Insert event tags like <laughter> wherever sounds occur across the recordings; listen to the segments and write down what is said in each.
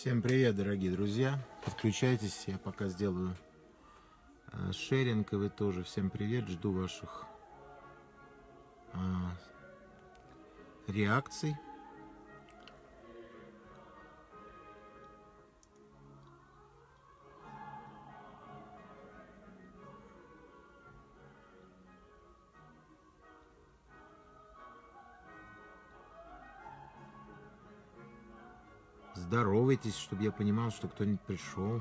Всем привет, дорогие друзья! Подключайтесь, я пока сделаю э, шеринг, и вы тоже. Всем привет, жду ваших э, реакций. здоровайтесь, чтобы я понимал, что кто-нибудь пришел.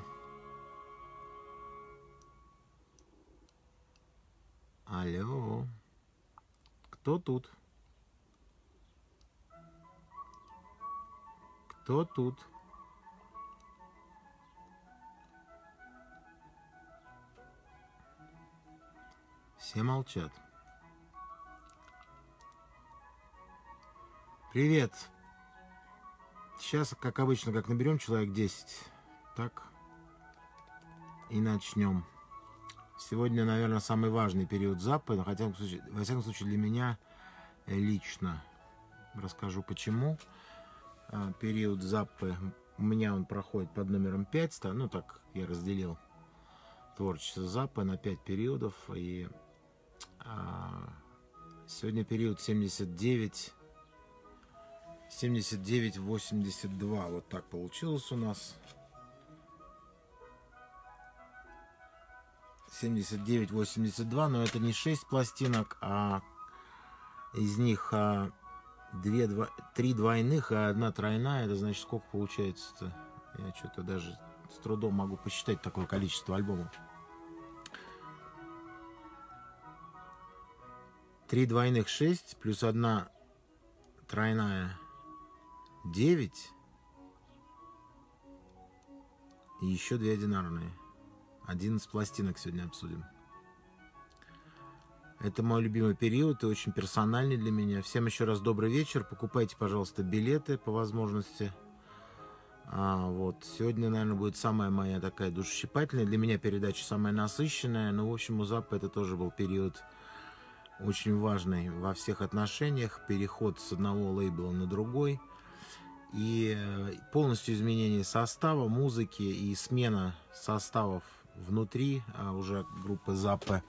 Алло. Кто тут? Кто тут? Все молчат. Привет, Сейчас, как обычно, как наберем человек 10, так и начнем. Сегодня, наверное, самый важный период Запада, хотя, во всяком случае, для меня лично. Расскажу почему. А, период запы. у меня он проходит под номером 5, ну так я разделил творчество запы на 5 периодов. И а, сегодня период 79 79,82. Вот так получилось у нас. 79,82, но это не 6 пластинок, а из них а, 2, 2, 3 двойных, а одна тройная. Это значит, сколько получается-то? Я что-то даже с трудом могу посчитать такое количество альбомов. Три двойных 6 плюс одна тройная 9 и еще две одинарные. один 11 пластинок сегодня обсудим. Это мой любимый период и очень персональный для меня. Всем еще раз добрый вечер. Покупайте, пожалуйста, билеты по возможности. А, вот. Сегодня, наверное, будет самая моя такая душесчипательная. Для меня передача самая насыщенная. Но, ну, в общем, у Запа это тоже был период очень важный во всех отношениях. Переход с одного лейбла на другой – и э, полностью изменение состава, музыки и смена составов внутри а, уже группы Запы.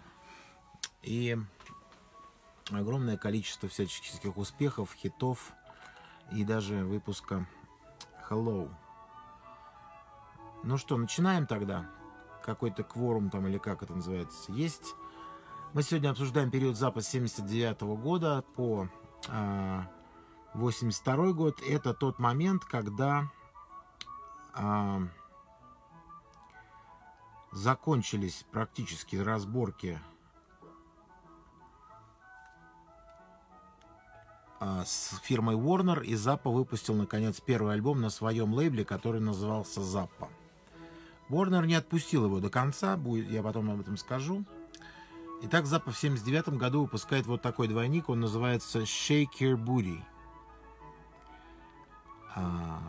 И огромное количество всяческих успехов, хитов и даже выпуска Hello. Ну что, начинаем тогда? Какой-то кворум там или как это называется есть. Мы сегодня обсуждаем период запас 79 -го года по а, 82 год – это тот момент, когда а, закончились практически разборки а, с фирмой Warner, и Заппа выпустил, наконец, первый альбом на своем лейбле, который назывался «Заппа». Warner не отпустил его до конца, будет, я потом об этом скажу. Итак, Заппа в 79 году выпускает вот такой двойник, он называется «Shake Your Booty». А,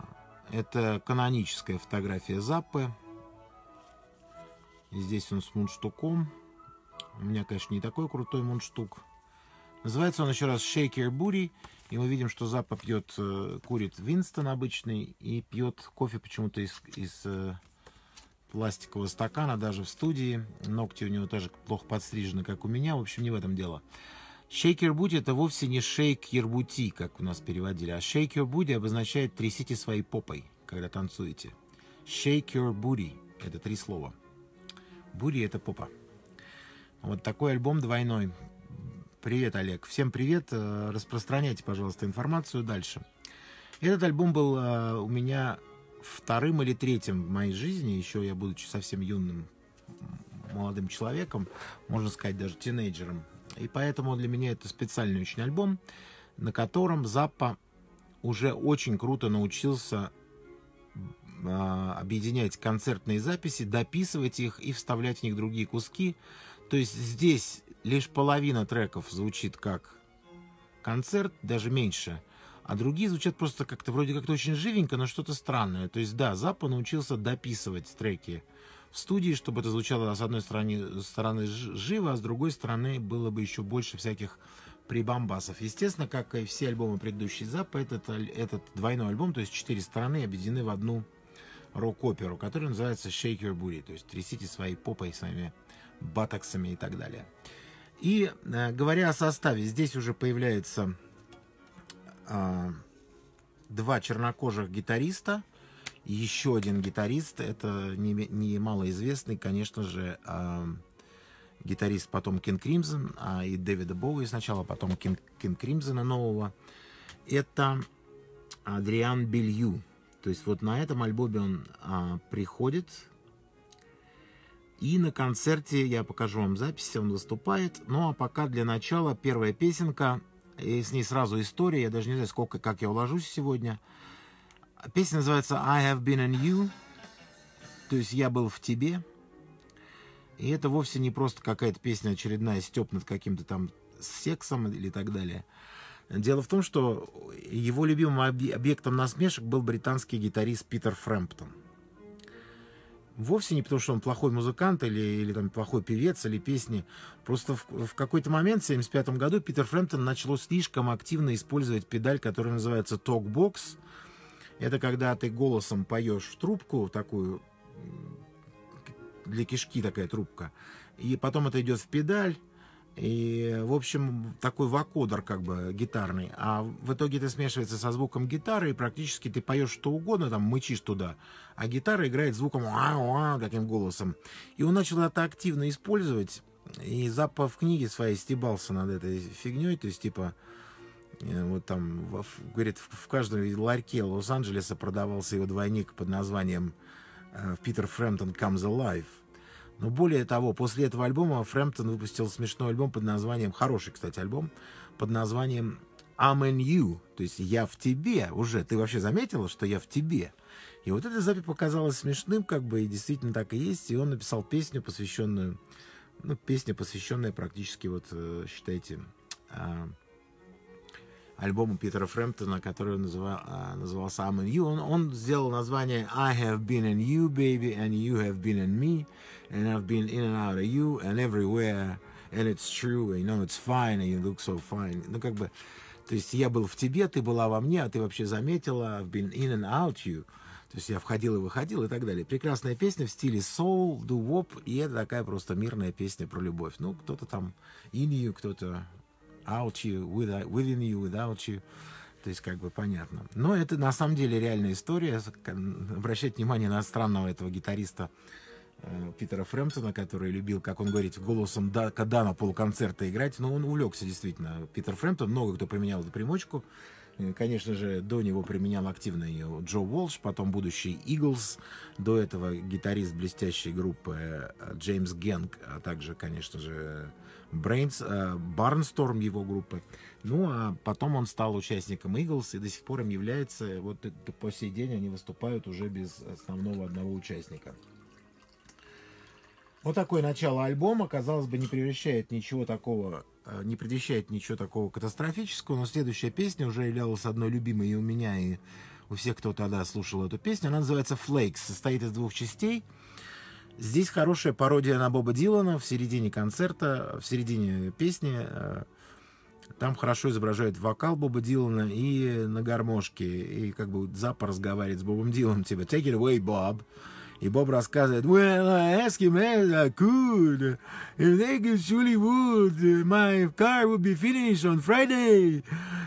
это каноническая фотография Заппе. Здесь он с мундштуком. У меня, конечно, не такой крутой мундштук. Называется он еще раз Shaker Booty. И мы видим, что Заппа пьет, э, курит Винстон обычный и пьет кофе почему-то из, из э, пластикового стакана, даже в студии. Ногти у него тоже плохо подстрижены, как у меня. В общем, не в этом дело. Шейк Ирбуди – это вовсе не шейк Ербути, как у нас переводили, а шейк Ирбуди обозначает «трясите своей попой», когда танцуете. Shake your это три слова. Бури – это попа. Вот такой альбом двойной. Привет, Олег. Всем привет. Э, распространяйте, пожалуйста, информацию дальше. Этот альбом был э, у меня вторым или третьим в моей жизни, еще я будучи совсем юным молодым человеком, можно сказать, даже тинейджером – и поэтому для меня это специальный очень альбом, на котором Заппа уже очень круто научился а, объединять концертные записи, дописывать их и вставлять в них другие куски. То есть здесь лишь половина треков звучит как концерт, даже меньше, а другие звучат просто как-то вроде как-то очень живенько, но что-то странное. То есть да, Запа научился дописывать треки в студии, чтобы это звучало с одной стороны, стороны живо, а с другой стороны было бы еще больше всяких прибамбасов. Естественно, как и все альбомы предыдущий Запа, этот, этот двойной альбом, то есть четыре стороны объединены в одну рок-оперу, которая называется «Shake Your Booty», то есть «Трясите своей попой, своими батоксами» и так далее. И э, говоря о составе, здесь уже появляется э, два чернокожих гитариста – еще один гитарист, это не, не малоизвестный, конечно же, э, гитарист потом Кинг Кримзон, а и Дэвида Боуи сначала, потом Кинг, Кинг Кримзона нового. Это Адриан Белью. То есть вот на этом альбоме он а, приходит. И на концерте я покажу вам записи, он выступает. Ну а пока для начала первая песенка. И с ней сразу история. Я даже не знаю, сколько, как я уложусь сегодня. Песня называется «I have been in you», то есть «Я был в тебе». И это вовсе не просто какая-то песня очередная, степ над каким-то там сексом или так далее. Дело в том, что его любимым объектом насмешек был британский гитарист Питер Фрэмптон. Вовсе не потому, что он плохой музыкант или, или там, плохой певец или песни. Просто в, в какой-то момент, в 1975 году, Питер Фрэмптон начал слишком активно использовать педаль, которая называется «Talkbox», это когда ты голосом поешь в трубку, такую для кишки такая трубка, и потом это идет в педаль, и, в общем, такой вакодер как бы гитарный. А в итоге это смешивается со звуком гитары, и практически ты поешь что угодно, там, мычишь туда. А гитара играет звуком «а-а-а» таким голосом. И он начал это активно использовать. И Заппа в книге своей стебался над этой фигней, то есть, типа, Э, вот там, в, говорит, в, в каждом ларьке Лос-Анджелеса продавался его двойник под названием э, «Питер Фрэмптон Comes Alive». Но более того, после этого альбома Фрэмптон выпустил смешной альбом под названием, хороший, кстати, альбом, под названием «I'm in you», то есть «Я в тебе» уже. Ты вообще заметила, что «Я в тебе»? И вот эта запись показалась смешным, как бы, и действительно так и есть. И он написал песню, посвященную, ну, песня, посвященная практически, вот, э, считайте, а, альбому Питера Фрэмптона, который он называл, а, назывался I'm in You. Он, он сделал название I have been in you, baby, and you have been in me, and I've been in and out of you, and everywhere, and it's true, and you know, it's fine, and you look so fine. Ну, как бы, то есть я был в тебе, ты была во мне, а ты вообще заметила, I've been in and out you. То есть я входил и выходил и так далее. Прекрасная песня в стиле soul, Wop, и это такая просто мирная песня про любовь. Ну, кто-то там инью, кто-то out you, without, within you, without you. То есть как бы понятно. Но это на самом деле реальная история. Обращать внимание на странного этого гитариста э, Питера Фрэмптона, который любил, как он говорит, голосом да, когда на полконцерта играть, но он увлекся действительно. Питер Фрэмптон, много кто применял эту примочку. Э, конечно же, до него применял активно ее Джо Уолш, потом будущий Иглс, до этого гитарист блестящей группы э, Джеймс Генг, а также, конечно же, Брейнс, Барнсторм э, его группы. Ну, а потом он стал участником Иглс и до сих пор им является, вот по сей день они выступают уже без основного одного участника. Вот такое начало альбома, казалось бы, не превращает ничего такого, э, не предвещает ничего такого катастрофического, но следующая песня уже являлась одной любимой и у меня, и у всех, кто тогда слушал эту песню. Она называется «Flakes», состоит из двух частей – Здесь хорошая пародия на Боба Дилана в середине концерта, в середине песни. Э, там хорошо изображают вокал Боба Дилана и на гармошке. И как бы Запа разговаривает с Бобом Диланом, типа «Take it away, Bob». И Боб рассказывает, Well, I asked him as I could. If they could surely would, my car would be finished on Friday.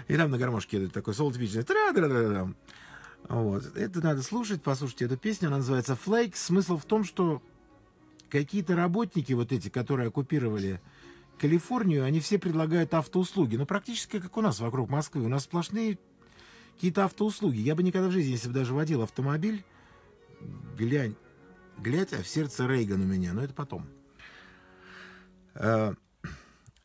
И там на гармошке идет такой соло типичный. тра тра тра -драм. Вот. Это надо слушать, послушать эту песню. Она называется «Flake». Смысл в том, что какие-то работники вот эти, которые оккупировали Калифорнию, они все предлагают автоуслуги. Ну, практически как у нас вокруг Москвы. У нас сплошные какие-то автоуслуги. Я бы никогда в жизни, если бы даже водил автомобиль, глянь, глядь, а в сердце Рейган у меня. Но это потом. Э,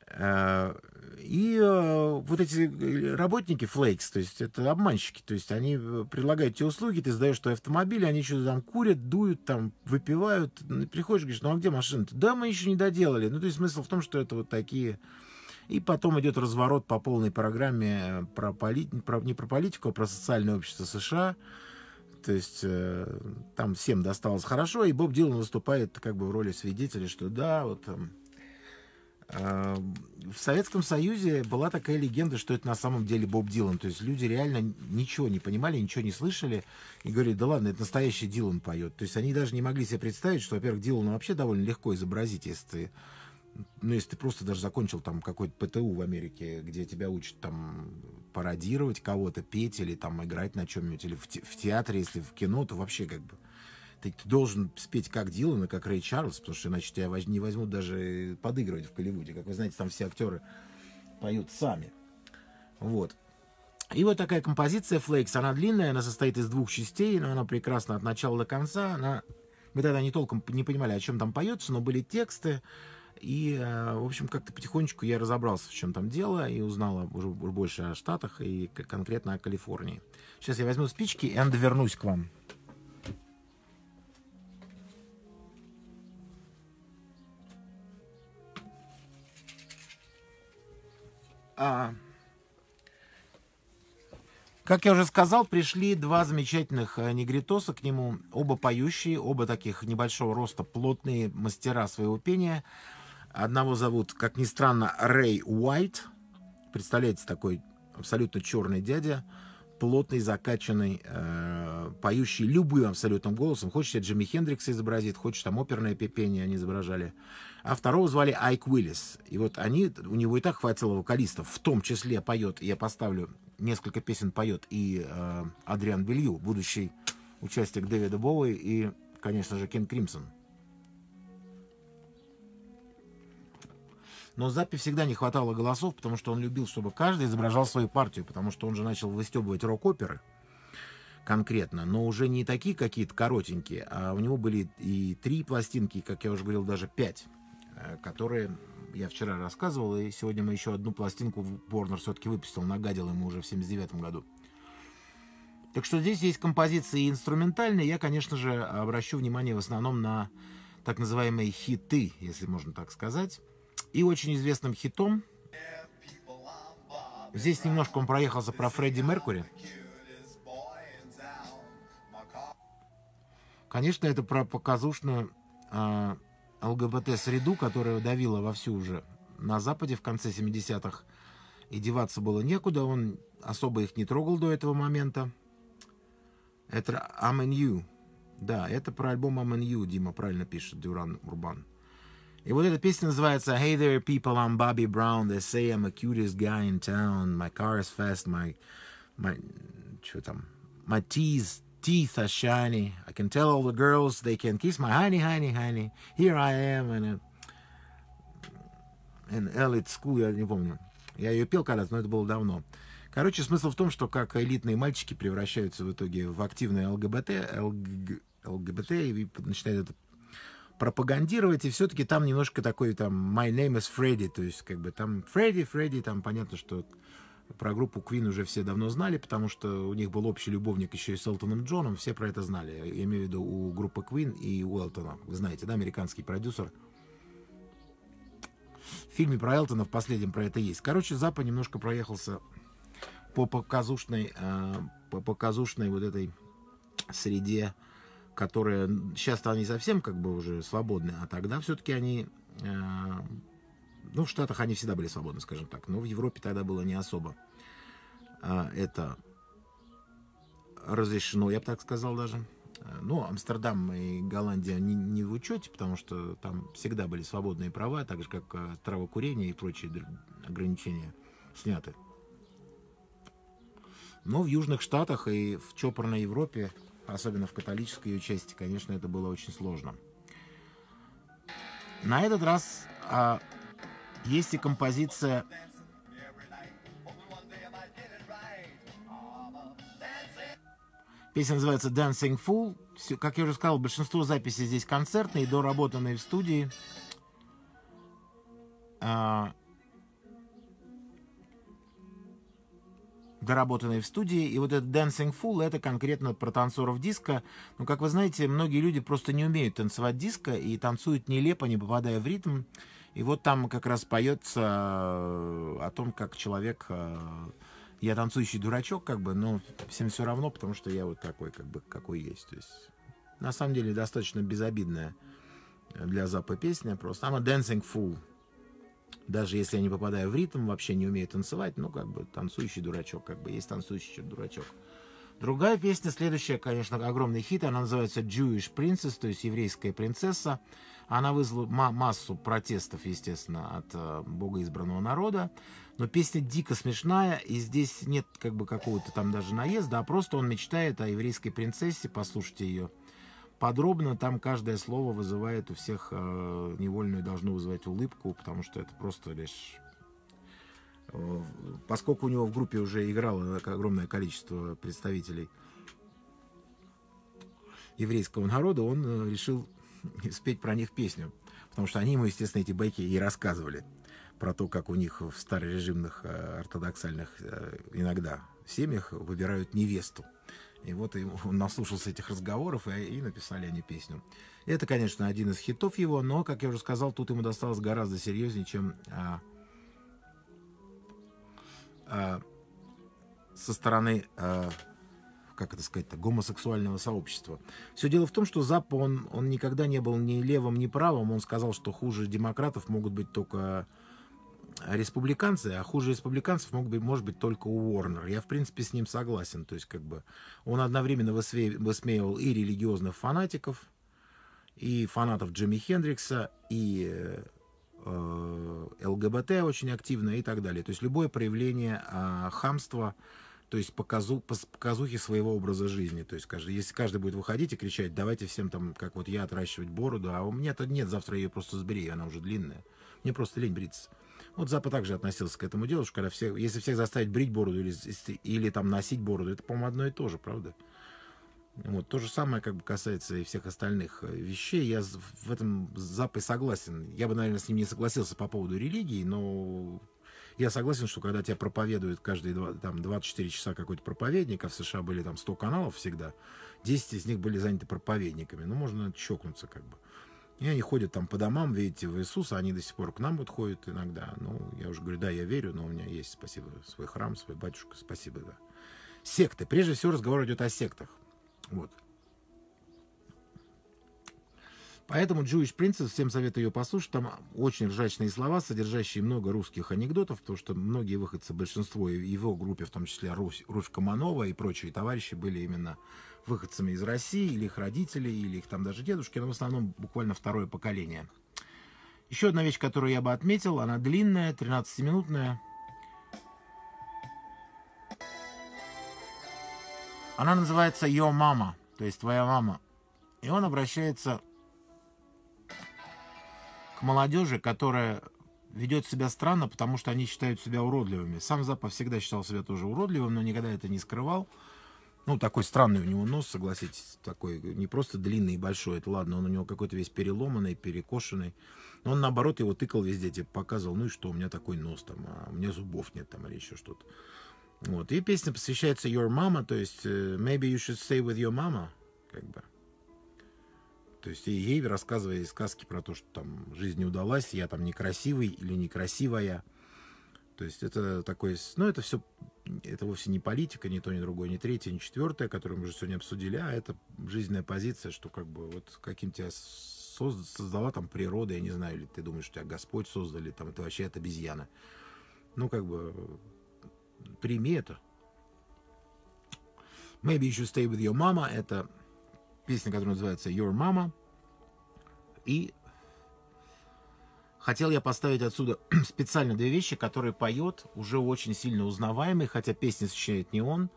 э, и э, вот эти э, работники флейкс, то есть это обманщики, то есть они э, предлагают тебе услуги, ты сдаешь твой автомобиль, они что-то там курят, дуют, там выпивают, ну, приходишь, говоришь, ну а где машина? -то? Да, мы еще не доделали. Ну то есть смысл в том, что это вот такие... И потом идет разворот по полной программе про, поли... про... не про политику, а про социальное общество США. То есть э, там всем досталось хорошо, и Боб Дилан выступает как бы в роли свидетеля, что да, вот... Эм, э, в Советском Союзе была такая легенда, что это на самом деле Боб Дилан. То есть люди реально ничего не понимали, ничего не слышали и говорили, да ладно, это настоящий Дилан поет. То есть они даже не могли себе представить, что, во-первых, Дилана вообще довольно легко изобразить, если ты ну, если ты просто даже закончил там какой-то ПТУ в Америке, где тебя учат там пародировать кого-то, петь или там играть на чем-нибудь, или в, те в театре, если в кино, то вообще как бы ты, ты должен спеть как Дилан и как Рэй Чарльз, потому что иначе тебя не возьмут даже подыгрывать в Голливуде. Как вы знаете, там все актеры поют сами. Вот. И вот такая композиция Флейкс, она длинная, она состоит из двух частей, но она прекрасна от начала до конца. Она... Мы тогда не толком не понимали, о чем там поется, но были тексты. И, э, в общем, как-то потихонечку я разобрался, в чем там дело, и узнал уже больше о Штатах и конкретно о Калифорнии. Сейчас я возьму спички и вернусь к вам. А, как я уже сказал, пришли два замечательных э, негритоса к нему, оба поющие, оба таких небольшого роста, плотные мастера своего пения. Одного зовут, как ни странно, Рэй Уайт. Представляете, такой абсолютно черный дядя, плотный, закачанный, э, поющий любым абсолютным голосом. Хочешь, Джимми Хендрикс изобразит, хочешь, там оперное пение они изображали а второго звали Айк Уиллис. И вот они, у него и так хватило вокалистов, в том числе поет, я поставлю несколько песен поет и э, Адриан Белью, будущий участник Дэвида Боуи и, конечно же, Кен Кримсон. Но Заппи всегда не хватало голосов, потому что он любил, чтобы каждый изображал свою партию, потому что он же начал выстебывать рок-оперы конкретно, но уже не такие какие-то коротенькие, а у него были и три пластинки, как я уже говорил, даже пять. Э, которые я вчера рассказывал, и сегодня мы еще одну пластинку Борнер все-таки выпустил, нагадил ему уже в 79 году. Так что здесь есть композиции инструментальные, я, конечно же, обращу внимание в основном на так называемые хиты, если можно так сказать. И очень известным хитом, здесь немножко он проехался про Фредди Меркури, Конечно, это про показушную а, ЛГБТ-среду, которая давила вовсю уже на Западе в конце 70-х, и деваться было некуда, он особо их не трогал до этого момента. Это I'm in You. Да, это про альбом I'm in You, Дима правильно пишет, Дюран Урбан. И вот эта песня называется Hey there people, I'm Bobby Brown. They say I'm the cutest guy in town. My car is fast, my... my что там? My tea's teeth are shiny. I can tell all the girls they can kiss my honey, honey, honey. Here I am in, a, in elite school, я не помню. Я ее пел когда-то, но это было давно. Короче, смысл в том, что как элитные мальчики превращаются в итоге в активные ЛГБТ, ЛГ, ЛГБТ и начинают это пропагандировать, и все-таки там немножко такой там «my name is Freddy», то есть как бы там «Фредди, Фредди», там понятно, что про группу Queen уже все давно знали, потому что у них был общий любовник еще и с Элтоном Джоном, все про это знали. Я имею в виду у группы Queen и у Элтона. Вы знаете, да, американский продюсер. В фильме про Элтона в последнем про это есть. Короче, Запа немножко проехался по показушной, э, по показушной вот этой среде, которая сейчас-то они совсем как бы уже свободны, а тогда все-таки они э, ну, в Штатах они всегда были свободны, скажем так. Но в Европе тогда было не особо. А, это разрешено, я бы так сказал даже. Но ну, Амстердам и Голландия не, не в учете, потому что там всегда были свободные права, так же, как а, травокурение и прочие ограничения сняты. Но в южных штатах и в чопорной Европе, особенно в католической ее части, конечно, это было очень сложно. На этот раз а, есть и композиция Песня называется Dancing Fool. Все, как я уже сказал, большинство записей здесь концертные, доработанные в студии. А, доработанные в студии. И вот этот Dancing Fool, это конкретно про танцоров диска. Но, как вы знаете, многие люди просто не умеют танцевать диско и танцуют нелепо, не попадая в ритм. И вот там как раз поется э, о том, как человек... Э, я танцующий дурачок, как бы, но всем все равно, потому что я вот такой, как бы, какой есть. То есть, на самом деле, достаточно безобидная для запа песня просто. она dancing fool. Даже если я не попадаю в ритм, вообще не умею танцевать, ну, как бы, танцующий дурачок, как бы, есть танцующий дурачок. Другая песня, следующая, конечно, огромный хит, она называется Jewish Princess, то есть еврейская принцесса. Она вызвала массу протестов, естественно, от э, бога избранного народа. Но песня дико смешная, и здесь нет как бы какого-то там даже наезда, а просто он мечтает о еврейской принцессе, послушайте ее подробно. Там каждое слово вызывает у всех э, невольную должно вызывать улыбку, потому что это просто лишь... Э, поскольку у него в группе уже играло огромное количество представителей еврейского народа, он э, решил <laughs> спеть про них песню. Потому что они ему, естественно, эти байки и рассказывали про то, как у них в старорежимных э, ортодоксальных э, иногда семьях выбирают невесту. И вот <laughs> он наслушался этих разговоров, и, и написали они песню. Это, конечно, один из хитов его, но, как я уже сказал, тут ему досталось гораздо серьезнее, чем а, а, со стороны а, как это сказать-то, гомосексуального сообщества. Все дело в том, что Запа, он, он никогда не был ни левым, ни правым. Он сказал, что хуже демократов могут быть только республиканцы, а хуже республиканцев мог быть, может быть только Уорнер. Я, в принципе, с ним согласен. То есть, как бы, он одновременно высмеивал и религиозных фанатиков, и фанатов Джимми Хендрикса, и э, ЛГБТ очень активно и так далее. То есть любое проявление э, хамства то есть показу, показухи своего образа жизни. То есть каждый, если каждый будет выходить и кричать, давайте всем там, как вот я, отращивать бороду, а у меня-то нет, завтра ее просто сбери, она уже длинная. Мне просто лень бриться. Вот Запад также относился к этому делу, что когда все, если всех заставить брить бороду или, или там носить бороду, это, по-моему, одно и то же, правда? Вот, то же самое как бы касается и всех остальных э, вещей. Я в этом Западе согласен. Я бы, наверное, с ним не согласился по поводу религии, но я согласен, что когда тебя проповедуют каждые два там, 24 часа какой-то проповедник, а в США были там 100 каналов всегда, 10 из них были заняты проповедниками. Ну, можно чокнуться как бы. И они ходят там по домам, видите, в Иисуса, они до сих пор к нам вот ходят иногда. Ну, я уже говорю, да, я верю, но у меня есть, спасибо, свой храм, свой батюшка, спасибо, да. Секты. Прежде всего разговор идет о сектах. Вот. Поэтому Jewish Princess, всем советую ее послушать, там очень ржачные слова, содержащие много русских анекдотов, потому что многие выходцы, большинство его группе, в том числе Русь, Русь Команова и прочие товарищи, были именно выходцами из России, или их родители, или их там даже дедушки, но в основном буквально второе поколение. Еще одна вещь, которую я бы отметил, она длинная, 13-минутная. Она называется «Йо мама», то есть «Твоя мама». И он обращается к молодежи, которая ведет себя странно, потому что они считают себя уродливыми. Сам Запа всегда считал себя тоже уродливым, но никогда это не скрывал. Ну, такой странный у него нос, согласитесь, такой не просто длинный и большой, это ладно, он у него какой-то весь переломанный, перекошенный. Но он, наоборот, его тыкал везде, типа, показывал, ну и что, у меня такой нос там, а у меня зубов нет там или еще что-то. Вот, и песня посвящается Your Mama, то есть э, Maybe you should stay with your mama, как бы. То есть ей рассказывая ей сказки про то, что там жизнь не удалась, я там некрасивый или некрасивая. То есть это такое, ну это все, это вовсе не политика, ни то, ни другое, ни третье, ни четвертое, которое мы уже сегодня обсудили, а это жизненная позиция, что как бы вот каким тебя создала там природа, я не знаю, или ты думаешь, что тебя Господь создал, или там это вообще это обезьяна. Ну как бы прими это. Maybe you should stay with your mama. Это песня, которая называется Your Mama. И хотел я поставить отсюда <clears throat> специально две вещи, которые поет уже очень сильно узнаваемый, хотя песни сочиняет не он.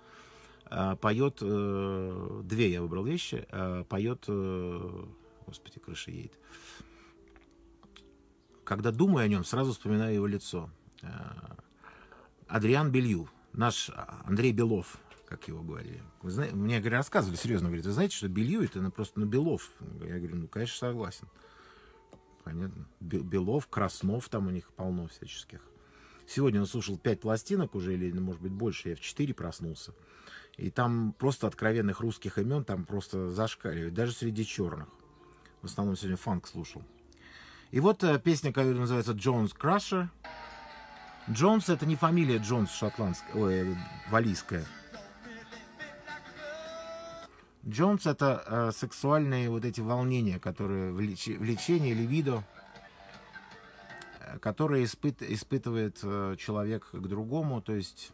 А поет э, две я выбрал вещи. А поет, э, господи, крыша едет. Когда думаю о нем, сразу вспоминаю его лицо. Э, Адриан Белью, наш а, Андрей Белов, как его говорили. Вы знаете, мне говорят, рассказывали серьезно, говорят, вы знаете, что Белью это ну, просто на Белов. Я говорю, ну, конечно, согласен. Понятно. Белов, Краснов, там у них полно всяческих. Сегодня он слушал 5 пластинок уже, или, может быть, больше, я в 4 проснулся. И там просто откровенных русских имен там просто зашкаливают, даже среди черных. В основном сегодня фанк слушал. И вот э, песня, которая называется «Джонс Крашер». Джонс – это не фамилия Джонс шотландская, ой, э, валийская. Джонс это э, сексуальные вот эти волнения, которые влеч... или либидо, э, которые испыт... испытывает э, человек к другому, то есть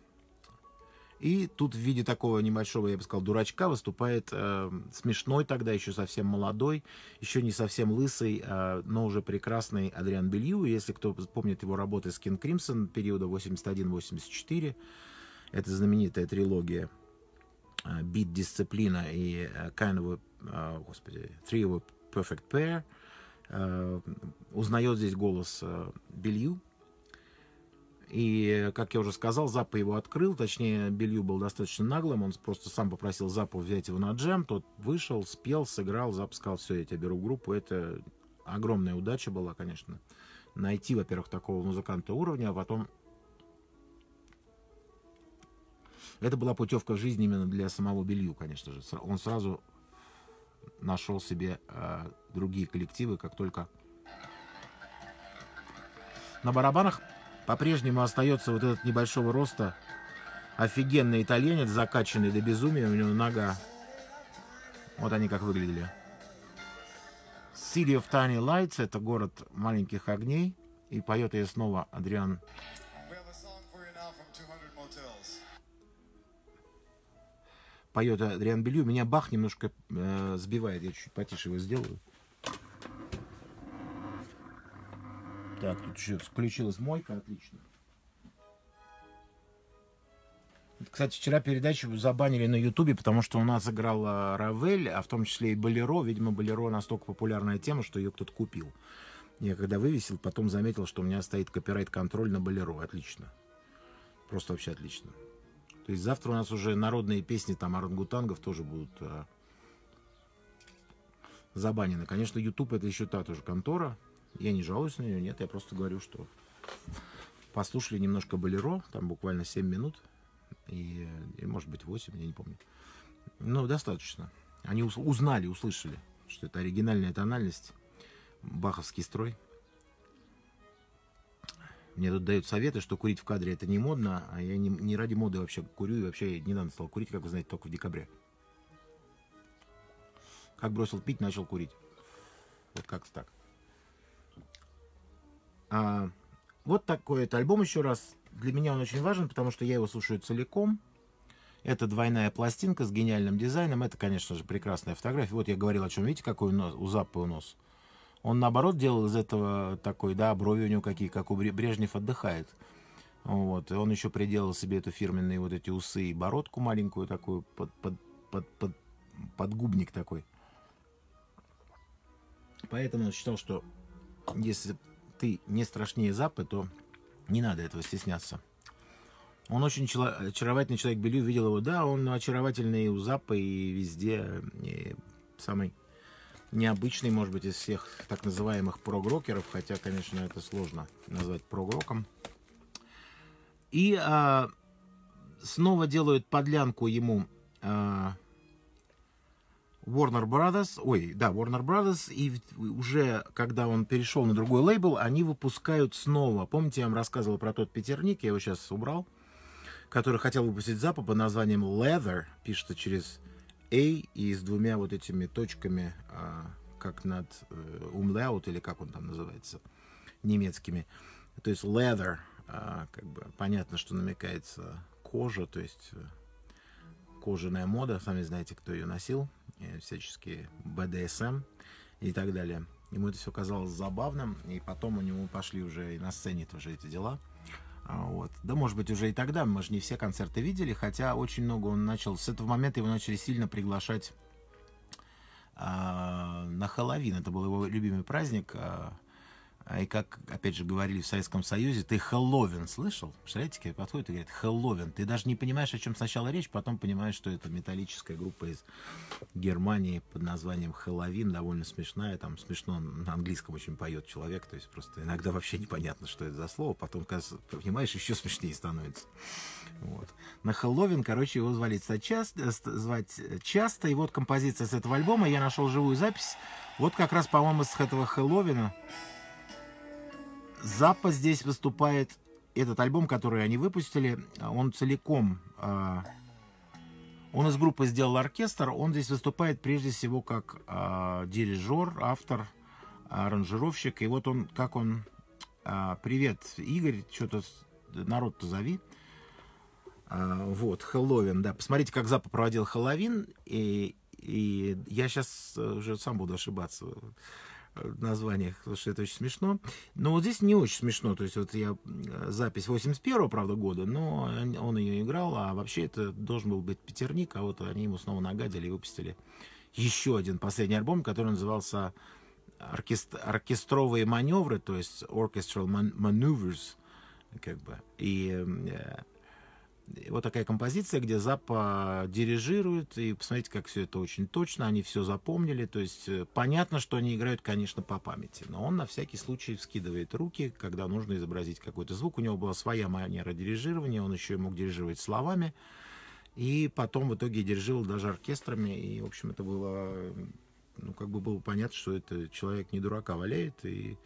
и тут в виде такого небольшого, я бы сказал, дурачка выступает э, смешной тогда, еще совсем молодой, еще не совсем лысый, э, но уже прекрасный Адриан Белью. Если кто помнит его работы с Кинг Кримсон периода 81-84, это знаменитая трилогия – Э, бит дисциплина и э, Kind of a, э, господи, Three of a Perfect Pair. Узнает здесь голос Белью. И, как я уже сказал, Запа его открыл, точнее, Белью был достаточно наглым, он просто сам попросил Запу взять его на джем, тот вышел, спел, сыграл, Зап сказал, все, я тебя беру в группу, это огромная удача была, конечно, найти, во-первых, такого музыканта уровня, а потом Это была путевка в жизнь именно для самого Белью, конечно же. Он сразу нашел себе э, другие коллективы, как только на барабанах по-прежнему остается вот этот небольшого роста офигенный итальянец, закачанный до безумия, у него нога. Вот они как выглядели. City of Tiny Lights — это город маленьких огней. И поет ее снова Адриан поет Адриан Белью, меня бах немножко э, сбивает. Я чуть потише его сделаю. Так, тут еще включилась мойка, отлично. Кстати, вчера передачу забанили на Ютубе, потому что у нас играла Равель, а в том числе и Болеро. Видимо, Болеро настолько популярная тема, что ее кто-то купил. Я когда вывесил, потом заметил, что у меня стоит копирайт-контроль на Болеро. Отлично. Просто вообще отлично. То есть завтра у нас уже народные песни там орангутангов тоже будут э, забанены. Конечно, YouTube это еще та тоже контора. Я не жалуюсь на нее, нет, я просто говорю, что послушали немножко Болеро, там буквально 7 минут, и, и может быть 8, я не помню. Но достаточно. Они узнали, услышали, что это оригинальная тональность, баховский строй. Мне тут дают советы, что курить в кадре это не модно, а я не, не ради моды вообще курю и вообще недавно стал курить, как вы знаете, только в декабре. Как бросил пить, начал курить. Вот как-то так. А, вот такой это альбом еще раз. Для меня он очень важен, потому что я его слушаю целиком. Это двойная пластинка с гениальным дизайном. Это, конечно же, прекрасная фотография. Вот я говорил о чем. Видите, какой у, нос, у Заппы у нос? Он, наоборот, делал из этого такой, да, брови у него какие, как у Брежнев отдыхает. Вот. И он еще приделал себе эту фирменные вот эти усы и бородку маленькую такую, под, под, под, под, подгубник такой. Поэтому он считал, что если ты не страшнее Запы, то не надо этого стесняться. Он очень чело- очаровательный человек, Белю видел его, да, он очаровательный и у Запы и везде, и самый необычный, может быть, из всех так называемых прогрокеров, хотя, конечно, это сложно назвать прогроком. И а, снова делают подлянку ему а, Warner Brothers, ой, да, Warner Brothers, и уже когда он перешел на другой лейбл, они выпускают снова. Помните, я вам рассказывал про тот пятерник, я его сейчас убрал, который хотел выпустить Запа под названием Leather, пишется через A и с двумя вот этими точками, а, как над э, umlaut или как он там называется, немецкими. То есть leather, а, как бы понятно, что намекается кожа, то есть э, кожаная мода, сами знаете, кто ее носил, э, всяческие BDSM и так далее. Ему это все казалось забавным, и потом у него пошли уже и на сцене тоже эти дела – а, вот. Да, может быть, уже и тогда, мы же не все концерты видели, хотя очень много он начал, с этого момента его начали сильно приглашать э, на Хэллоуин, это был его любимый праздник, э, а и как, опять же, говорили в Советском Союзе, ты Хэллоуин слышал? Представляете, тебе подходит и говорит, Хэллоуин. Ты даже не понимаешь, о чем сначала речь, потом понимаешь, что это металлическая группа из Германии под названием Хэллоуин, довольно смешная, там смешно на английском очень поет человек, то есть просто иногда вообще непонятно, что это за слово, потом, когда понимаешь, еще смешнее становится. Вот. На Хэллоуин, короче, его звали часто, э, звать э, часто, и вот композиция с этого альбома, я нашел живую запись, вот как раз, по-моему, с этого Хэллоуина. Запа здесь выступает, этот альбом, который они выпустили, он целиком, э, он из группы сделал оркестр, он здесь выступает прежде всего как э, дирижер, автор, аранжировщик, и вот он, как он, э, привет, Игорь, что-то народ-то зови, э, вот, Хэллоуин, да, посмотрите, как Запа проводил Хэллоуин, и, и я сейчас э, уже сам буду ошибаться, названиях, потому что это очень смешно. Но вот здесь не очень смешно, то есть вот я э, запись 81-го, правда, года, но он ее играл, а вообще это должен был быть Петерник, а вот они ему снова нагадили и выпустили еще один последний альбом, который назывался оркест... «Оркестровые маневры», то есть «Orchestral Maneuvers», как бы. И э, вот такая композиция, где Запа дирижирует, и посмотрите, как все это очень точно, они все запомнили, то есть э, понятно, что они играют, конечно, по памяти, но он на всякий случай вскидывает руки, когда нужно изобразить какой-то звук, у него была своя манера дирижирования, он еще и мог дирижировать словами, и потом в итоге дирижировал даже оркестрами, и, в общем, это было, ну, как бы было понятно, что это человек не дурака валяет, и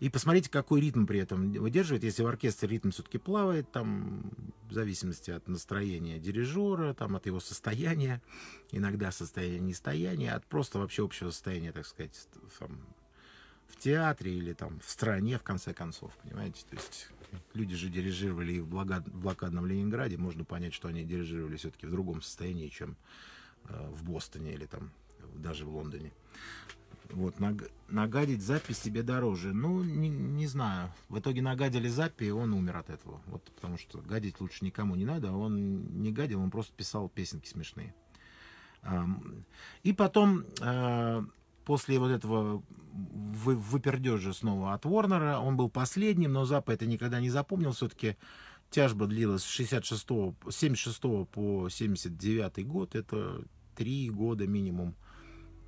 и посмотрите, какой ритм при этом выдерживает. Если в оркестре ритм все-таки плавает, там, в зависимости от настроения дирижера, там, от его состояния, иногда состояния нестояния, а от просто вообще общего состояния, так сказать, там, в театре или там в стране, в конце концов, понимаете? То есть люди же дирижировали и в блокадном Ленинграде, можно понять, что они дирижировали все-таки в другом состоянии, чем э, в Бостоне или там даже в Лондоне. Вот, нагадить Запи себе дороже. Ну, не, не знаю. В итоге нагадили Запи, и он умер от этого. Вот, потому что гадить лучше никому не надо. Он не гадил, он просто писал песенки смешные. И потом, а, после вот этого выпердежа снова от Ворнера, он был последним, но Запа это никогда не запомнил. Все-таки тяжба длилась с 66 76 по 79 год. Это три года минимум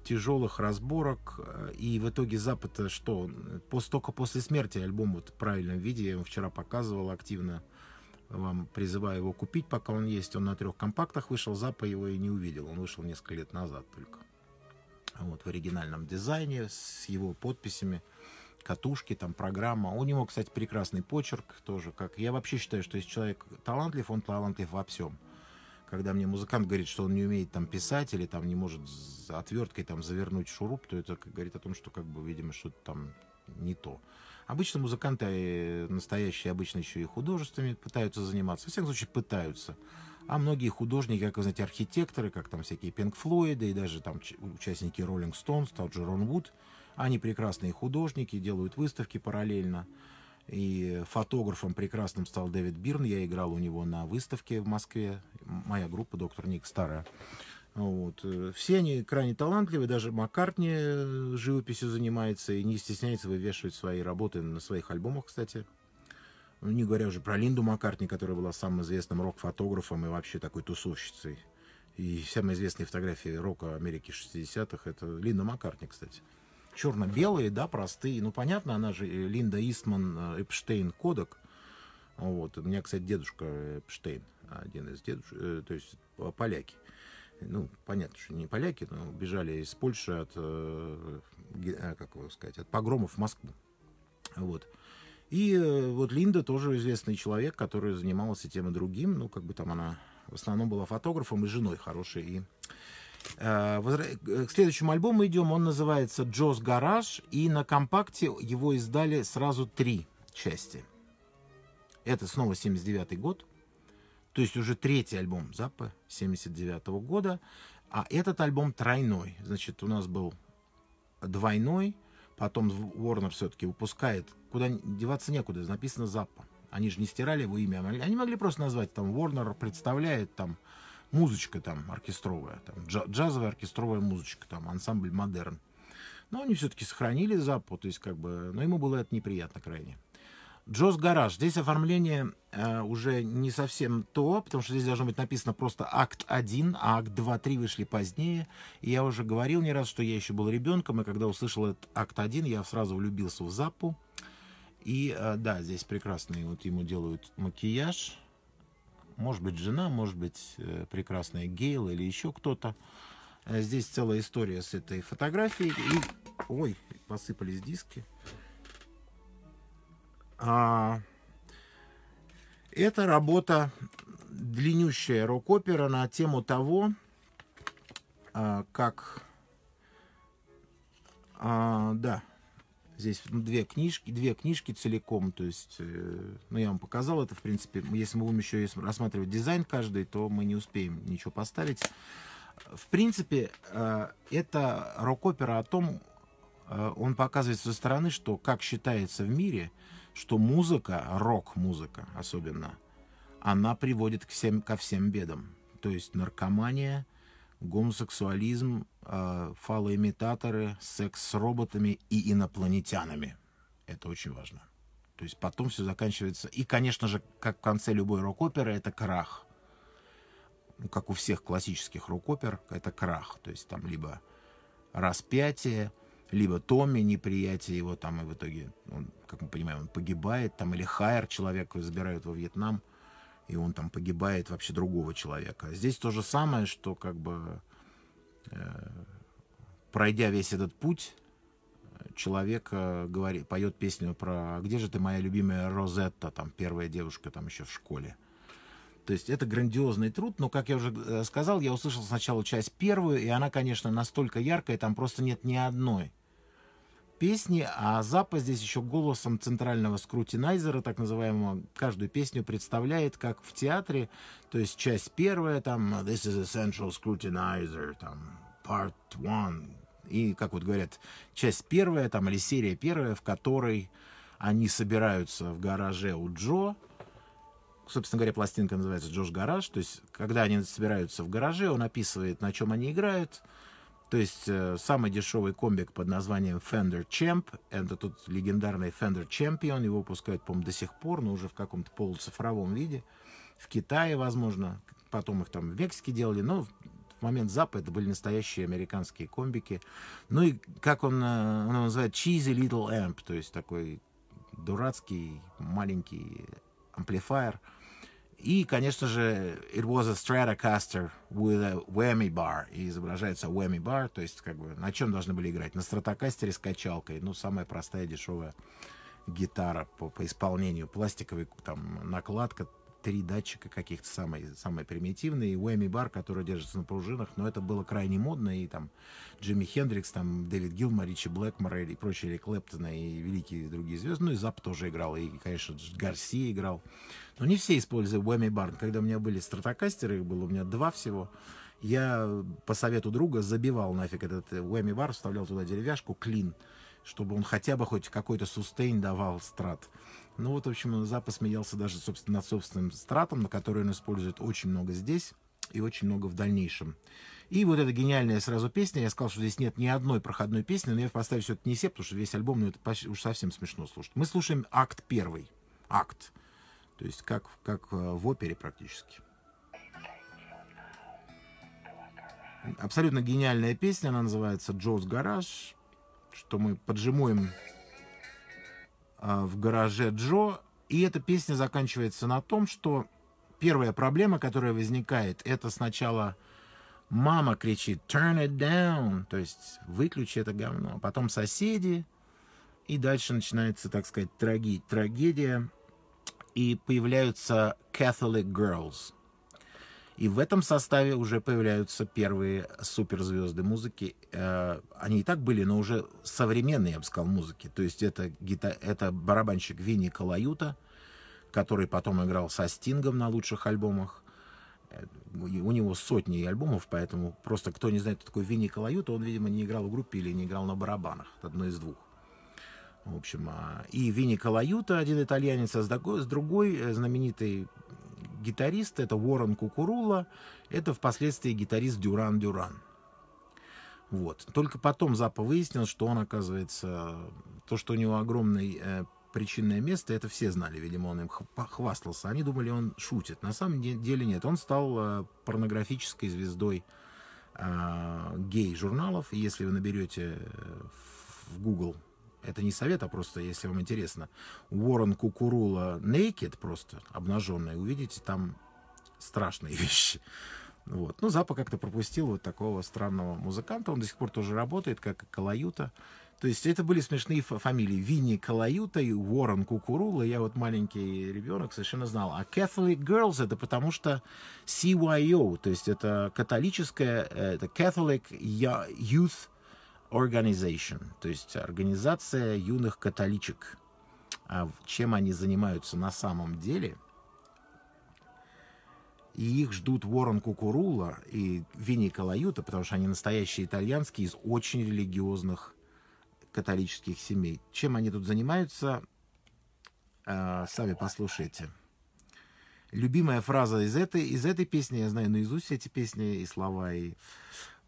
тяжелых разборок. Э, и в итоге Запад, э, что после, только после смерти альбом вот в правильном виде, я его вчера показывал активно, вам призываю его купить, пока он есть. Он на трех компактах вышел, Запа его и не увидел. Он вышел несколько лет назад только. Вот в оригинальном дизайне с его подписями катушки, там программа. У него, кстати, прекрасный почерк тоже. Как я вообще считаю, что если человек талантлив, он талантлив во всем когда мне музыкант говорит, что он не умеет там писать или там не может отверткой там завернуть шуруп, то это говорит о том, что как бы, видимо, что-то там не то. Обычно музыканты э, настоящие, обычно еще и художествами пытаются заниматься. Во всяком случае, пытаются. А многие художники, как вы знаете, архитекторы, как там всякие Пинк Флойды и даже там участники Роллинг Стоунс, тот же Рон Вуд, они прекрасные художники, делают выставки параллельно. И фотографом прекрасным стал Дэвид Бирн. Я играл у него на выставке в Москве. Моя группа «Доктор Ник» старая. Вот. Все они крайне талантливы, даже Маккартни э, живописью занимается и не стесняется вывешивать свои работы на своих альбомах, кстати. не говоря уже про Линду Маккартни, которая была самым известным рок-фотографом и вообще такой тусовщицей. И самые известные фотографии рока Америки 60-х это Линда Маккартни, кстати черно-белые, да, простые. Ну, понятно, она же э, Линда Истман, э, Эпштейн, Кодек. Вот. У меня, кстати, дедушка Эпштейн, один из дедушек, э, то есть поляки. Ну, понятно, что не поляки, но бежали из Польши от, а, как его сказать, от погромов в Москву. Вот. И вот Линда тоже известный человек, который занимался тем и другим. Ну, как бы там она в основном была фотографом и женой хорошей, и Э, э, к следующему альбому идем. Он называется «Джоз Гараж», и на компакте его издали сразу три части. Это снова 79 год, то есть уже третий альбом Запа 79 -го года, а этот альбом тройной. Значит, у нас был двойной, потом Warner все-таки выпускает, куда деваться некуда, написано Запа. Они же не стирали его имя, они могли просто назвать там Warner представляет там музычка там оркестровая, там, джазовая оркестровая музычка, там, ансамбль модерн. Но они все-таки сохранили запу, то есть как бы, но ему было это неприятно крайне. Джоз Гараж. Здесь оформление э, уже не совсем то, потому что здесь должно быть написано просто акт 1, а акт 2, 3 вышли позднее. И я уже говорил не раз, что я еще был ребенком, и когда услышал этот акт 1, я сразу влюбился в запу. И э, да, здесь прекрасный, вот ему делают макияж может быть, жена, может быть, э, прекрасная Гейл или еще кто-то. Э, здесь целая история с этой фотографией. И... Ой, посыпались диски. А... Это работа, длиннющая рок-опера на тему того, а, как... А, да, Здесь ну, две книжки, две книжки целиком, то есть, э, ну, я вам показал это, в принципе, если мы будем еще рассматривать дизайн каждый, то мы не успеем ничего поставить. В принципе, э, это рок-опера о том, э, он показывает со стороны, что как считается в мире, что музыка, рок-музыка особенно, она приводит к всем, ко всем бедам. То есть наркомания, гомосексуализм, Э, фалоимитаторы, секс с роботами и инопланетянами. Это очень важно. То есть потом все заканчивается. И, конечно же, как в конце любой рок-оперы, это крах. Ну, как у всех классических рок-опер, это крах. То есть там либо распятие, либо Томми неприятие его там, и в итоге, он, как мы понимаем, он погибает, там, или Хайер человека забирают во Вьетнам, и он там погибает вообще другого человека. Здесь то же самое, что как бы Э, пройдя весь этот путь, человек э, говорит, поет песню про «Где же ты, моя любимая Розетта?» Там первая девушка там еще в школе. То есть это грандиозный труд, но, как я уже э, сказал, я услышал сначала часть первую, и она, конечно, настолько яркая, там просто нет ни одной песни, а Запа здесь еще голосом центрального скрутинайзера, так называемого, каждую песню представляет, как в театре, то есть часть первая, там, this is essential scrutinizer, там, part one, и, как вот говорят, часть первая, там, или серия первая, в которой они собираются в гараже у Джо, собственно говоря, пластинка называется «Джош Гараж», то есть, когда они собираются в гараже, он описывает, на чем они играют – то есть э, самый дешевый комбик под названием Fender Champ, это тут легендарный Fender Champion, его выпускают, по-моему, до сих пор, но уже в каком-то полуцифровом виде. В Китае, возможно, потом их там в Мексике делали, но в момент запа это были настоящие американские комбики. Ну и как он, э, он называет, cheesy little amp, то есть такой дурацкий маленький амплифайер – и, конечно же, it was a Stratocaster with a whammy bar. И изображается whammy bar, то есть как бы на чем должны были играть? На стратокастере с качалкой. Ну, самая простая дешевая гитара по, по исполнению. Пластиковая там накладка, три датчика каких-то самые, самые примитивные, и Уэми Бар, который держится на пружинах, но это было крайне модно, и там Джимми Хендрикс, там Дэвид Гилма, Ричи Блэкмор и прочие, Рик Лептона и великие другие звезды, ну и Зап тоже играл, и, конечно, Гарси играл. Но не все использовали Уэми Бар. Когда у меня были стратокастеры, их было у меня два всего, я по совету друга забивал нафиг этот э, Уэми Бар, вставлял туда деревяшку, клин, чтобы он хотя бы хоть какой-то сустейн давал страт. Ну вот, в общем, Запад смеялся даже, собственно, над собственным стратом, на который он использует очень много здесь и очень много в дальнейшем. И вот эта гениальная сразу песня, я сказал, что здесь нет ни одной проходной песни, но я поставлю все это не все, потому что весь альбом, ну, это почти, уж совсем смешно слушать. Мы слушаем акт первый, акт, то есть как, как э, в опере практически. Абсолютно гениальная песня, она называется «Джоз Гараж», что мы поджимуем Э, в гараже Джо. И эта песня заканчивается на том, что первая проблема, которая возникает, это сначала мама кричит «turn it down», то есть «выключи это говно», потом соседи, и дальше начинается, так сказать, траги, трагедия, и появляются Catholic Girls – и в этом составе уже появляются первые суперзвезды музыки. Э, они и так были, но уже современные, я бы сказал, музыки. То есть это, гита... это барабанщик Винни Калаюта, который потом играл со Стингом на лучших альбомах. Э, у него сотни альбомов, поэтому просто кто не знает, кто такой Винни Калаюта, он, видимо, не играл в группе или не играл на барабанах. Это одно из двух. В общем, а, и Винни Калаюта, один итальянец, а с другой э, знаменитый гитарист, это Уоррен Кукурула, это впоследствии гитарист Дюран Дюран. Вот. Только потом Запа выяснил, что он, оказывается, то, что у него огромное э, причинное место, это все знали, видимо, он им хвастался. Они думали, он шутит. На самом деле нет. Он стал э, порнографической звездой э, гей-журналов. Если вы наберете э, в Google это не совет, а просто, если вам интересно, Уоррен Кукурула Naked, просто обнаженный, увидите там страшные <laughs> вещи. Вот. Ну, Запа как-то пропустил вот такого странного музыканта. Он до сих пор тоже работает, как и Калаюта. То есть это были смешные фамилии. Винни Калаюта и Уоррен Кукурула. Я вот маленький ребенок совершенно знал. А Catholic Girls это потому что CYO, то есть это католическая, э, это Catholic Youth Organization, то есть организация юных католичек. А чем они занимаются на самом деле? И их ждут Ворон Кукурула и Винни Калаюта, потому что они настоящие итальянские из очень религиозных католических семей. Чем они тут занимаются, а, сами послушайте. Любимая фраза из этой, из этой песни, я знаю наизусть эти песни и слова, и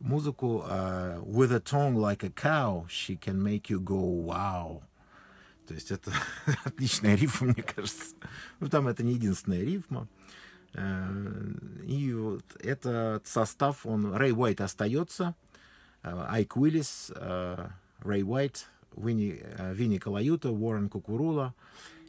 музыку uh, «With a tongue like a cow, she can make you go wow». То есть это <laughs> отличная рифма, мне кажется. Ну, там это не единственная рифма. Э, и вот этот состав, он, Рэй Уайт остается, а, Айк Уиллис, а, Рэй Уайт, Винни, Винни Калаюта, Уоррен Кукурула.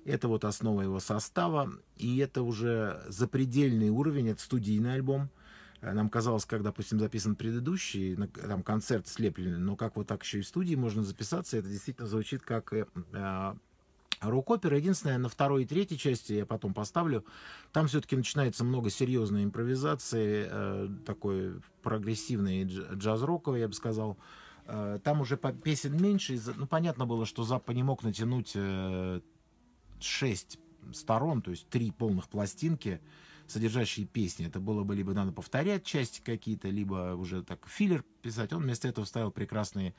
Это вот основа его состава, и это уже запредельный уровень, это студийный альбом – Э, нам казалось, как, допустим, записан предыдущий, там концерт слепленный, но как вот так еще и в студии можно записаться, это действительно звучит как э, э, рок-опера. Единственное, на второй и третьей части я потом поставлю. Там все-таки начинается много серьезной импровизации, такой прогрессивной джаз-роковой, я бы сказал. там уже песен меньше. Ну, понятно было, что Запа не мог натянуть шесть сторон, то есть три полных пластинки содержащие песни. Это было бы либо надо повторять части какие-то, либо уже так филлер писать. Он вместо этого вставил прекрасные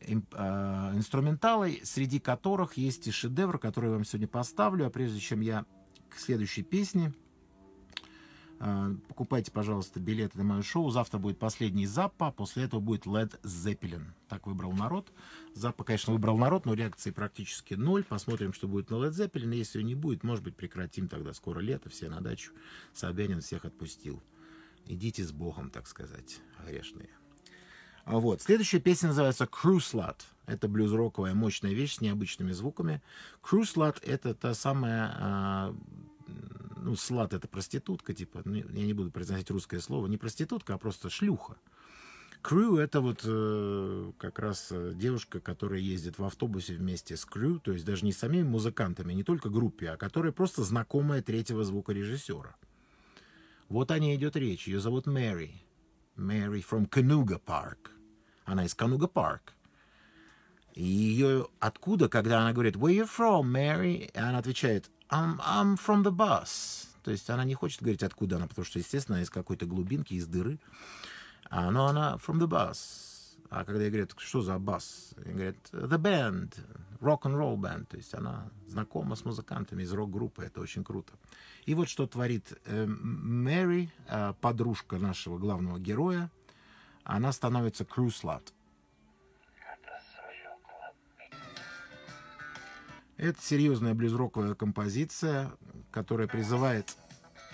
эм, а, инструменталы, среди которых есть и шедевр, который я вам сегодня поставлю. А прежде чем я к следующей песне Э, покупайте, пожалуйста, билеты на мое шоу. Завтра будет последний Заппа, после этого будет Led Zeppelin. Так выбрал народ. Заппа, конечно, выбрал народ, но реакции практически ноль. Посмотрим, что будет на Led Zeppelin. Если ее не будет, может быть, прекратим тогда. Скоро лето, все на дачу. Собянин всех отпустил. Идите с Богом, так сказать, грешные. А вот. Следующая песня называется Cruise Lot. Это блюз-роковая мощная вещь с необычными звуками. Cruise Lot — это та самая а, ну, слад это проститутка, типа, ну, я не буду произносить русское слово, не проститутка, а просто шлюха. Крю это вот э, как раз э, девушка, которая ездит в автобусе вместе с крю, то есть даже не самими музыкантами, не только группе, а которая просто знакомая третьего звукорежиссера. Вот о ней идет речь. Ее зовут Мэри. Мэри from Кануга Парк. Она из Кануга Парк. И ее откуда, когда она говорит «Where you from, Мэри, и она отвечает I'm, I'm from the bus. То есть она не хочет говорить, откуда она, потому что, естественно, из какой-то глубинки, из дыры. А, но она from the bus. А когда я говорю, что за бас? Они говорят, the band, rock-and-roll band. То есть она знакома с музыкантами из рок-группы, это очень круто. И вот что творит э, Мэри, э, подружка нашего главного героя. Она становится крюслат. Это серьезная блюзроковая композиция, которая призывает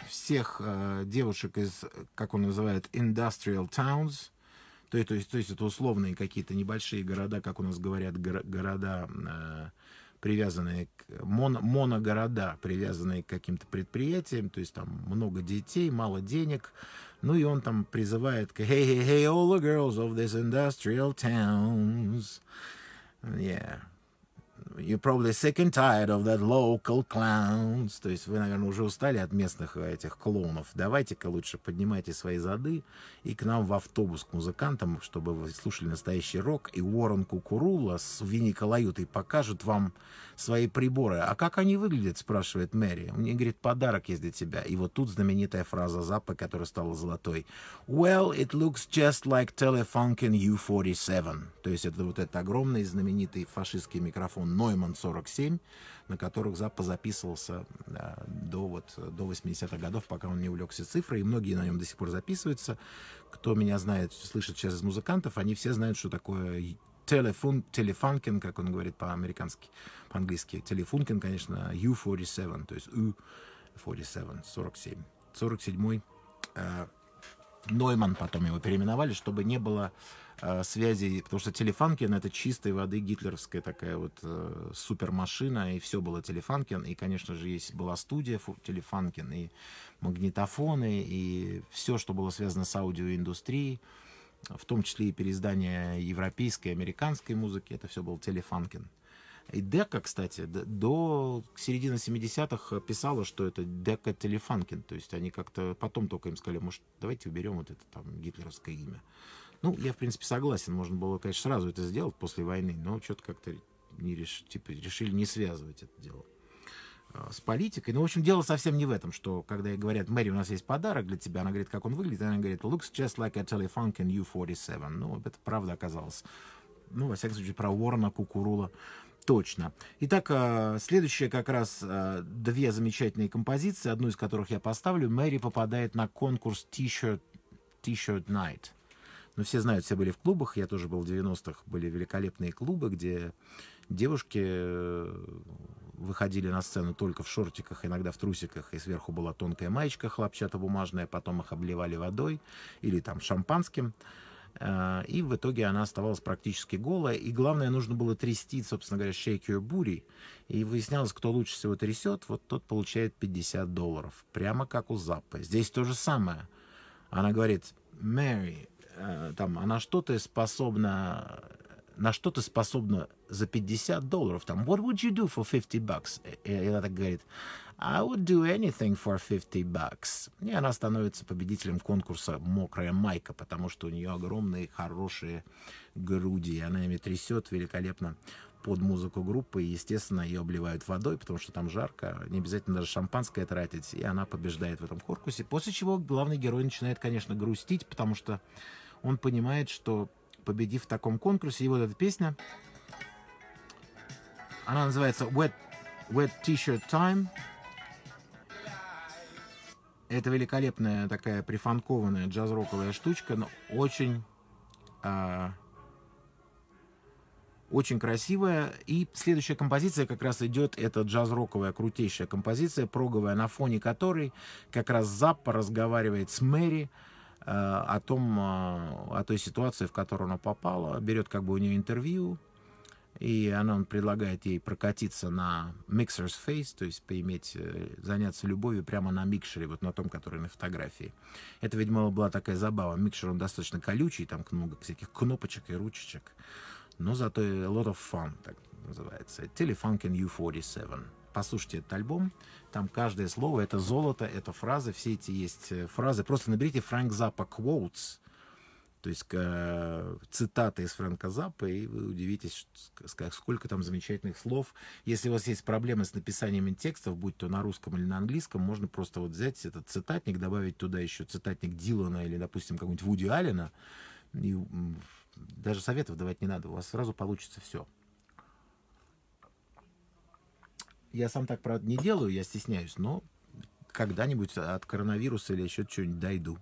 всех э, девушек из, как он называет, industrial towns, то, то, есть, то есть это условные какие-то небольшие города, как у нас говорят, горо города, э, привязанные, к, моно, моногорода, привязанные к каким-то предприятиям, то есть там много детей, мало денег, ну и он там призывает к «Hey, hey, hey, all the girls of these industrial towns». Yeah. You're probably sick and tired of that local clowns. То есть вы, наверное, уже устали от местных этих клоунов. Давайте-ка лучше поднимайте свои зады и к нам в автобус к музыкантам, чтобы вы слушали настоящий рок. И Уоррен Кукурула с Винни Калаютой покажут вам свои приборы. А как они выглядят, спрашивает Мэри. Мне говорит, подарок есть для тебя. И вот тут знаменитая фраза Запа, которая стала золотой. Well, it looks just like Telefunken U47. То есть это вот этот огромный знаменитый фашистский микрофон Нойман 47, на которых Заппа записывался э, до, вот, до 80-х годов, пока он не увлекся цифрой, и многие на нем до сих пор записываются. Кто меня знает, слышит сейчас из музыкантов, они все знают, что такое телефон, телефанкин, как он говорит по-американски, по-английски. Телефункин, конечно, U47, то есть U47, 47. 47-й. Нойман потом его переименовали, чтобы не было Э, связей, потому что Телефанкин это чистой воды гитлеровская такая вот э, супермашина, и все было Телефанкин, и, конечно же, есть была студия Телефанкин, и магнитофоны, и все, что было связано с аудиоиндустрией, в том числе и переиздание европейской, американской музыки, это все был Телефанкин. И Дека, кстати, до середины 70-х писала, что это Дека Телефанкин. То есть они как-то потом только им сказали, может, давайте уберем вот это там гитлеровское имя. Ну, я, в принципе, согласен. Можно было, конечно, сразу это сделать после войны, но что-то как-то не реш... типа, решили не связывать это дело а, с политикой. Но, ну, в общем, дело совсем не в этом, что когда ей говорят, Мэри, у нас есть подарок для тебя, она говорит, как он выглядит, она говорит, looks just like a Telefunken U47. Ну, это правда оказалось. Ну, во всяком случае, про Уоррена Кукурула точно. Итак, а, следующие как раз а, две замечательные композиции, одну из которых я поставлю. Мэри попадает на конкурс T-shirt T-shirt Night ну, все знают, все были в клубах, я тоже был в 90-х, были великолепные клубы, где девушки э, выходили на сцену только в шортиках, иногда в трусиках, и сверху была тонкая маечка хлопчатобумажная, потом их обливали водой или там шампанским. Э, и в итоге она оставалась практически голая. И главное, нужно было трясти, собственно говоря, шейк ее бурей. И выяснялось, кто лучше всего трясет, вот тот получает 50 долларов. Прямо как у Заппа. Здесь то же самое. Она говорит, Мэри, Э, там, она а что-то способна на что ты способна за 50 долларов. Там, what would you do for 50 bucks? Э, э, и она так говорит, I would do anything for 50 bucks. И она становится победителем конкурса «Мокрая майка», потому что у нее огромные хорошие груди, и она ими трясет великолепно под музыку группы, и, естественно, ее обливают водой, потому что там жарко, не обязательно даже шампанское тратить, и она побеждает в этом конкурсе, после чего главный герой начинает, конечно, грустить, потому что он понимает, что победив в таком конкурсе, и вот эта песня, она называется Wet, Wet T-shirt Time. Это великолепная такая прифанкованная джаз-роковая штучка, но очень, э, очень красивая. И следующая композиция как раз идет, это джаз-роковая крутейшая композиция, проговая, на фоне которой как раз Заппа разговаривает с Мэри, Э, о том, э, о той ситуации, в которую она попала, берет как бы у нее интервью, и она он предлагает ей прокатиться на mixer's face, то есть поиметь, э, заняться любовью прямо на микшере, вот на том, который на фотографии. Это, видимо, была такая забава. Микшер, он достаточно колючий, там много всяких кнопочек и ручечек. Но зато a lot of fun, так называется. Telefunken U47 послушайте этот альбом. Там каждое слово — это золото, это фразы, все эти есть э, фразы. Просто наберите Франк Заппа «quotes», то есть э, цитаты из Франка Заппа, и вы удивитесь, сколько там замечательных слов. Если у вас есть проблемы с написанием текстов, будь то на русском или на английском, можно просто вот взять этот цитатник, добавить туда еще цитатник Дилана или, допустим, какого-нибудь Вуди Алина. и даже советов давать не надо, у вас сразу получится все. Я сам так, правда, не делаю, я стесняюсь, но когда-нибудь от коронавируса или еще чего-нибудь дойду.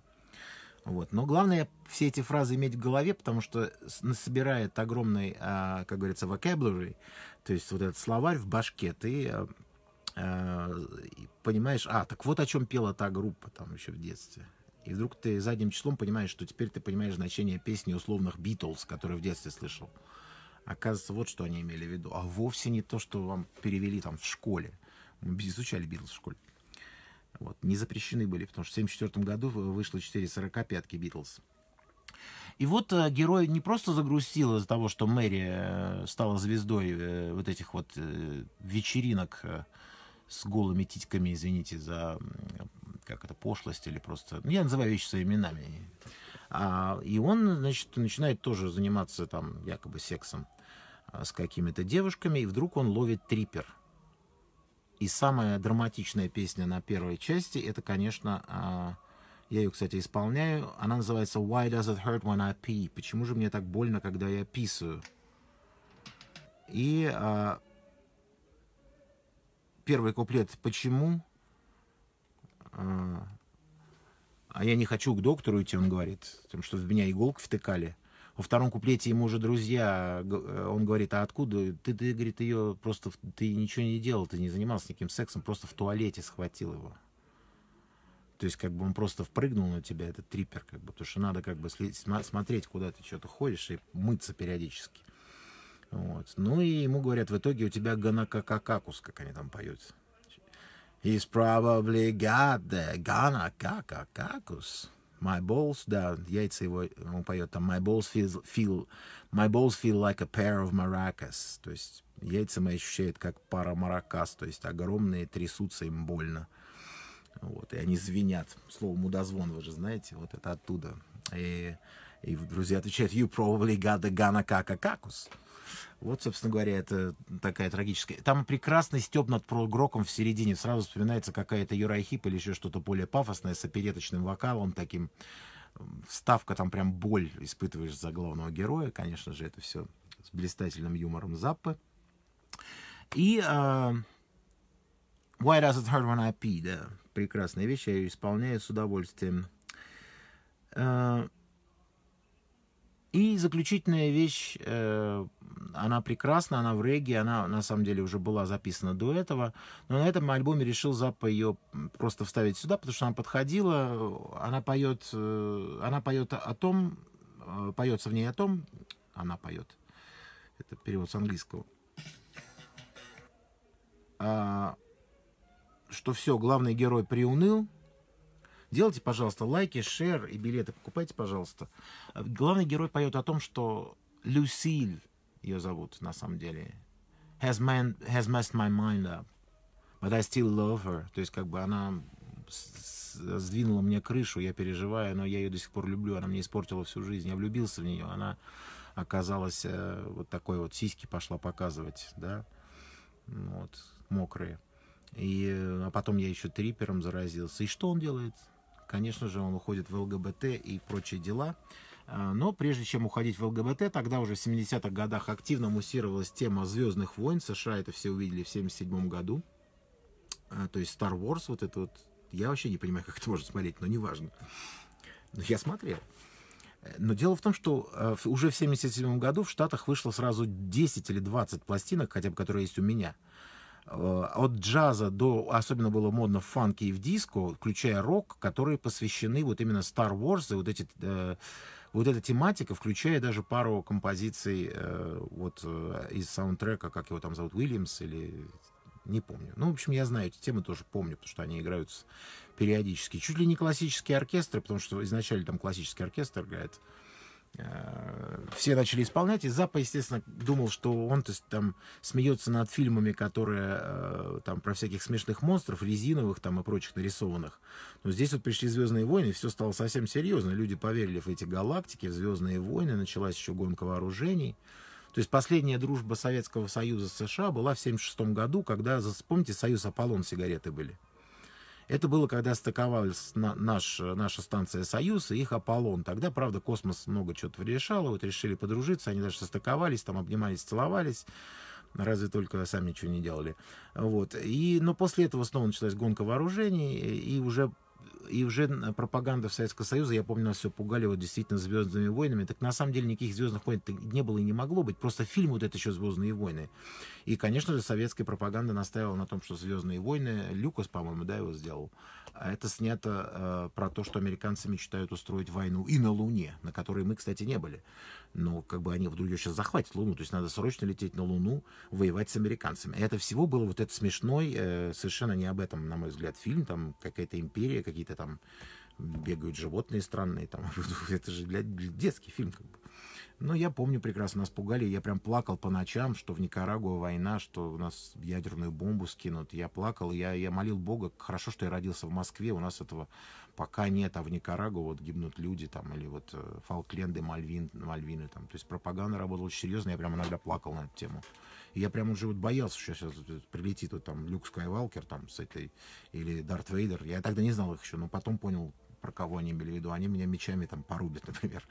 Вот. Но главное все эти фразы иметь в голове, потому что собирает огромный, а, как говорится, vocabulary, то есть вот этот словарь в башке, ты а, а, понимаешь, а, так вот о чем пела та группа там еще в детстве. И вдруг ты задним числом понимаешь, что теперь ты понимаешь значение песни условных Битлз, которые в детстве слышал. Оказывается, вот что они имели в виду. А вовсе не то, что вам перевели там в школе. Мы изучали Битлз в школе. Вот, не запрещены были, потому что в 1974 году вышло 445-ки Битлз. И вот э, герой не просто загрустил из-за того, что Мэри э, стала звездой э, вот этих вот э, вечеринок э, с голыми титьками, извините за, как это, пошлость или просто... Ну, я называю вещи своими именами. А, и он, значит, начинает тоже заниматься там якобы сексом. Э, с какими-то девушками, и вдруг он ловит трипер. И самая драматичная песня на первой части, это, конечно, а, я ее, кстати, исполняю. Она называется «Why does it hurt when I pee?» «Почему же мне так больно, когда я писаю?» И а, первый куплет «Почему?» а, а, я не хочу к доктору идти», он говорит, потому что в меня иголку втыкали во втором куплете ему уже друзья, э, э, он говорит, а откуда? Ты, ты говорит, ее просто, ты ничего не делал, ты не занимался никаким сексом, просто в туалете схватил его. То есть, как бы он просто впрыгнул на тебя, этот трипер, как бы, потому что надо как бы смотреть, куда ты что-то ходишь и мыться периодически. Вот. Ну и ему говорят, в итоге у тебя ганакакакус, как они там поют. He's probably got the gonna My balls, да, Яйца его, он поет там My balls feel, feel, my balls feel like a pair of maracas, то есть яйца мои ощущают как пара маракас, то есть огромные, трясутся им больно. Вот, и они звенят. Слово мудозвон, вы же знаете, вот это оттуда. И, и друзья отвечают, you probably got the gana kaka kakus. Вот, собственно говоря, это такая трагическая. Там прекрасный степ над прогроком в середине. Сразу вспоминается какая-то Юрайхип или еще что-то более пафосное с опереточным вокалом таким. Вставка там прям боль испытываешь за главного героя. Конечно же, это все с блистательным юмором Заппы. И uh, Why Does It Hurt When I Pee, да, прекрасная вещь, я ее исполняю с удовольствием. Uh, и заключительная вещь, э, она прекрасна, она в регге, она на самом деле уже была записана до этого, но на этом альбоме решил Заппа ее просто вставить сюда, потому что она подходила, она поет, э, она поет о том, э, поется в ней о том, она поет, это перевод с английского, а, что все, главный герой приуныл, Делайте, пожалуйста, лайки, шер и билеты покупайте, пожалуйста. Э, главный герой поет о том, что Люсиль, ее зовут на самом деле, has, man, has messed my mind up, but I still love her. То есть как бы она сдвинула мне крышу, я переживаю, но я ее до сих пор люблю, она мне испортила всю жизнь, я влюбился в нее, она оказалась э, вот такой вот, сиськи пошла показывать, да, вот, мокрые. И, э, а потом я еще трипером заразился. И что он делает? Конечно же, он уходит в ЛГБТ и прочие дела. А, но прежде чем уходить в ЛГБТ, тогда уже в 70-х годах активно муссировалась тема «Звездных войн». США это все увидели в 77 году. А, то есть Star Wars, вот это вот... Я вообще не понимаю, как это можно смотреть, но неважно. Но я смотрел. Э, но дело в том, что э, уже в 1977 году в Штатах вышло сразу 10 или 20 пластинок, хотя бы которые есть у меня – Э, от джаза до, особенно было модно в фанке и в диско, включая рок, которые посвящены вот именно Star Wars и вот эти э, вот эта тематика, включая даже пару композиций э, вот э, из саундтрека, как его там зовут, Уильямс или не помню. Ну, в общем, я знаю эти темы, тоже помню, потому что они играются периодически. Чуть ли не классические оркестры, потому что изначально там классический оркестр играет. Э, Э, все начали исполнять, и Запа, естественно, думал, что он то есть, там смеется над фильмами, которые э, там про всяких смешных монстров, резиновых там и прочих нарисованных. Но здесь вот пришли «Звездные войны», все стало совсем серьезно. Люди поверили в эти галактики, в «Звездные войны», началась еще гонка вооружений. То есть последняя дружба Советского Союза с США была в 1976 году, когда, помните, Союз Аполлон сигареты были. Это было, когда стыковалась на, наш, наша станция «Союз» и их «Аполлон». Тогда, правда, космос много чего-то решало. Вот решили подружиться, они даже состыковались, там обнимались, целовались разве только сами ничего не делали. Вот. И, но после этого снова началась гонка вооружений, и уже и уже пропаганда в Советского Союза, я помню, нас все пугали вот действительно «Звездными войнами». Так на самом деле никаких «Звездных войн» не было и не могло быть. Просто фильм вот это еще «Звездные войны». И, конечно же, советская пропаганда настаивала на том, что «Звездные войны», Люкас, по-моему, да, его сделал, а это снято э, про то, что американцы мечтают устроить войну и на Луне, на которой мы, кстати, не были. Но как бы они вдруг сейчас захватят Луну, то есть надо срочно лететь на Луну, воевать с американцами. И это всего было вот этот смешной, э, совершенно не об этом, на мой взгляд, фильм, там какая-то империя, какие-то там бегают животные странные, там, <laughs> это же для, для детский фильм, как бы. Но я помню прекрасно, нас пугали, я прям плакал по ночам, что в Никарагуа война, что у нас ядерную бомбу скинут. Я плакал, я, я молил Бога, хорошо, что я родился в Москве, у нас этого пока нет, а в Никарагуа вот гибнут люди там, или вот э, Фолкленды, Мальвин, Мальвины там. То есть пропаганда работала очень серьезно, я прям иногда плакал на эту тему. И я прям уже вот боялся, что сейчас э, прилетит вот там Люк Скайвалкер там с этой, или Дарт Вейдер. Я тогда не знал их еще, но потом понял, про кого они имели в виду. Они меня мечами там порубят, <laughs> например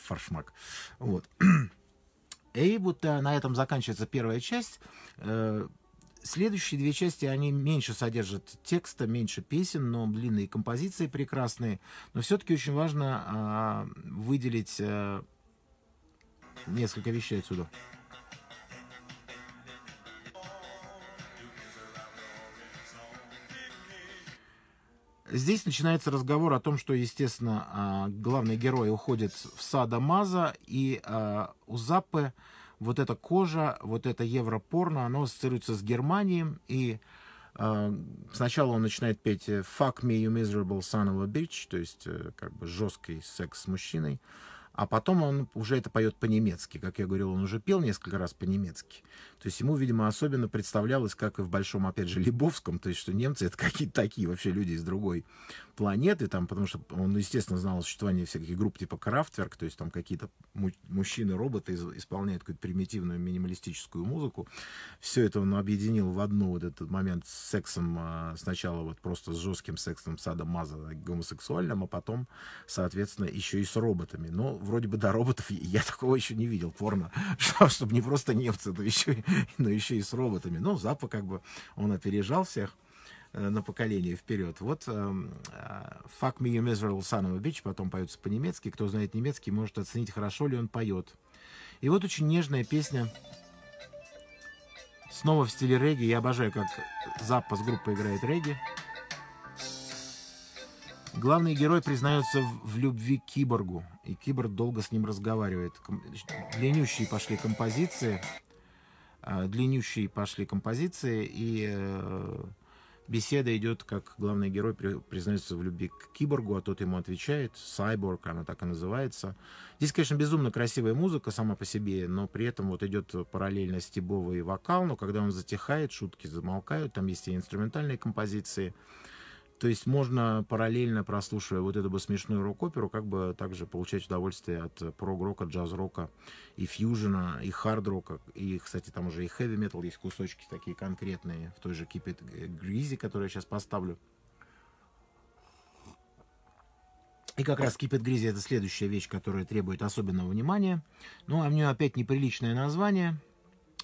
форшмак. Вот. <clears throat> И вот э, на этом заканчивается первая часть. Э, следующие две части, они меньше содержат текста, меньше песен, но длинные композиции прекрасные. Но все-таки очень важно а, выделить э, несколько вещей отсюда. Здесь начинается разговор о том, что, естественно, а, главный герой уходит в сада Маза, и а, у Запы вот эта кожа, вот это европорно, оно ассоциируется с Германией, и а, сначала он начинает петь «Fuck me, you miserable son of a bitch», то есть э, как бы жесткий секс с мужчиной, а потом он уже это поет по-немецки. Как я говорил, он уже пел несколько раз по-немецки. То есть ему, видимо, особенно представлялось, как и в Большом, опять же, Лебовском, то есть что немцы это какие-то такие вообще люди из другой планеты, там, потому что он, естественно, знал о существовании всяких групп типа Крафтверк, то есть там какие-то мужчины-роботы исполняют какую-то примитивную минималистическую музыку. Все это он объединил в одну вот этот момент с сексом, а, сначала вот просто с жестким сексом сада Маза гомосексуальным, а потом, соответственно, еще и с роботами. Но вроде бы до роботов я такого еще не видел, порно, <laughs> чтобы не просто немцы, но еще, но еще и с роботами. Но ну, Запа как бы, он опережал всех э, на поколение вперед. Вот эм, э, «Fuck me, you miserable son of a bitch» потом поется по-немецки. Кто знает немецкий, может оценить, хорошо ли он поет. И вот очень нежная песня снова в стиле регги. Я обожаю, как Заппа с группой играет регги. Главный герой признается в любви к киборгу, и киборг долго с ним разговаривает. Длиннющие пошли композиции, а, длиннющие пошли композиции, и э, беседа идет, как главный герой признается в любви к киборгу, а тот ему отвечает, Сайборг, она так и называется. Здесь, конечно, безумно красивая музыка сама по себе, но при этом вот идет параллельно стебовый вокал, но когда он затихает, шутки замолкают, там есть и инструментальные композиции. То есть можно параллельно, прослушивая вот эту бы смешную рок-оперу, как бы также получать удовольствие от э, прог-рока, джаз-рока и фьюжена, и хард-рока. И, кстати, там уже и хэви-метал есть кусочки такие конкретные в той же Keep It Greasy, которую я сейчас поставлю. И как раз Keep It Greasy это следующая вещь, которая требует особенного внимания. Ну, а у нее опять неприличное название.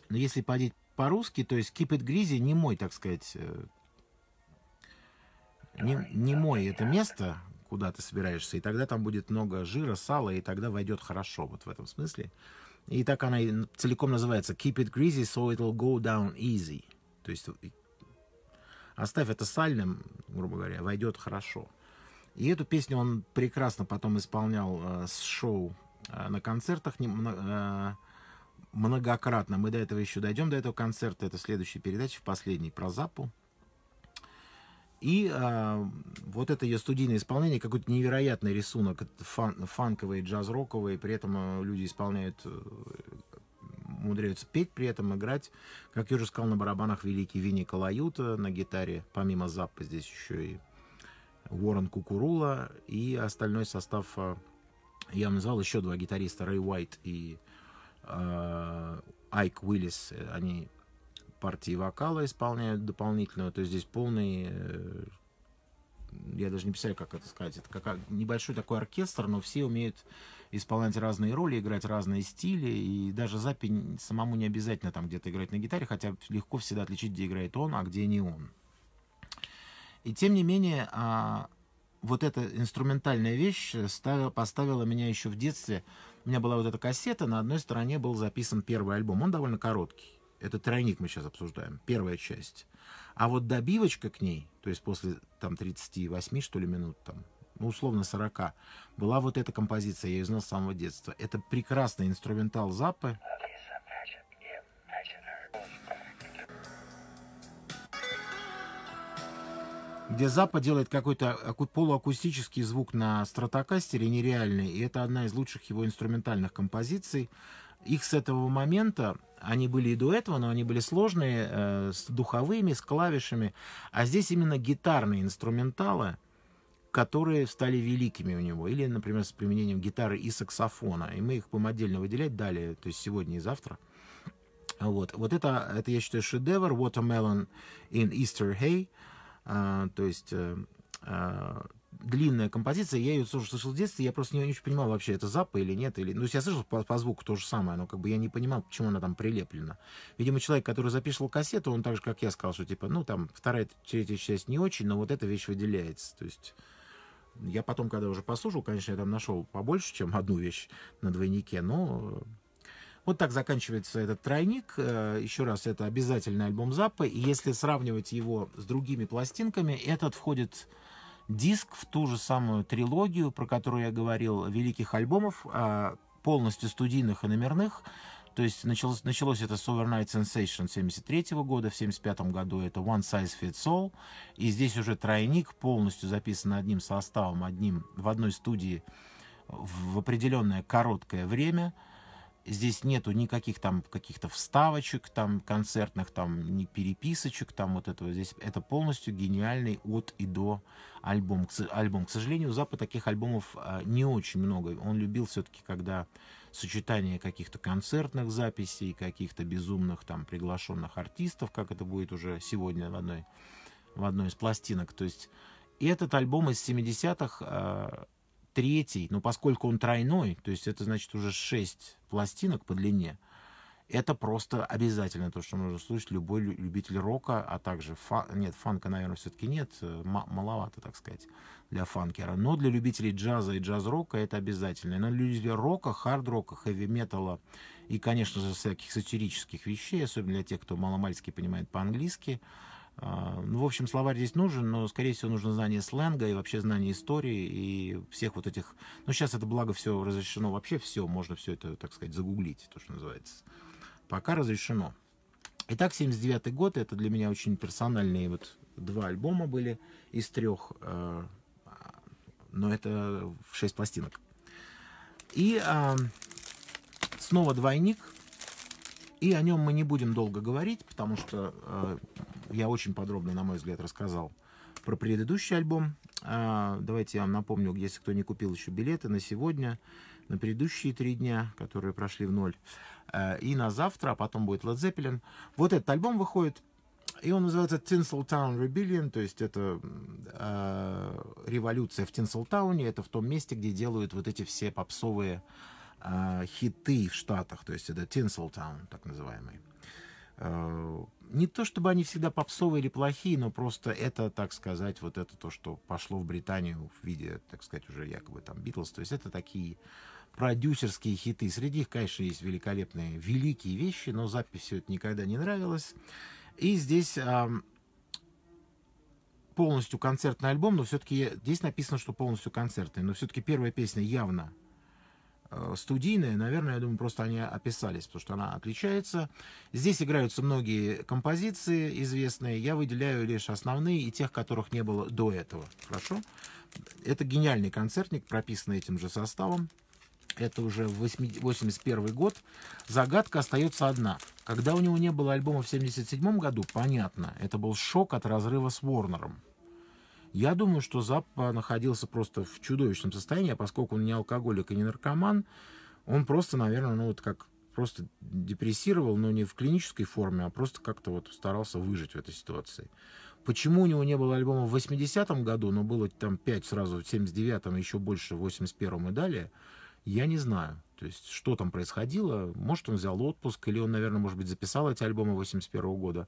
Но если подеть по-русски, то есть Keep It Greasy не мой, так сказать, э, не, не мой это место, куда ты собираешься, и тогда там будет много жира, сала, и тогда войдет хорошо, вот в этом смысле. И так она и целиком называется «Keep it greasy so it'll go down easy». То есть оставь это сальным, грубо говоря, войдет хорошо. И эту песню он прекрасно потом исполнял э, с шоу э, на концертах не, э, многократно. Мы до этого еще дойдем, до этого концерта. Это следующая передача, в последней, про Запу. И а, вот это ее студийное исполнение, какой-то невероятный рисунок, фан, фанковый, джаз-роковый, при этом а, люди исполняют, э, умудряются петь, при этом играть. Как я уже сказал, на барабанах великий Винни Калаюта, на гитаре, помимо Заппа, здесь еще и Уоррен Кукурула, и остальной состав, а, я назвал еще два гитариста, Рэй Уайт и э, Айк Уиллис, они партии вокала исполняют дополнительную. То есть здесь полный, э, я даже не представляю, как это сказать, это как а, небольшой такой оркестр, но все умеют исполнять разные роли, играть разные стили, и даже Запи самому не обязательно там где-то играть на гитаре, хотя легко всегда отличить, где играет он, а где не он. И тем не менее, а, вот эта инструментальная вещь поставила меня еще в детстве. У меня была вот эта кассета, на одной стороне был записан первый альбом. Он довольно короткий. Это тройник мы сейчас обсуждаем, первая часть. А вот добивочка к ней, то есть после там 38, что ли, минут, там, ну, условно 40, была вот эта композиция, я ее знал с самого детства. Это прекрасный инструментал Запы. где Запа делает какой-то полуакустический звук на стратокастере нереальный, и это одна из лучших его инструментальных композиций. Их с этого момента они были и до этого, но они были сложные, э, с духовыми, с клавишами. А здесь именно гитарные инструменталы, которые стали великими у него. Или, например, с применением гитары и саксофона. И мы их будем отдельно выделять далее, то есть сегодня и завтра. Вот, вот это, это, я считаю, шедевр «Watermelon in Easter Hay», э, то есть э, э длинная композиция, я ее тоже слышал в детстве, я просто не, не очень понимал вообще, это запа или нет. Или... Ну, я слышал по, по звуку то же самое, но как бы я не понимал, почему она там прилеплена. Видимо, человек, который записывал кассету, он так же, как я, сказал, что типа, ну, там, вторая, третья часть не очень, но вот эта вещь выделяется. То есть я потом, когда уже послушал, конечно, я там нашел побольше, чем одну вещь на двойнике, но вот так заканчивается этот тройник. Э, Еще раз, это обязательный альбом Заппа. И если сравнивать его с другими пластинками, этот входит диск в ту же самую трилогию, про которую я говорил, великих альбомов, а, полностью студийных и номерных. То есть началось, началось это с Overnight Sensation 73 года, в 75 году это One Size Fits All, и здесь уже тройник полностью записан одним составом, одним в одной студии в определенное короткое время – Здесь нету никаких там каких-то вставочек, там концертных, там не переписочек, там вот этого. Здесь это полностью гениальный от и до альбом. альбом. К сожалению, у Запа таких альбомов а, не очень много. Он любил все-таки, когда сочетание каких-то концертных записей, каких-то безумных там приглашенных артистов, как это будет уже сегодня в одной, в одной из пластинок. То есть этот альбом из 70-х третий, но поскольку он тройной, то есть это значит уже шесть пластинок по длине, это просто обязательно то, что нужно слушать любой любитель рока, а также фа... нет, фанка, наверное, все-таки нет, э, маловато, так сказать, для фанкера. Но для любителей джаза и джаз-рока это обязательно. Но для рока, хард-рока, хэви-металла и, конечно же, всяких сатирических вещей, особенно для тех, кто маломальски понимает по-английски, а, ну, в общем, словарь здесь нужен, но, скорее всего, нужно знание сленга и вообще знание истории и всех вот этих... Ну, сейчас это, благо, все разрешено, вообще все, можно все это, так сказать, загуглить, то, что называется. Пока разрешено. Итак, 79-й год, это для меня очень персональные вот два альбома были из трех, э, но это в шесть пластинок. И э, снова двойник, и о нем мы не будем долго говорить, потому что э, я очень подробно, на мой взгляд, рассказал про предыдущий альбом. А, давайте я вам напомню, если кто не купил еще билеты, на сегодня, на предыдущие три дня, которые прошли в ноль, а, и на завтра, а потом будет Led Zeppelin. Вот этот альбом выходит, и он называется "Tinsel Town Rebellion, то есть это э, революция в Тинселтауне, это в том месте, где делают вот эти все попсовые э, хиты в Штатах, то есть это Tinseltown, так называемый. Э, не то чтобы они всегда попсовые или плохие, но просто это, так сказать, вот это то, что пошло в Британию в виде, так сказать, уже якобы там Битлз. То есть это такие продюсерские хиты. Среди них, конечно, есть великолепные, великие вещи, но запись все это никогда не нравилась. И здесь а, полностью концертный альбом, но все-таки здесь написано, что полностью концертный, но все-таки первая песня явно Э, студийная, наверное, я думаю, просто они описались, потому что она отличается. Здесь играются многие композиции известные, я выделяю лишь основные и тех, которых не было до этого. Хорошо? Это гениальный концертник, прописанный этим же составом. Это уже 81 год. Загадка остается одна. Когда у него не было альбома в 77 году, понятно, это был шок от разрыва с Ворнером. Я думаю, что Зап находился просто в чудовищном состоянии, а поскольку он не алкоголик и не наркоман, он просто, наверное, ну вот как просто депрессировал, но не в клинической форме, а просто как-то вот старался выжить в этой ситуации. Почему у него не было альбома в 80-м году, но было там 5 сразу в 79-м, еще больше в 81-м и далее, я не знаю. То есть, что там происходило. Может, он взял отпуск, или он, наверное, может быть, записал эти альбомы 81 -го года.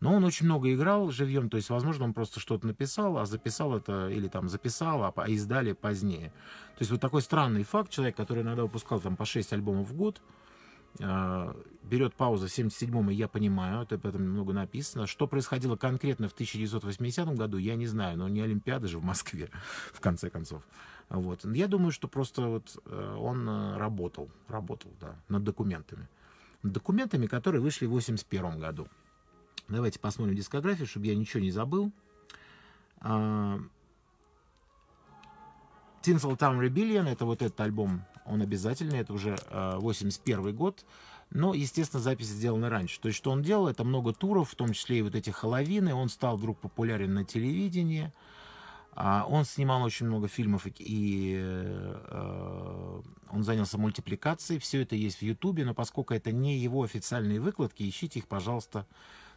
Но он очень много играл живьем, то есть, возможно, он просто что-то написал, а записал это, или там записал, а, а издали позднее. То есть вот такой странный факт, человек, который иногда выпускал там по 6 альбомов в год, а, берет паузу в 77-м, и я понимаю, это об этом много написано. Что происходило конкретно в 1980 году, я не знаю, но не Олимпиада же в Москве, <laughs> в конце концов. Вот. Я думаю, что просто вот э, он э, работал, работал, да, над документами. Над документами, которые вышли в 81 году. Давайте посмотрим дискографию, чтобы я ничего не забыл. А, Tinsel Town Rebellion, это вот этот альбом, он обязательный, это уже 81 а, год, но, естественно, записи сделаны раньше. То есть, что он делал, это много туров, в том числе и вот эти «Хэллоуины», он стал вдруг популярен на телевидении, а, он снимал очень много фильмов, и э, он занялся мультипликацией, все это есть в Ютубе, но поскольку это не его официальные выкладки, ищите их, пожалуйста,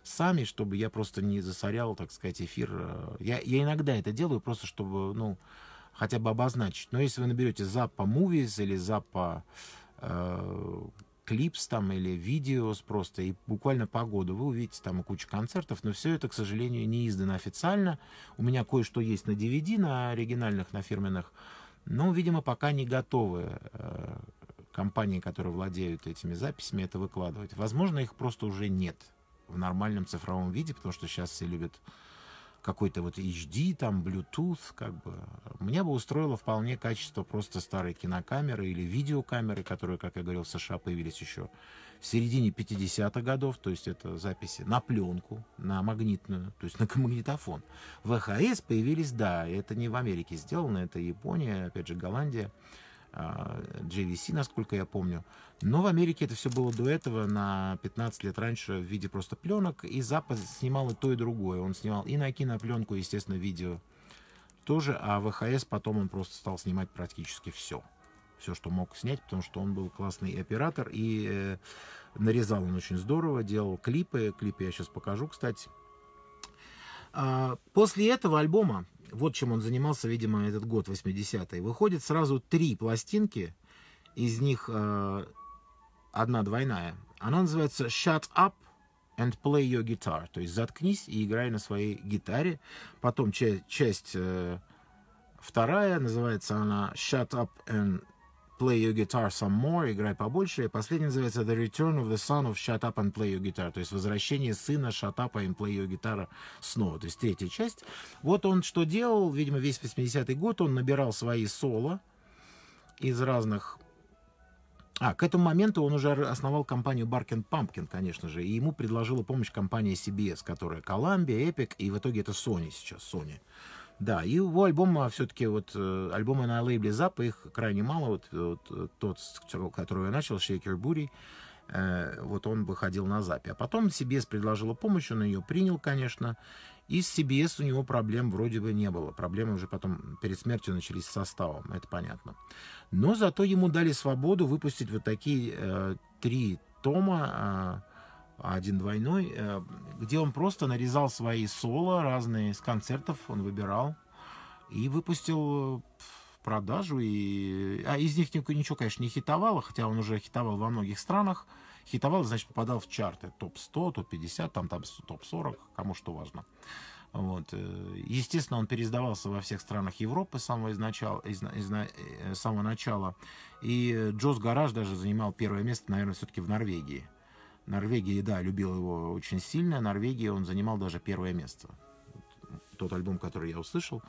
сами, чтобы я просто не засорял, так сказать, эфир. Э, я, я иногда это делаю просто, чтобы, ну, хотя бы обозначить. Но если вы наберете Запа Movies или Запа э, Клипс там или видео, просто, и буквально по году вы увидите там кучу концертов, но все это, к сожалению, не издано официально. У меня кое-что есть на DVD, на оригинальных, на фирменных, но, видимо, пока не готовы э, компании, которые владеют этими записями, это выкладывать. Возможно, их просто уже нет в нормальном цифровом виде, потому что сейчас все любят какой-то вот HD, там, Bluetooth, как бы. Меня бы устроило вполне качество просто старой кинокамеры или видеокамеры, которые, как я говорил, в США появились еще в середине 50-х годов, то есть это записи на пленку, на магнитную, то есть на магнитофон. ВХС появились, да, это не в Америке сделано, это Япония, опять же, Голландия, JVC, а, насколько я помню. Но в Америке это все было до этого, на 15 лет раньше, в виде просто пленок. И Запад снимал и то, и другое. Он снимал и на кинопленку, естественно, видео тоже, а ВХС потом он просто стал снимать практически все. Все, что мог снять, потому что он был классный оператор, и э, нарезал он очень здорово, делал клипы. Клипы я сейчас покажу, кстати. А, после этого альбома, вот чем он занимался, видимо, этот год 80-й, выходит сразу три пластинки, из них э, одна двойная. Она называется Shut Up and Play Your Guitar. То есть заткнись и играй на своей гитаре. Потом часть, часть э, вторая, называется она Shut Up and Play Your Guitar Some More, играй побольше. И последняя называется The Return of the Son of Shut Up and Play Your Guitar. То есть возвращение сына Shut Up and Play Your Guitar снова. То есть третья часть. Вот он что делал, видимо, весь 80-й год он набирал свои соло из разных а, к этому моменту он уже основал компанию Barkin Pumpkin, конечно же, и ему предложила помощь компания CBS, которая Columbia, Epic, и в итоге это Sony сейчас, Sony. Да, и его альбома все-таки, вот, э, альбомы на лейбле ZAP их крайне мало, вот, э, вот э, тот, с которого я начал, Shaker Booty, э, вот он выходил на ZAP, А потом CBS предложила помощь, он ее принял, конечно, и с CBS у него проблем вроде бы не было. Проблемы уже потом перед смертью начались с составом, это понятно но зато ему дали свободу выпустить вот такие э, три тома, э, один двойной, э, где он просто нарезал свои соло разные из концертов, он выбирал и выпустил в э, продажу. И... А из них ничего, конечно, не хитовало, хотя он уже хитовал во многих странах. Хитовал, значит, попадал в чарты топ-100, топ-50, там, там топ-40, кому что важно. Вот. Э, естественно, он переиздавался во всех странах Европы с самого, изначала, из, из, э, с самого начала. И Джоз Гараж даже занимал первое место, наверное, все-таки в Норвегии. Норвегия, да, любил его очень сильно. Норвегия он занимал даже первое место. Тот альбом, который я услышал.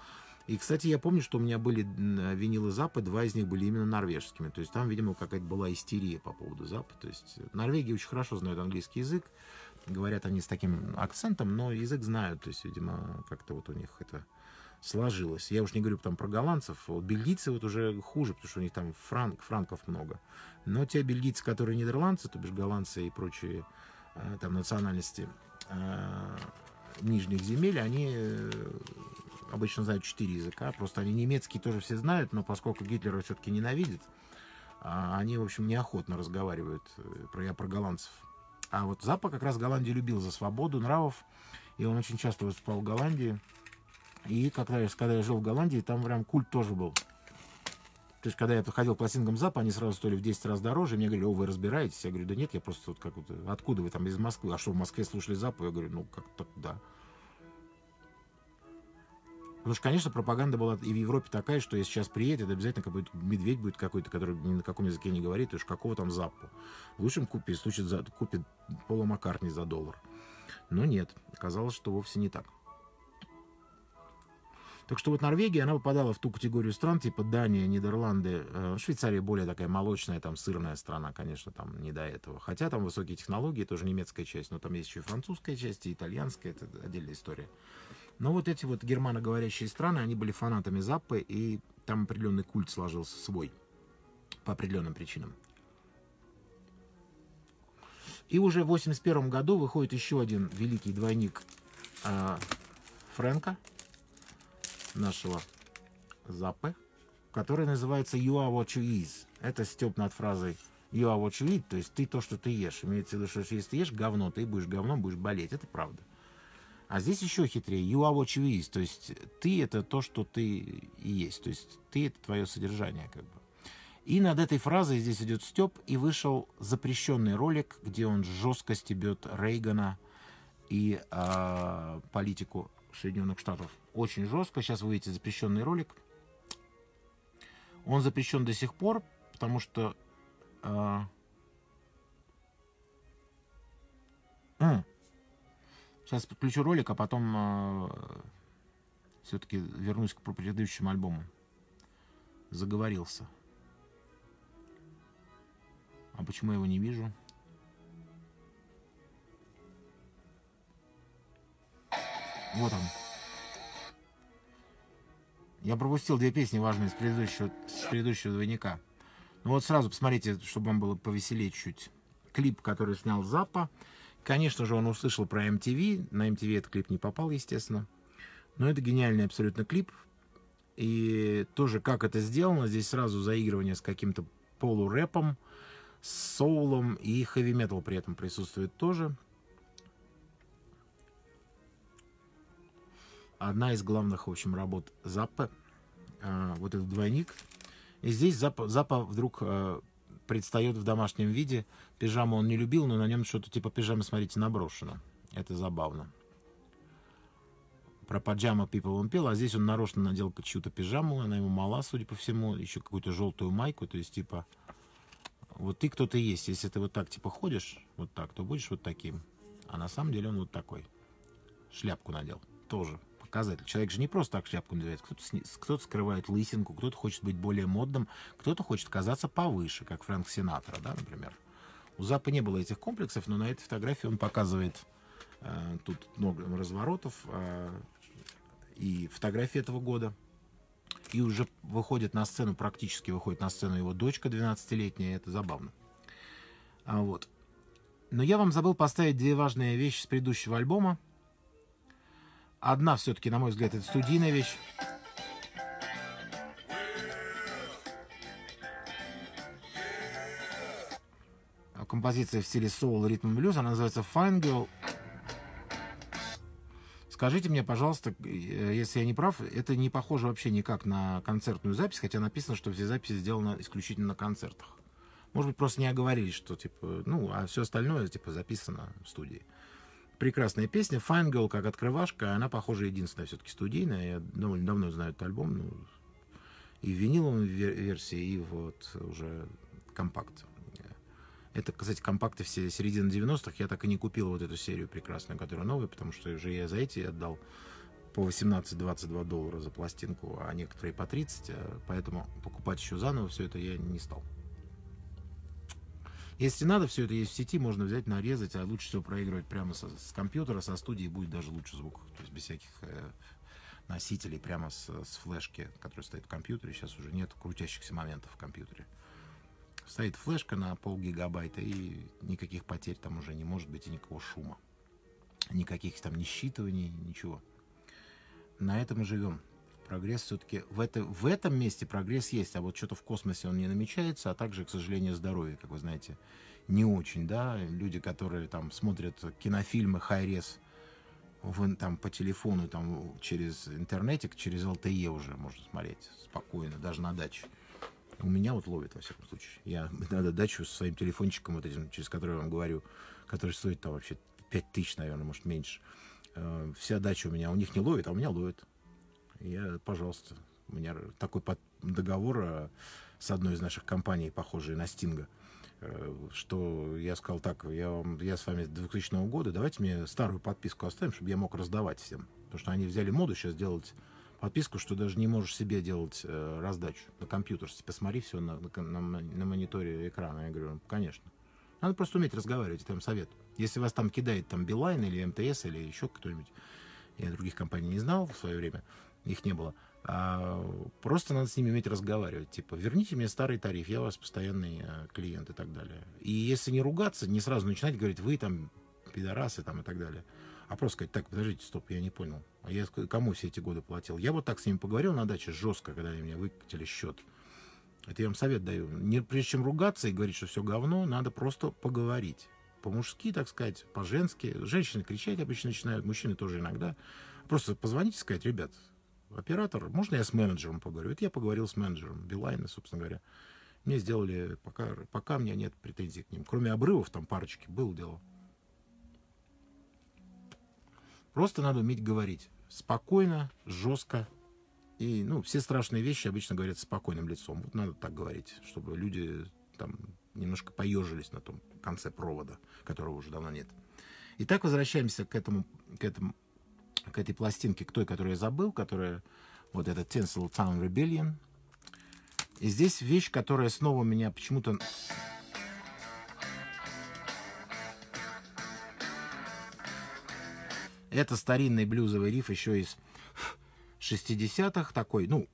И, кстати, я помню, что у меня были э, винилы Запад, два из них были именно норвежскими. То есть там, видимо, какая-то была истерия по поводу Запада. То есть Норвегия очень хорошо знает английский язык говорят они с таким акцентом, но язык знают, то есть, видимо, как-то вот у них это сложилось. Я уж не говорю там про голландцев, вот бельгийцы вот уже хуже, потому что у них там франк, франков много. Но те бельгийцы, которые нидерландцы, то бишь голландцы и прочие э, там национальности э, нижних земель, они э, обычно знают четыре языка, просто они немецкий тоже все знают, но поскольку Гитлера все-таки ненавидит, а они, в общем, неохотно разговаривают, про, я про голландцев а вот Запа как раз Голландию любил за свободу нравов, и он очень часто выступал в Голландии. И когда я, когда я жил в Голландии, там прям культ тоже был. То есть, когда я подходил к пластинкам Запа, они сразу стоили в 10 раз дороже. Мне говорили, о, вы разбираетесь? Я говорю, да нет, я просто вот как вот, откуда вы там из Москвы? А что, в Москве слушали Запа? Я говорю, ну, как-то да. Потому что, конечно, пропаганда была и в Европе такая, что если сейчас приедет, обязательно какой-то медведь будет какой-то, который ни на каком языке не говорит, и уж какого там запу. Лучше им купит, случай за, купит Пола Маккартни за доллар. Но нет, казалось, что вовсе не так. Так что вот Норвегия, она попадала в ту категорию стран, типа Дания, Нидерланды, э, ну, Швейцария более такая молочная, там сырная страна, конечно, там не до этого. Хотя там высокие технологии, тоже немецкая часть, но там есть еще и французская часть, и итальянская, это отдельная история. Но вот эти вот германоговорящие страны, они были фанатами Заппы, и там определенный культ сложился свой по определенным причинам. И уже в 81 году выходит еще один великий двойник э, Фрэнка, нашего Запы, который называется «You are what you is». Это степ над фразой «You are what you eat», то есть «ты то, что ты ешь». Имеется в виду, что если ты ешь говно, ты будешь говном, будешь болеть. Это правда. А здесь еще хитрее. You are what you is. То есть ты — это то, что ты и есть. То есть ты — это твое содержание как бы. И над этой фразой здесь идет Степ, и вышел запрещенный ролик, где он жестко стебет Рейгана и э, политику Соединенных Штатов. Очень жестко. Сейчас вы видите запрещенный ролик. Он запрещен до сих пор, потому что... Э, Сейчас подключу ролик, а потом э, все-таки вернусь к предыдущему альбому. Заговорился. А почему я его не вижу? Вот он. Я пропустил две песни важные с предыдущего, с предыдущего двойника. Ну вот сразу посмотрите, чтобы вам было повеселее чуть. Клип, который снял Запа. Конечно же, он услышал про MTV. На MTV этот клип не попал, естественно. Но это гениальный абсолютно клип. И тоже как это сделано, здесь сразу заигрывание с каким-то полурэпом, с соулом и хэви-метал при этом присутствует тоже. Одна из главных, в общем, работ Заппа, вот этот двойник. И здесь Заппа, Заппа вдруг а, предстает в домашнем виде. Пижаму он не любил, но на нем что-то типа пижамы, смотрите, наброшено. Это забавно. Про паджама Пипа он пел, а здесь он нарочно надел чью-то пижаму, она ему мала, судя по всему, еще какую-то желтую майку, то есть типа вот ты кто-то есть. Если ты вот так типа ходишь, вот так, то будешь вот таким. А на самом деле он вот такой. Шляпку надел тоже показатель. Человек же не просто так шляпку надевает. Кто-то, кто скрывает лысинку, кто-то хочет быть более модным, кто-то хочет казаться повыше, как Фрэнк сенатора да, например. У Запа не было этих комплексов, но на этой фотографии он показывает э, тут много разворотов э, и фотографии этого года. И уже выходит на сцену, практически выходит на сцену его дочка 12-летняя, это забавно. А вот. Но я вам забыл поставить две важные вещи с предыдущего альбома. Одна все-таки, на мой взгляд, это студийная вещь. А композиция в стиле соул, ритм и блюз, она называется Fine Girl. Скажите мне, пожалуйста, э, если я не прав, это не похоже вообще никак на концертную запись, хотя написано, что все записи сделаны исключительно на концертах. Может быть, просто не оговорились, что типа, ну, а все остальное типа записано в студии прекрасная песня. Fine Girl как открывашка, она, похоже, единственная все-таки студийная. Я довольно давно знаю этот альбом. Ну, и в виниловой версии, и вот уже компакт. Это, кстати, компакты все середины 90-х. Я так и не купил вот эту серию прекрасную, которая новая, потому что уже я за эти отдал по 18-22 доллара за пластинку, а некоторые по 30. А поэтому покупать еще заново все это я не стал. Если надо, все это есть в сети, можно взять, нарезать, а лучше всего проигрывать прямо со, с компьютера, со студии, будет даже лучше звук, то есть без всяких э, носителей, прямо с, с флешки, которая стоит в компьютере, сейчас уже нет крутящихся моментов в компьютере. Стоит флешка на пол гигабайта и никаких потерь там уже не может быть и никакого шума. Никаких там не считываний, ничего. На этом и живем прогресс все-таки в, это, в этом месте прогресс есть, а вот что-то в космосе он не намечается, а также, к сожалению, здоровье, как вы знаете, не очень, да, люди, которые там смотрят кинофильмы хайрес вы там по телефону, там через интернетик, через LTE уже можно смотреть спокойно, даже на даче. У меня вот ловит, во всяком случае. Я надо дачу со своим телефончиком, вот этим, через который я вам говорю, который стоит там вообще 5 тысяч, наверное, может, меньше. Э, вся дача у меня, у них не ловит, а у меня ловит я, пожалуйста, у меня такой договор э, с одной из наших компаний, похожей на Стинга, э, что я сказал так, я, я с вами с 2000 года, давайте мне старую подписку оставим, чтобы я мог раздавать всем. Потому что они взяли моду сейчас делать подписку, что даже не можешь себе делать э, раздачу на компьютер. Посмотри типа, все на, на, на мониторе экрана. Я говорю, «Ну, конечно. Надо просто уметь разговаривать, это вам совет. Если вас там кидает там Билайн или МТС или еще кто-нибудь, я других компаний не знал в свое время, их не было. А просто надо с ними уметь разговаривать. Типа, верните мне старый тариф, я у вас постоянный э, клиент и так далее. И если не ругаться, не сразу начинать говорить, вы там пидорасы там и так далее. А просто сказать, так, подождите, стоп, я не понял. А я кому все эти годы платил? Я вот так с ними поговорил на даче жестко, когда они мне выкатили счет. Это я вам совет даю. Не, прежде чем ругаться и говорить, что все говно, надо просто поговорить. По-мужски, так сказать, по-женски. Женщины кричать обычно начинают, мужчины тоже иногда. Просто позвоните и сказать, ребят, оператор, можно я с менеджером поговорю? Вот я поговорил с менеджером Билайна, собственно говоря. Мне сделали, пока, пока у меня нет претензий к ним. Кроме обрывов, там парочки, было дело. Просто надо уметь говорить. Спокойно, жестко. И, ну, все страшные вещи обычно говорят спокойным лицом. Вот надо так говорить, чтобы люди там немножко поежились на том конце провода, которого уже давно нет. Итак, возвращаемся к этому, к этому к этой пластинке, к той, которую я забыл, которая вот этот Tinsel Town Rebellion. И здесь вещь, которая снова меня почему-то... Это старинный блюзовый риф еще из 60-х, такой, ну,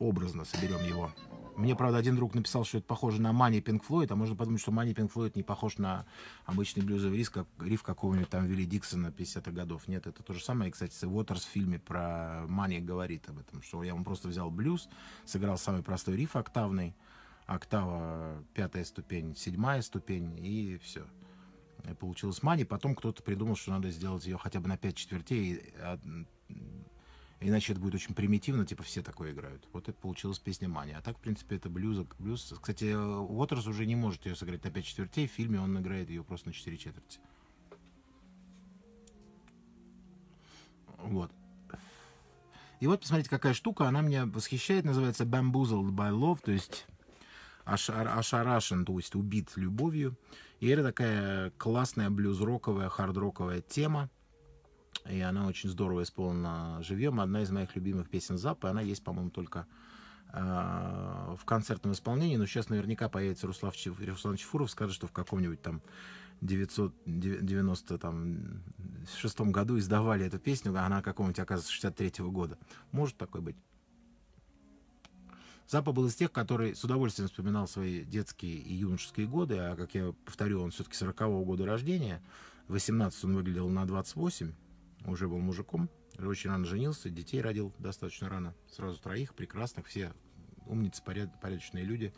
образно соберем его. Мне, правда, один друг написал, что это похоже на Мани Пинк Флойд, а можно подумать, что Мани Пинк Флойд не похож на обычный блюзовый риф, как, риф какого-нибудь там Вилли Диксона 50-х годов. Нет, это то же самое. И, кстати, Уотерс в фильме про Мани говорит об этом, что я ему просто взял блюз, сыграл самый простой риф октавный, октава пятая ступень, седьмая ступень, и все. И получилось Мани. Потом кто-то придумал, что надо сделать ее хотя бы на пять четвертей, Иначе это будет очень примитивно, типа все такое играют. Вот это получилась песня Мания. А так, в принципе, это блюз. блюз. Кстати, э, Уотерс уже не может ее сыграть на 5 четвертей. В фильме он играет ее просто на 4 четверти. Вот. И вот, посмотрите, какая штука, она меня восхищает, называется Bamboozled by Love, то есть ошар, ошарашен, то есть убит любовью. И это такая классная блюз-роковая, хард-роковая тема и она очень здорово исполнена живьем. Одна из моих любимых песен Запа, она есть, по-моему, только э, в концертном исполнении, но сейчас наверняка появится Руслав, Руслан Чефуров, скажет, что в каком-нибудь там 996 году издавали эту песню, а она какого-нибудь, оказывается, 63 -го года. Может такой быть. Запа был из тех, который с удовольствием вспоминал свои детские и юношеские годы, а, как я повторю, он все-таки 40-го года рождения, 18 он выглядел на 28, уже был мужиком, очень рано женился, детей родил достаточно рано, сразу троих, прекрасных, все умницы, поряд, порядочные люди,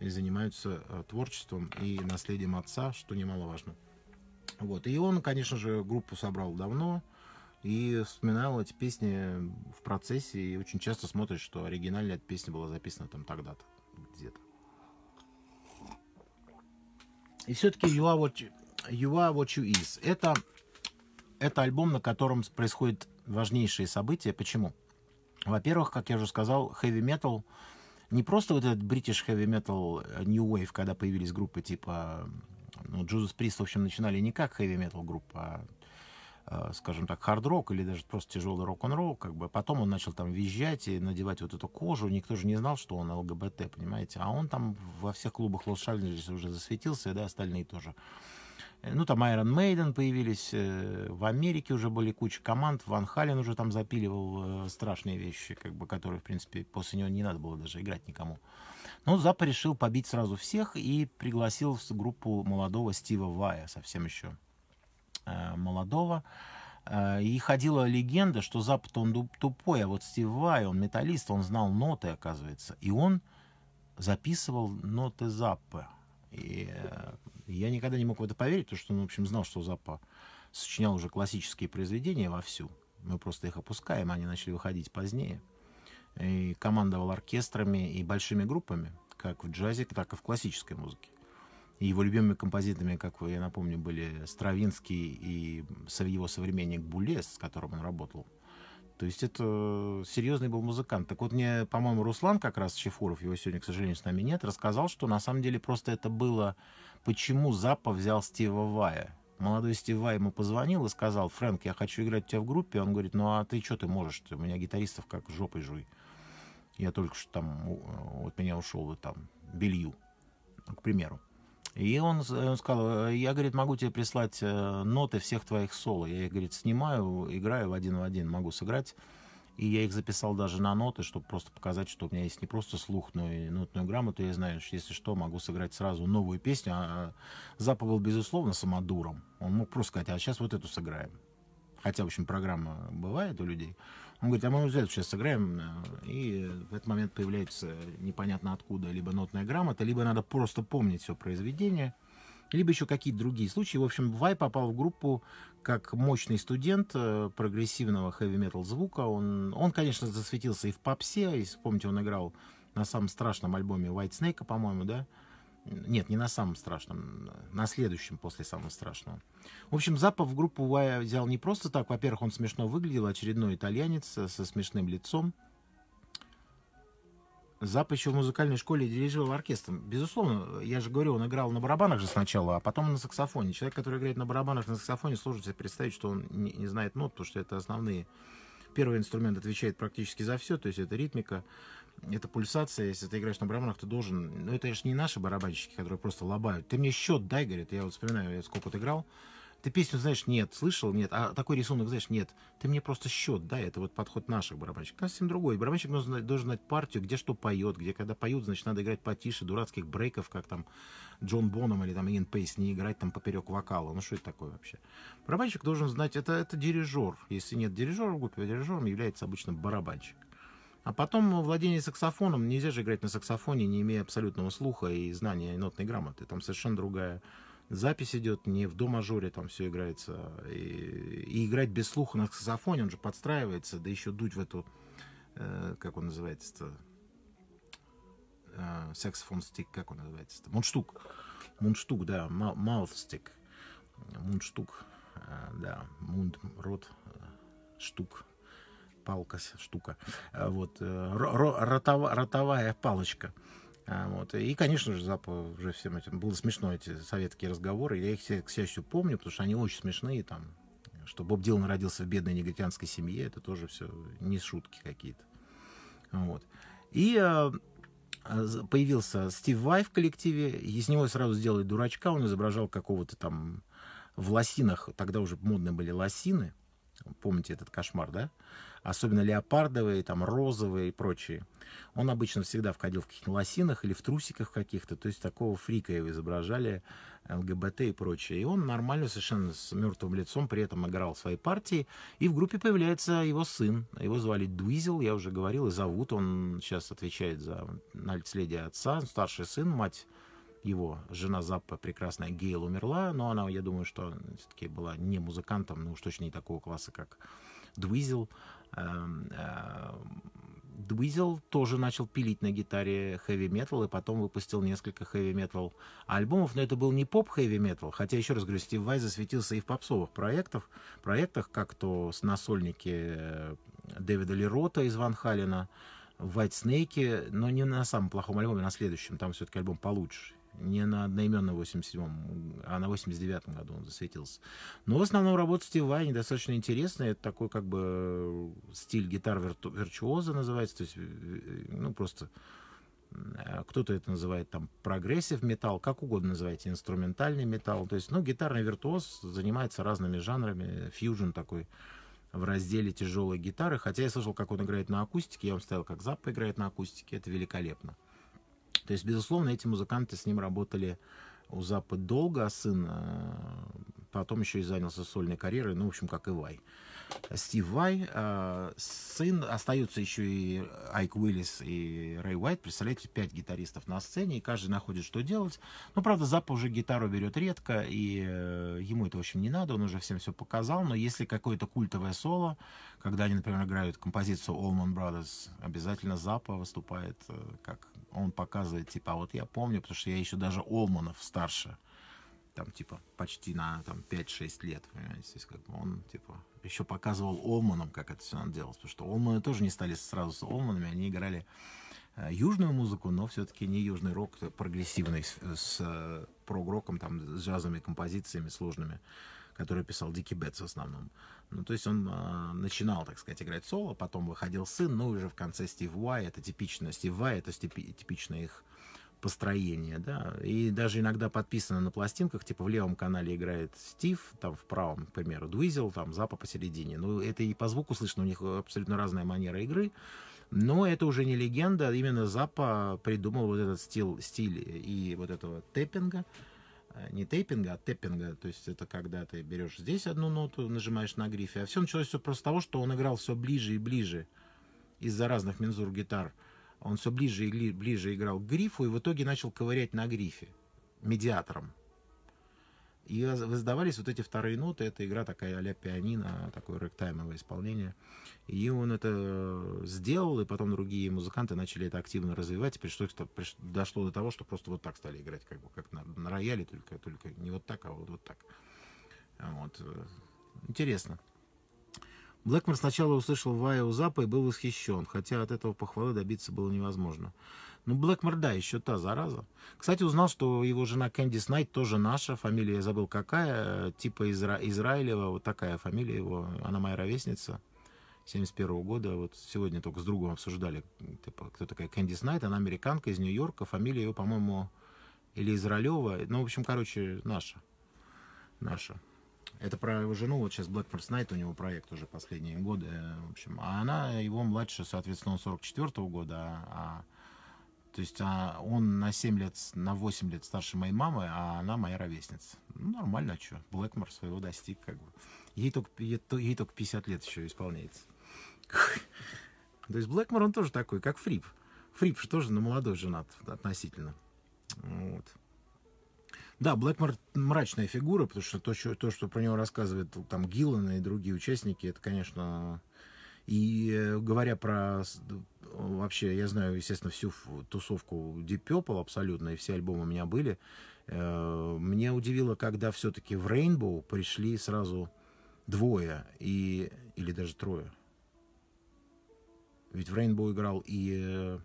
и занимаются э, творчеством и наследием отца, что немаловажно. Вот. И он, конечно же, группу собрал давно, и вспоминал эти песни в процессе, и очень часто смотрит что оригинальная эта песня была записана там тогда-то, где-то. И все-таки you, are what you, you Are What You Is. Это это альбом, на котором происходят важнейшие события. Почему? Во-первых, как я уже сказал, heavy metal не просто вот этот British heavy metal э, New Wave, когда появились группы типа ну, Judas Priest, в общем, начинали не как heavy metal группа, а, э, скажем так, хард-рок или даже просто тяжелый рок-н-ролл, как бы. Потом он начал там визжать и надевать вот эту кожу. Никто же не знал, что он ЛГБТ, понимаете? А он там во всех клубах Лос-Анджелеса уже засветился, да, остальные тоже. Э, ну, там Iron Maiden появились, э, в Америке уже были куча команд, Ван Хален уже там запиливал э, страшные вещи, как бы, которые, в принципе, после него не надо было даже играть никому. Но ну, Запа решил побить сразу всех и пригласил в группу молодого Стива Вая, совсем еще молодого. И ходила легенда, что Запад он тупой, а вот Стив Вай, он металлист, он знал ноты, оказывается. И он записывал ноты Заппы. И я никогда не мог в это поверить, потому что, он, ну, в общем, знал, что Запа сочинял уже классические произведения вовсю. Мы просто их опускаем, они начали выходить позднее. И командовал оркестрами и большими группами, как в джазе, так и в классической музыке. И его любимыми композиторами, как я напомню, были Стравинский и его современник Булес, с которым он работал. То есть это серьезный был музыкант. Так вот мне, по-моему, Руслан как раз Чефуров, его сегодня, к сожалению, с нами нет, рассказал, что на самом деле просто это было почему Запа взял Стива Вая. Молодой Стив Вай ему позвонил и сказал, Фрэнк, я хочу играть у тебя в группе. Он говорит, ну а ты что ты можешь? Ты у меня гитаристов как жопой жуй. Я только что там, э, вот меня ушел там белью, к примеру. И он, э, он сказал, «Э, я, говорит, могу тебе прислать ноты всех твоих соло. Я говорит, снимаю, играю в один в один, могу сыграть. И я их записал даже на ноты, чтобы просто показать, что у меня есть не просто слух, но и нотную грамоту. Я знаю, что если что, могу сыграть сразу новую песню. А, а Запа был, безусловно, самодуром. Он мог просто сказать, а сейчас вот эту сыграем. Хотя, в общем, программа бывает у людей. Он говорит, а мы вот эту сейчас сыграем. Э, и в этот момент появляется непонятно откуда либо нотная грамота, либо надо просто помнить все произведение – либо еще какие-то другие случаи. В общем, Вай попал в группу как мощный студент э, прогрессивного хэви-метал звука. Он, он, конечно, засветился и в попсе, если помните, он играл на самом страшном альбоме White Snake, по-моему, да? Нет, не на самом страшном, на следующем после самого страшного. В общем, Запа в группу Вая взял не просто так. Во-первых, он смешно выглядел, очередной итальянец со смешным лицом. Зап еще в музыкальной школе дирижировал оркестром. Безусловно, я же говорю, он играл на барабанах же сначала, а потом на саксофоне. Человек, который играет на барабанах, на саксофоне, сложно себе представить, что он не, не знает нот, потому что это основные. Первый инструмент отвечает практически за все, то есть это ритмика, это пульсация. Если ты играешь на барабанах, ты должен... Ну, это же не наши барабанщики, которые просто лобают. Ты мне счет дай, говорит, я вот вспоминаю, сколько ты играл. Ты песню знаешь? Нет. Слышал? Нет. А такой рисунок знаешь? Нет. Ты мне просто счет, да, это вот подход наших барабанщиков. Совсем другой. Барабанщик должен знать, должен знать партию, где что поет, где когда поют, значит, надо играть потише, дурацких брейков, как там Джон Боном или там Иэн Пейс, не играть там поперек вокала. Ну что это такое вообще? Барабанщик должен знать, это, это дирижер. Если нет дирижера в группе, дирижером является обычно барабанщик. А потом владение саксофоном, нельзя же играть на саксофоне, не имея абсолютного слуха и знания нотной грамоты. Там совершенно другая запись идет не в до-мажоре, там все играется. И, и играть без слуха на саксофоне, он же подстраивается, да еще дуть в эту, э, как он называется-то, э, саксофон стик, как он называется-то, мундштук. Мундштук, да, маутстик. Мундштук, э, да, мунд, рот, э, штук, палка, штука. Э, вот, э, ротова, ротовая палочка. А, вот. И, конечно же, Запа уже всем этим... Было смешно эти советские разговоры. Я их все, к счастью, помню, потому что они очень смешные. Там, что Боб Дилан родился в бедной негритянской семье, это тоже все не шутки какие-то. Вот. И э, появился Стив Вай в коллективе. Из него сразу сделали дурачка. Он изображал какого-то там в лосинах. Тогда уже модно были лосины. Помните этот кошмар, да? особенно леопардовые, там розовые и прочие. Он обычно всегда входил в каких-то лосинах или в трусиках каких-то, то есть такого фрика его изображали, ЛГБТ и прочее. И он нормально совершенно с мертвым лицом при этом играл в своей партии. И в группе появляется его сын, его звали Дуизел, я уже говорил, и зовут, он сейчас отвечает за наследие отца, старший сын, мать его жена Заппа, прекрасная Гейл, умерла, но она, я думаю, что все-таки была не музыкантом, но уж точно не такого класса, как Двизел. Эм, э, Двизел тоже начал пилить на гитаре хэви-метал и потом выпустил несколько хэви-метал альбомов, но это был не поп-хэви-метал, хотя, еще раз говорю, Стив Вай засветился и в попсовых проектах, проектах как то на сольнике э, Дэвида Лерота из Ван Халина, в White Snake, но не на самом плохом альбоме, на следующем, там все-таки альбом получше не на одноименном 87-м, а на 89-м году он засветился. Но в основном работа Стива Вайни достаточно интересная. Это такой как бы стиль гитар вирту, виртуоза называется. То есть, э, э, ну, просто э, кто-то это называет там прогрессив металл, как угодно называйте, инструментальный металл. То есть, ну, гитарный виртуоз занимается разными жанрами, фьюжн такой в разделе тяжелой гитары. Хотя я слышал, как он играет на акустике, я вам ставил, как Заппа играет на акустике, это великолепно. То есть, безусловно, эти музыканты с ним работали у Запад долго, а сын э, потом еще и занялся сольной карьерой, ну, в общем, как и Вай. Стив Вай, а, сын, остаются еще и Айк Уиллис и Рэй Уайт, представляете, пять гитаристов на сцене, и каждый находит, что делать. Но, ну, правда, Запа уже гитару берет редко, и э, ему это, в общем, не надо, он уже всем все показал, но если какое-то культовое соло, когда они, например, играют композицию Allman Brothers, обязательно Запа выступает, э, как он показывает, типа, а вот я помню, потому что я еще даже Олманов старше – там, типа, почти на там, 5-6 лет, понимаете, то как бы он, типа, еще показывал Олманом, как это все надо делать, потому что Олманы тоже не стали сразу с Олманами, они играли э, южную музыку, но все-таки не южный рок, э, прогрессивный, с, э, с прогроком, там, с джазовыми композициями сложными, которые писал Дики Бетс в основном. Ну, то есть он э, начинал, так сказать, играть соло, потом выходил сын, но ну, уже в конце Стив Уай, это типично, Стив Уай, это типи, типично их построение, да, и даже иногда подписано на пластинках, типа в левом канале играет Стив, там в правом, к примеру, Дуизел, там Запа посередине, ну, это и по звуку слышно, у них абсолютно разная манера игры, но это уже не легенда, именно Запа придумал вот этот стиль, стиль и вот этого тэппинга, э, не тейпинга, а тэппинга. То есть это когда ты берешь здесь одну ноту, нажимаешь на грифе. А все началось все просто с того, что он играл все ближе и ближе из-за разных мензур гитар. Он все ближе и ближе играл к грифу и в итоге начал ковырять на грифе медиатором. И воздавались вот эти вторые ноты, это игра такая а-ля пианино, такое рэктаймовое исполнение. И он это э, сделал, и потом другие музыканты начали это активно развивать. Теперь что дошло до того, что просто вот так стали играть, как бы как на, на рояле, только, только не вот так, а вот, вот так. Вот. Э, интересно. Блэкмор сначала услышал Вая Узапа и был восхищен, хотя от этого похвалы добиться было невозможно. Ну, Блэкмор, да, еще та зараза. Кстати, узнал, что его жена Кэндис Найт тоже наша, фамилия я забыл какая, типа Изра... Израилева, вот такая фамилия его, она моя ровесница. 71 -го года, вот сегодня только с другом обсуждали, типа, кто такая Кэндис Найт, она американка из Нью-Йорка, фамилия ее, по-моему, или Израилева, ну, в общем, короче, наша, наша. Это про его жену, вот сейчас Blackford's Night, у него проект уже последние годы, э, в общем. А она его младше, соответственно, он 44 -го года, а, а, то есть а он на 7 лет, на 8 лет старше моей мамы, а она моя ровесница. Ну, нормально, а что, Блэкмор своего достиг, как бы. Ей только, ей, ей только 50 лет еще исполняется. <laughs> То есть Блэкмор, он тоже такой, как Фрип. Фрип же тоже на молодой женат относительно. Вот. Да, Блэкмор мрачная фигура, потому что то, что, то, что про него рассказывает там Гиллан и другие участники, это, конечно... И э, говоря про... Вообще, я знаю, естественно, всю тусовку Deep Purple абсолютно, и все альбомы у меня были. Э, мне удивило, когда все-таки в Rainbow пришли сразу двое и... или даже трое. Ведь в Rainbow играл и... Э,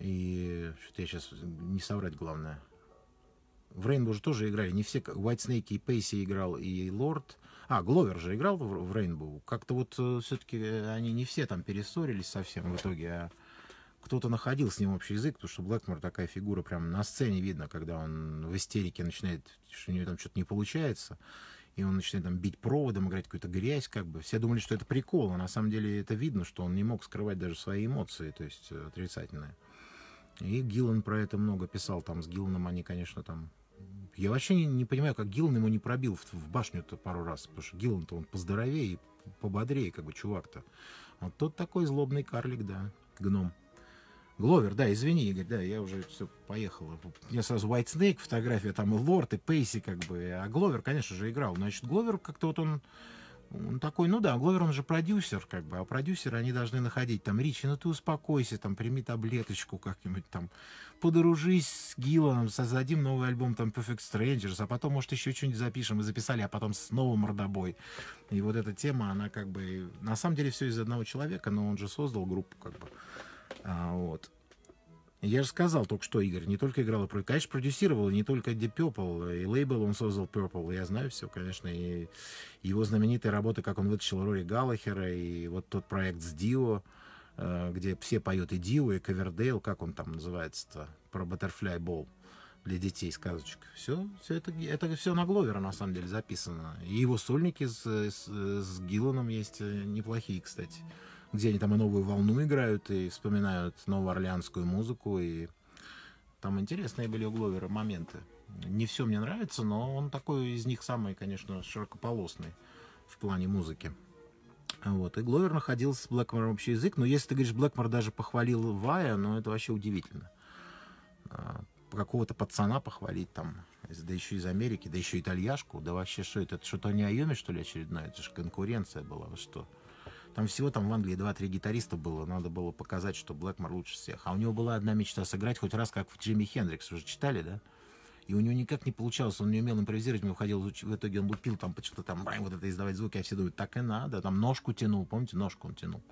и что-то я сейчас не соврать главное. В Rainbow же тоже играли. Не все... White Snake и Пейси играл, и Лорд. А, Гловер же играл в, в Rainbow. Как-то вот э, все-таки э, они не все там перессорились совсем в итоге, а кто-то находил с ним общий язык, потому что Блэкмор такая фигура прям на сцене видно, когда он в истерике начинает, что у него там что-то не получается, и он начинает там бить проводом, играть какую-то грязь, как бы. Все думали, что это прикол, а на самом деле это видно, что он не мог скрывать даже свои эмоции, то есть э, отрицательные. И Гиллан про это много писал, там с Гилланом они, конечно, там я вообще не, не понимаю, как Гиллан ему не пробил в, в башню-то пару раз, потому что Гиллан-то он поздоровее и пободрее, как бы, чувак-то. Вот а тот такой злобный карлик, да, гном. Гловер, да, извини, Игорь, да, я уже все поехала. У меня сразу White Snake фотография, там и Лорд, и Пейси, как бы. А Гловер, конечно же, играл. Значит, Гловер как-то вот он он такой, ну да, Гловер, он же продюсер, как бы, а продюсеры, они должны находить, там, Ричи, ну ты успокойся, там, прими таблеточку как-нибудь, там, подружись с Гилланом, создадим новый альбом, там, Perfect Strangers, а потом, может, еще что-нибудь запишем и записали, а потом снова мордобой. И вот эта тема, она как бы, на самом деле, все из одного человека, но он же создал группу, как бы, а, вот. Я же сказал только что, Игорь, не только играл и а продюсировал. Конечно, продюсировал не только The Purple, э, и лейбл он создал Purple, я знаю все, конечно, и его знаменитые работы, как он вытащил Рори Галлахера, и вот тот проект с Дио, э, где все поют и Дио, и Ковердейл, как он там называется-то, про Butterfly Ball для детей сказочек. Все, все это, это все на Гловера, на самом деле, записано. И его сольники с, э, с, с Гилланом есть неплохие, кстати где они там и новую волну играют, и вспоминают новоорлеанскую музыку, и там интересные были у Гловера моменты. Не все мне нравится, но он такой из них самый, конечно, широкополосный в плане музыки. Вот. И Гловер находил с Блэкмором общий язык. Но если ты говоришь, Блэкмор даже похвалил Вая, ну это вообще удивительно. А, какого-то пацана похвалить там, да еще из Америки, да еще итальяшку, да вообще что это? Это что-то не Айоми, что ли, очередное? Это же конкуренция была, вы что? Там всего там в Англии 2-3 гитариста было, надо было показать, что Блэкмор лучше всех. А у него была одна мечта сыграть хоть раз, как в Джимми Хендрикс, уже читали, да? И у него никак не получалось, он не умел импровизировать, он уходил, в итоге он лупил там, что-то там, брань, вот это издавать звуки, а все думают, так и надо, там ножку тянул, помните, ножку он тянул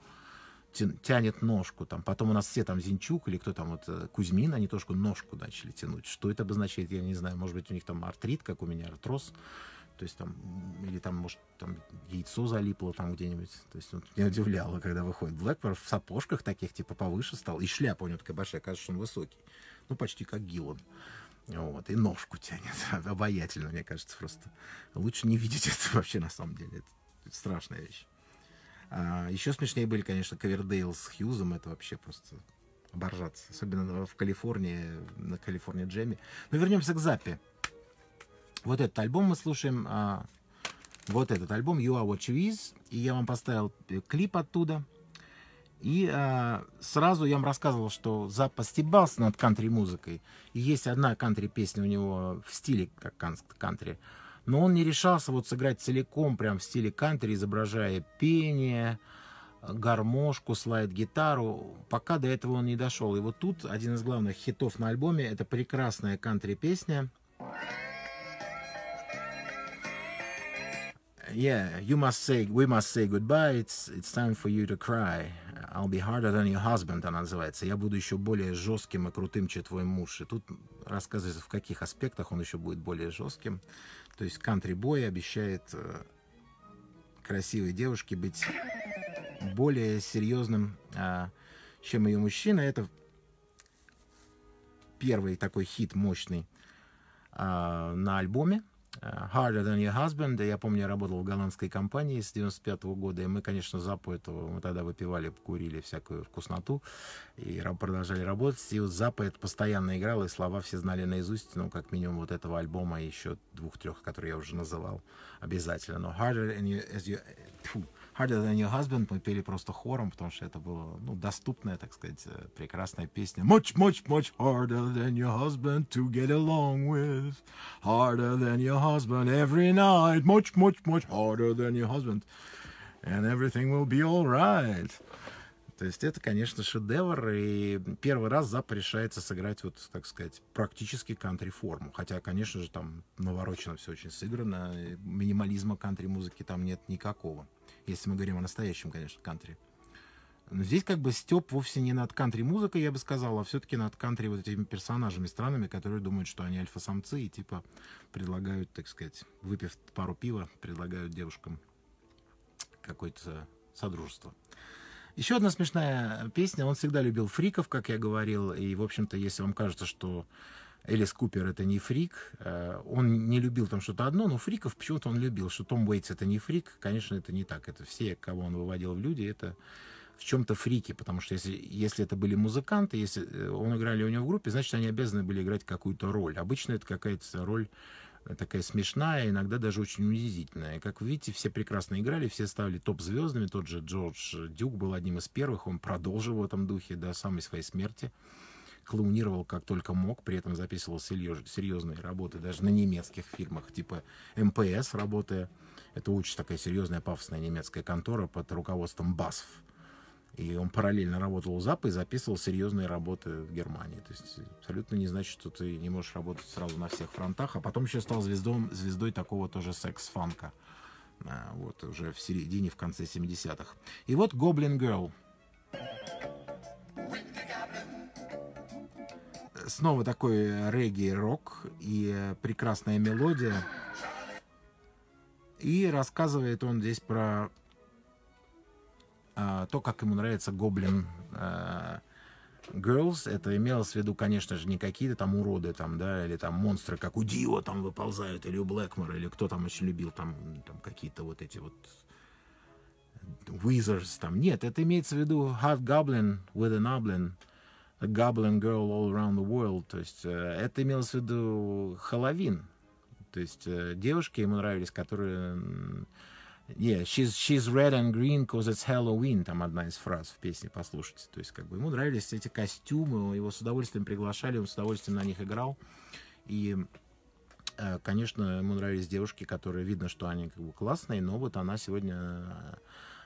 тянет ножку. Там. Потом у нас все там Зинчук или кто там, вот, э, Кузьмин, они тоже ножку начали тянуть. Что это обозначает, я не знаю, может быть, у них там артрит, как у меня артроз. То есть там, или там, может, там яйцо залипло там где-нибудь. То есть вот, ну, меня удивляло, когда выходит Блэкпор в сапожках таких, типа, повыше стал. И шляпа у него такая большая, кажется, что он высокий. Ну, почти как Гиллан. Вот, и ножку тянет. <laughs> Обаятельно, мне кажется, просто. Лучше не видеть <laughs> это вообще, на самом деле. Это страшная вещь. А, еще смешнее были, конечно, Ковердейл с Хьюзом. Это вообще просто оборжаться. Особенно в Калифорнии, на Калифорния Джеми. Но вернемся к Запе вот этот альбом мы слушаем, а, вот этот альбом You Are What You Is, и я вам поставил э, клип оттуда. И а, сразу я вам рассказывал, что запостебался над кантри-музыкой. И есть одна кантри-песня у него в стиле как кантри. Но он не решался вот сыграть целиком, прям в стиле кантри, изображая пение, гармошку, слайд-гитару. Пока до этого он не дошел. И вот тут один из главных хитов на альбоме – это прекрасная кантри-песня. yeah, you must say, we must say goodbye, it's, it's time for you to cry. I'll be harder than your husband, она называется. Я буду еще более жестким и крутым, чем твой муж. И тут рассказывается, в каких аспектах он еще будет более жестким. То есть кантри-бой обещает э, красивой девушке быть более серьезным, а, чем ее мужчина. Это первый такой хит мощный а, на альбоме. Э, harder Than Your Husband. Я помню, я работал в голландской компании с 95 -го года, и мы, конечно, за этого, мы тогда выпивали, курили всякую вкусноту и продолжали работать. И вот это постоянно играл, и слова все знали наизусть, ну, как минимум вот этого альбома и еще двух-трех, которые я уже называл обязательно. Но Harder Than Your... As you... Э, Harder Than Your Husband мы пели просто хором, потому что это была, ну, доступная, так сказать, э, прекрасная песня. Much, much, much harder than your husband to get along with. Harder than your husband every night. Much, much, much harder than your husband. And everything will be all right. То есть это, конечно, шедевр, и первый раз Зап решается сыграть, вот, так сказать, практически кантри-форму. Хотя, конечно же, там наворочено все очень сыграно, минимализма кантри-музыки там нет никакого если мы говорим о настоящем, конечно, кантри. Но здесь как бы степ вовсе не над кантри-музыкой, я бы сказал, а все-таки над кантри вот этими персонажами, странами, которые думают, что они альфа-самцы и типа предлагают, так сказать, выпив пару пива, предлагают девушкам какое-то содружество. Еще одна смешная песня. Он всегда любил фриков, как я говорил. И, в общем-то, если вам кажется, что Элис Купер это не фрик. Э, он не любил там что-то одно, но фриков почему-то он любил. Что Том Уэйтс это не фрик, конечно, это не так. Это все, кого он выводил в люди, это в чем-то фрики, потому что если, если это были музыканты, если э, он играли у него в группе, значит, они обязаны были играть какую-то роль. Обычно это какая-то роль э, такая смешная, иногда даже очень унизительная. Как вы видите, все прекрасно играли, все ставили топ-звездами. Тот же Джордж Дюк был одним из первых, он продолжил в этом духе до самой своей смерти клоунировал как только мог, при этом записывал серьезные работы даже на немецких фильмах, типа МПС работая. Это очень такая серьезная пафосная немецкая контора под руководством Басов. И он параллельно работал у ЗАПа и записывал серьезные работы в Германии. То есть абсолютно не значит, что ты не можешь работать сразу на всех фронтах. А потом еще стал звездом, звездой такого тоже секс-фанка. А, вот уже в середине, в конце 70-х. И вот Гоблин Girl. Ring the снова такой э, регги-рок и э, прекрасная мелодия. И рассказывает он здесь про э, то, как ему нравится Гоблин э, Girls. Это имелось в виду, конечно же, не какие-то там уроды там, да, или там монстры, как у Дио там выползают, или у Блэкмора, или кто там очень любил там, там какие-то вот эти вот э, Wizards там. Нет, это имеется в виду Half Goblin with an Oblin. The Goblin Girl All Around the World. То есть э, это имелось в виду Хэллоуин. То есть э, девушки ему нравились, которые... Yeah, she's, she's red and green cause it's Halloween, там одна из фраз в песне, послушайте. То есть как бы ему нравились эти костюмы, его с удовольствием приглашали, он с удовольствием на них играл. И э, конечно, ему нравились девушки, которые видно, что они как бы классные, но вот она сегодня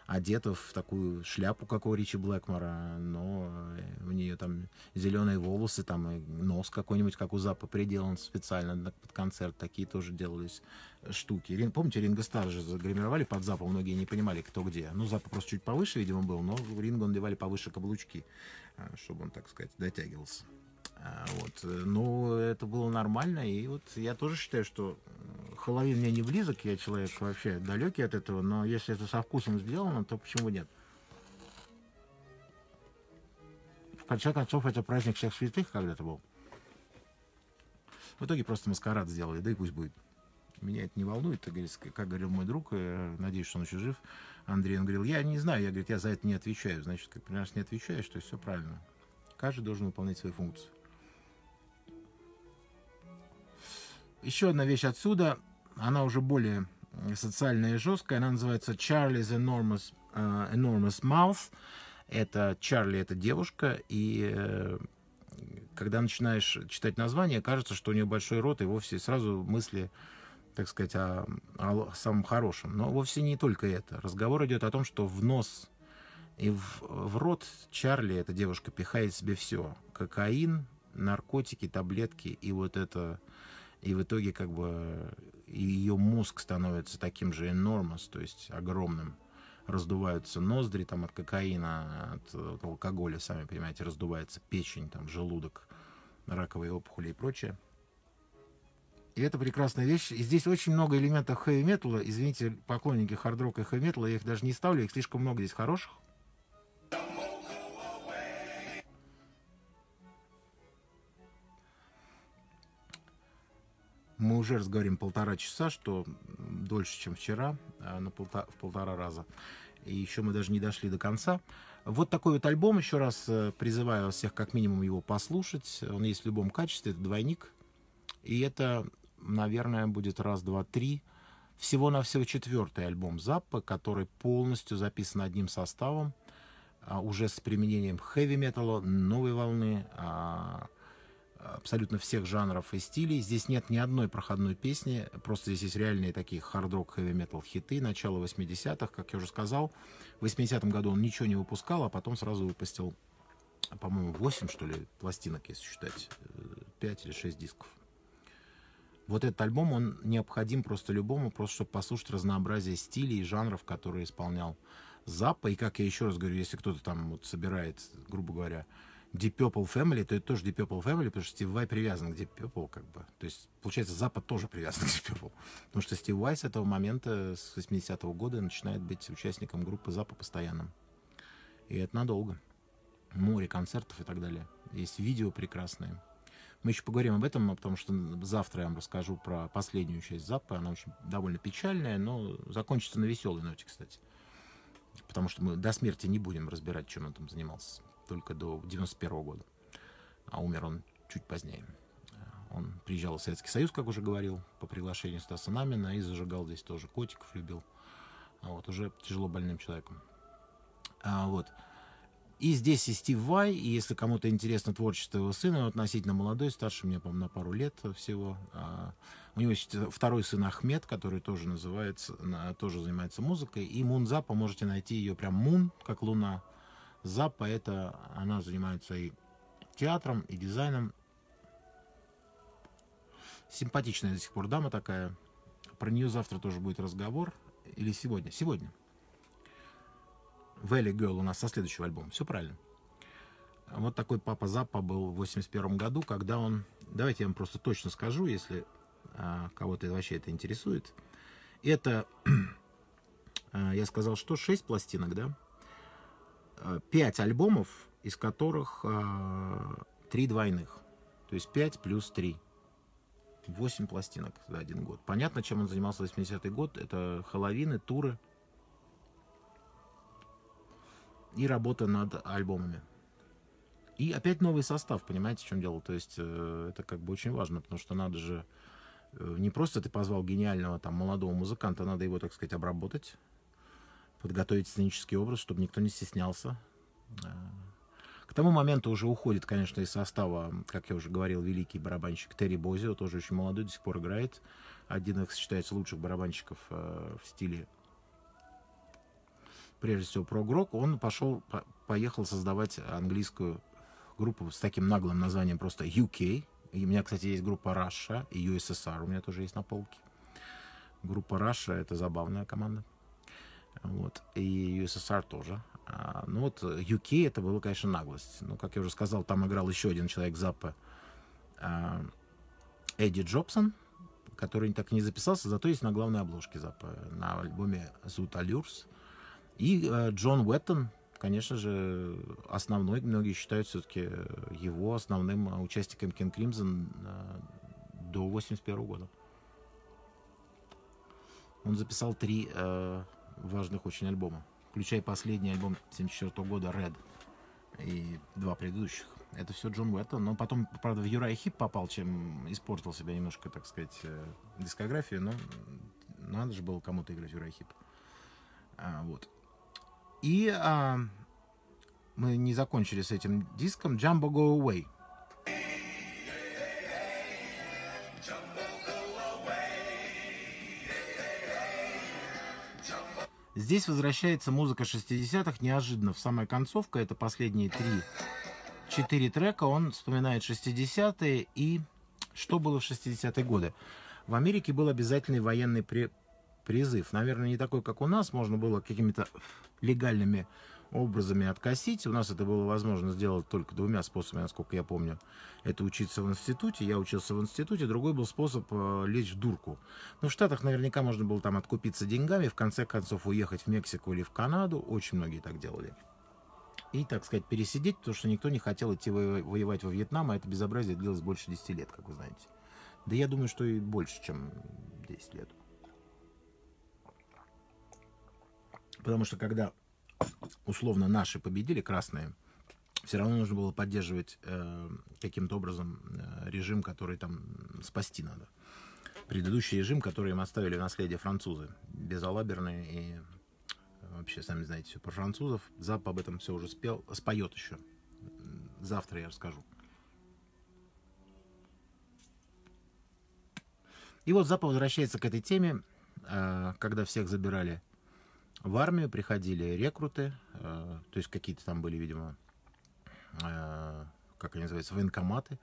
одета в такую шляпу, как у Ричи Блэкмора, но э, у нее там зеленые волосы, там и нос какой-нибудь, как у Запа, приделан специально под концерт. Такие тоже делались штуки. Рин, помните, Ринга Стар же загримировали под Запа, многие не понимали, кто где. Ну, Запа просто чуть повыше, видимо, был, но Ринго надевали повыше каблучки, э, чтобы он, так сказать, дотягивался. А, вот. Ну, это было нормально, и вот я тоже считаю, что Хэллоуин мне не близок, я человек вообще далекий от этого, но если это со вкусом сделано, то почему нет? В конце концов, это праздник всех святых когда-то был. В итоге просто маскарад сделали, да и пусть будет. Меня это не волнует, как говорил мой друг, э, надеюсь, что он еще жив, Андрей, он говорил, я не знаю, я, говорит, я за это не отвечаю, значит, как понимаешь, не отвечаешь, то есть все правильно. Каждый должен выполнять свои функции. Еще одна вещь отсюда, она уже более социальная и жесткая, она называется Charlie's Enormous, uh, Enormous Mouth. Это Чарли, это девушка, и э, когда начинаешь читать название, кажется, что у нее большой рот, и вовсе сразу мысли, так сказать, о, о самом хорошем. Но вовсе не только это. Разговор идет о том, что в нос и в, в рот Чарли, эта девушка, пихает себе все. Кокаин, наркотики, таблетки и вот это и в итоге как бы ее мозг становится таким же enormous, то есть огромным. Раздуваются ноздри там от кокаина, от, от алкоголя, сами понимаете, раздувается печень, там желудок, раковые опухоли и прочее. И это прекрасная вещь. И здесь очень много элементов хэви металла. Извините, поклонники хард-рока и хэви металла, я их даже не ставлю, их слишком много здесь хороших. мы уже разговариваем полтора часа, что дольше, чем вчера, э, на полтора, в полтора раза. И еще мы даже не дошли до конца. Вот такой вот альбом, еще раз э, призываю всех как минимум его послушать. Он есть в любом качестве, это двойник. И это, наверное, будет раз, два, три. Всего-навсего четвертый альбом Заппа, который полностью записан одним составом, а, уже с применением хэви-металла, новой волны, а, абсолютно всех жанров и стилей. Здесь нет ни одной проходной песни, просто здесь есть реальные такие хард-рок, хэви-метал хиты начала 80-х, как я уже сказал. В 80-м году он ничего не выпускал, а потом сразу выпустил, по-моему, 8, что ли, пластинок, если считать, 5 э, или 6 дисков. Вот этот альбом, он необходим просто любому, просто чтобы послушать разнообразие стилей и жанров, которые исполнял Заппа. И как я еще раз говорю, если кто-то там вот собирает, грубо говоря, Deep Purple Family, то это тоже Deep Purple Family, потому что Стив Вай привязан к Deep Purple, как бы. То есть, получается, Запад тоже привязан к Deep Purple. Потому что Стив Вай с этого момента, с 80-го года, начинает быть участником группы Запа постоянным. И это надолго. Море концертов и так далее. Есть видео прекрасные. Мы еще поговорим об этом, потому что завтра я вам расскажу про последнюю часть Запа. Она очень довольно печальная, но закончится на веселой ноте, кстати. Потому что мы до смерти не будем разбирать, чем он там занимался только до 91 -го года. А умер он чуть позднее. Э, он приезжал в Советский Союз, как уже говорил, по приглашению Стаса Намина и зажигал здесь тоже котиков, любил. А вот уже тяжело больным человеком. А, вот. И здесь и Стив Вай, и если кому-то интересно творчество его сына, он относительно молодой, старше меня, по-моему, на пару лет всего. А, у него есть второй сын Ахмед, который тоже называется, тоже занимается музыкой. И Мунза, поможете найти ее прям Мун, как Луна, Запа, это она занимается и театром, и дизайном. Симпатичная до сих пор дама такая. Про нее завтра тоже будет разговор. Или сегодня? Сегодня. Valley Girl у нас со следующего альбома. Все правильно. Вот такой папа Запа был в 81 году, когда он... Давайте я вам просто точно скажу, если а, кого-то вообще это интересует. Это, <clears throat> а, я сказал, что 6 пластинок, да? 5 э, альбомов, из которых 3 э, двойных. То есть 5 плюс 3. 8 пластинок за один год. Понятно, чем он занимался 80-й год. Это холовины, туры и работа над альбомами. И опять новый состав, понимаете, в чем дело? То есть э, это как бы очень важно, потому что надо же... Не просто ты позвал гениального там молодого музыканта, надо его, так сказать, обработать, подготовить сценический образ, чтобы никто не стеснялся. Э, к тому моменту уже уходит, конечно, из состава, как я уже говорил, великий барабанщик Терри Бозио, тоже очень молодой, до сих пор играет. Один из, считается, лучших барабанщиков э, в стиле, прежде всего, прогрок. Он пошел, поехал создавать английскую группу с таким наглым названием просто UK. И у меня, кстати, есть группа Russia и USSR, у меня тоже есть на полке. Группа Russia, это забавная команда. Вот. И USSR тоже. А, ну вот UK э, это было, конечно, наглость. но ну, как я уже сказал, там играл еще один человек Запа а, Эдди Джобсон, который так и не записался, зато есть на главной обложке Запа на альбоме «Зуд Allures. И а, Джон Уэттон, конечно же, основной, многие считают все-таки э, его основным участником King Crimson до 81 года. Он записал три э, важных очень альбома. Включая последний альбом 74 года Red и два предыдущих. Это все Джон Уэттон. Но потом, правда, в Юрай Хип попал, чем испортил себя немножко, так сказать, э, дискографию, но надо же было кому-то играть в Юрай Хип. А, вот. И а, мы не закончили с этим диском Jumbo Go Away – Здесь возвращается музыка 60-х неожиданно. В самой концовка, это последние три, четыре трека, он вспоминает 60-е и что было в 60-е годы. В Америке был обязательный военный при... призыв. Наверное, не такой, как у нас. Можно было какими-то легальными образами откосить. У нас это было возможно сделать только двумя способами, насколько я помню. Это учиться в институте. Я учился в институте. Другой был способ э, лечь в дурку. Но ну, в Штатах наверняка можно было там откупиться деньгами, в конце концов уехать в Мексику или в Канаду. Очень многие так делали. И, так сказать, пересидеть, потому что никто не хотел идти воевать во Вьетнам, а это безобразие длилось больше 10 лет, как вы знаете. Да я думаю, что и больше, чем 10 лет. Потому что когда условно наши победили, красные, все равно нужно было поддерживать э, каким-то образом э, режим, который там спасти надо. Предыдущий режим, который им оставили в наследие французы, безалаберные и э, вообще, сами знаете, все про французов. Зап об этом все уже спел, споет еще. Завтра я расскажу. И вот Зап возвращается к этой теме, э, когда всех забирали в армию приходили рекруты, э, то есть какие-то там были, видимо, э, как они называются, военкоматы.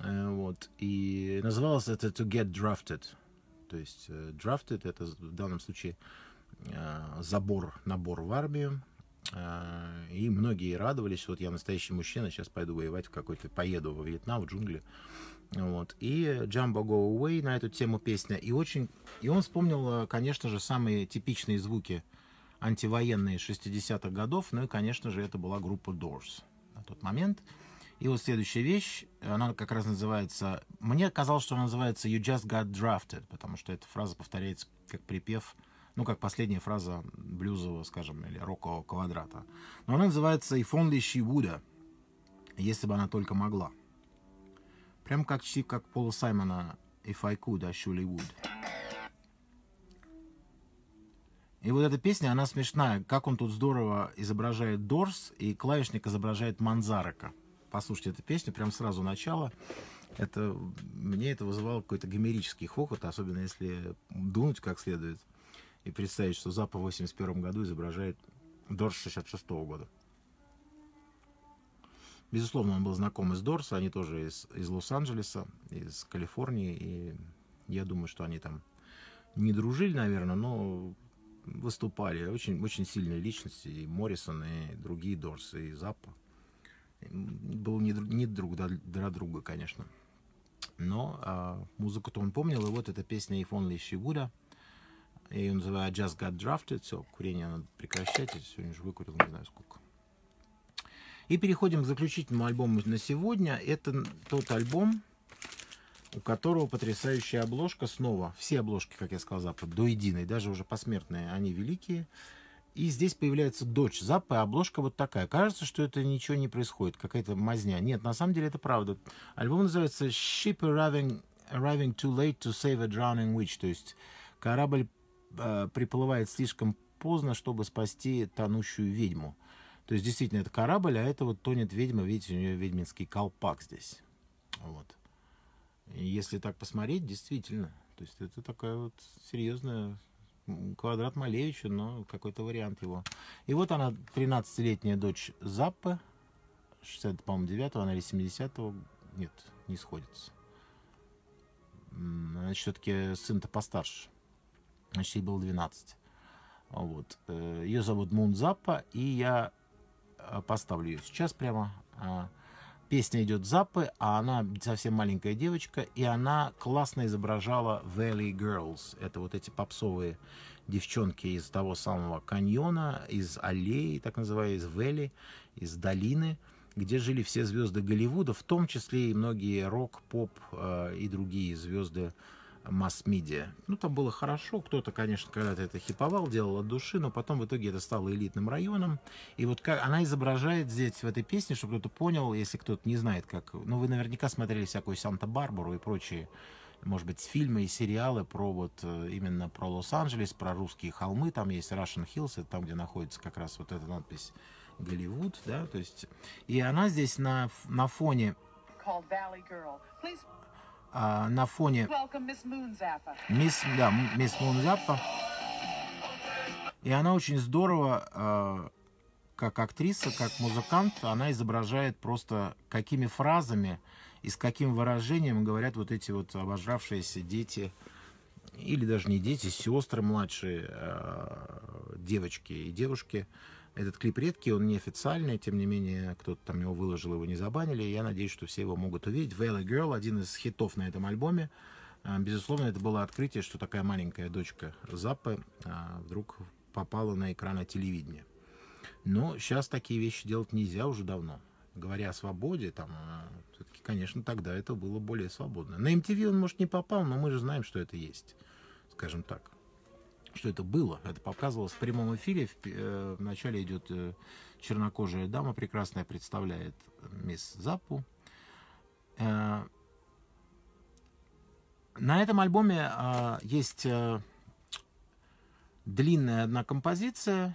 Э, вот. И называлось это to get drafted. То есть э, drafted это в данном случае э, забор, набор в армию. Э, и многие радовались, вот я настоящий мужчина, сейчас пойду воевать в какой-то, поеду во Вьетнам, в джунгли. Вот. И Jumbo Go Away на эту тему песня. И, очень... и он вспомнил, э, конечно же, самые типичные звуки антивоенные 60-х годов. Ну и, конечно же, это была группа Doors на тот момент. И вот следующая вещь, она как раз называется... Мне казалось, что она называется «You just got drafted», потому что эта фраза повторяется как припев, ну, как последняя фраза блюзового, скажем, или рокового квадрата. Но она называется «If only she would», «Если бы она только могла». Прям как почти как Пола Саймона «If I could, I surely И вот эта песня, она смешная. Как он тут здорово изображает Дорс, и клавишник изображает Манзарака. Послушайте эту песню, прям сразу начало. Это, мне это вызывало какой-то гомерический хохот, особенно если дунуть как следует и представить, что Запа в 81 году изображает Дорс 66 года. Безусловно, он был знаком из Дорса, они тоже из, из Лос-Анджелеса, из Калифорнии, и я думаю, что они там не дружили, наверное, но выступали. Очень, очень сильные личности, и Моррисон, и другие Дорсы, и Заппа. Был не, не друг для, друга, конечно. Но а, музыку-то он помнил, и вот эта песня «If Only She Would», я ее называю «I Just Got Drafted», все, курение надо прекращать, я сегодня же выкурил не знаю сколько. И переходим к заключительному альбому на сегодня. Это тот альбом, у которого потрясающая обложка снова. Все обложки, как я сказал, Запад, до единой, даже уже посмертные, они великие. И здесь появляется дочь Заппа, и обложка вот такая. Кажется, что это ничего не происходит, какая-то мазня. Нет, на самом деле это правда. Альбом называется «Ship arriving, arriving too late to save a drowning witch», то есть корабль э, приплывает слишком поздно, чтобы спасти тонущую ведьму. То есть, действительно, это корабль, а это вот тонет ведьма. Видите, у нее ведьминский колпак здесь. Вот. И если так посмотреть, действительно. То есть, это такая вот серьезная квадрат Малевича, но какой-то вариант его. И вот она, 13-летняя дочь Заппа, 60, по-моему, 9 она или 70-го, нет, не сходится. Значит, все-таки сын-то постарше. Значит, ей было 12. Вот. Э, Ее зовут Мун Заппа, и я Э, поставлю ее сейчас прямо. А, песня идет Запы, а она совсем маленькая девочка, и она классно изображала Valley Girls. Это вот эти попсовые девчонки из того самого каньона, из аллеи, так называемой, из Valley, из долины, где жили все звезды Голливуда, в том числе и многие рок, поп э, и другие звезды масс-медиа. Ну, там было хорошо. Кто-то, конечно, когда-то это хиповал, делал от души, но потом в итоге это стало элитным районом. И вот как она изображает здесь, в этой песне, чтобы кто-то понял, если кто-то не знает, как... Ну, вы наверняка смотрели всякую Санта-Барбару и прочие может быть, фильмы и сериалы про вот э, именно про Лос-Анджелес, про русские холмы. Там есть Russian Hills, это там, где находится как раз вот эта надпись Голливуд, да, то есть... И она здесь на, на фоне а, на фоне мисс, да, мисс Мунзаппа. И она очень здорово, э, как актриса, как музыкант, она изображает просто какими фразами и с каким выражением говорят вот эти вот обожравшиеся дети, или даже не дети, сестры младшие, э, девочки и девушки, этот клип редкий, он неофициальный, тем не менее, кто-то там его выложил, его не забанили. И я надеюсь, что все его могут увидеть. Vela Girl один из хитов на этом альбоме. А, безусловно, это было открытие, что такая маленькая дочка Запы а, вдруг попала на экраны телевидения. Но сейчас такие вещи делать нельзя уже давно. Говоря о свободе, там, а, все-таки, конечно, тогда это было более свободно. На MTV он, может, не попал, но мы же знаем, что это есть, скажем так что это было. Это показывалось в прямом эфире. Вначале э, идет э, чернокожая дама, прекрасная, представляет мисс Запу. Э, на этом альбоме а, есть длинная одна композиция,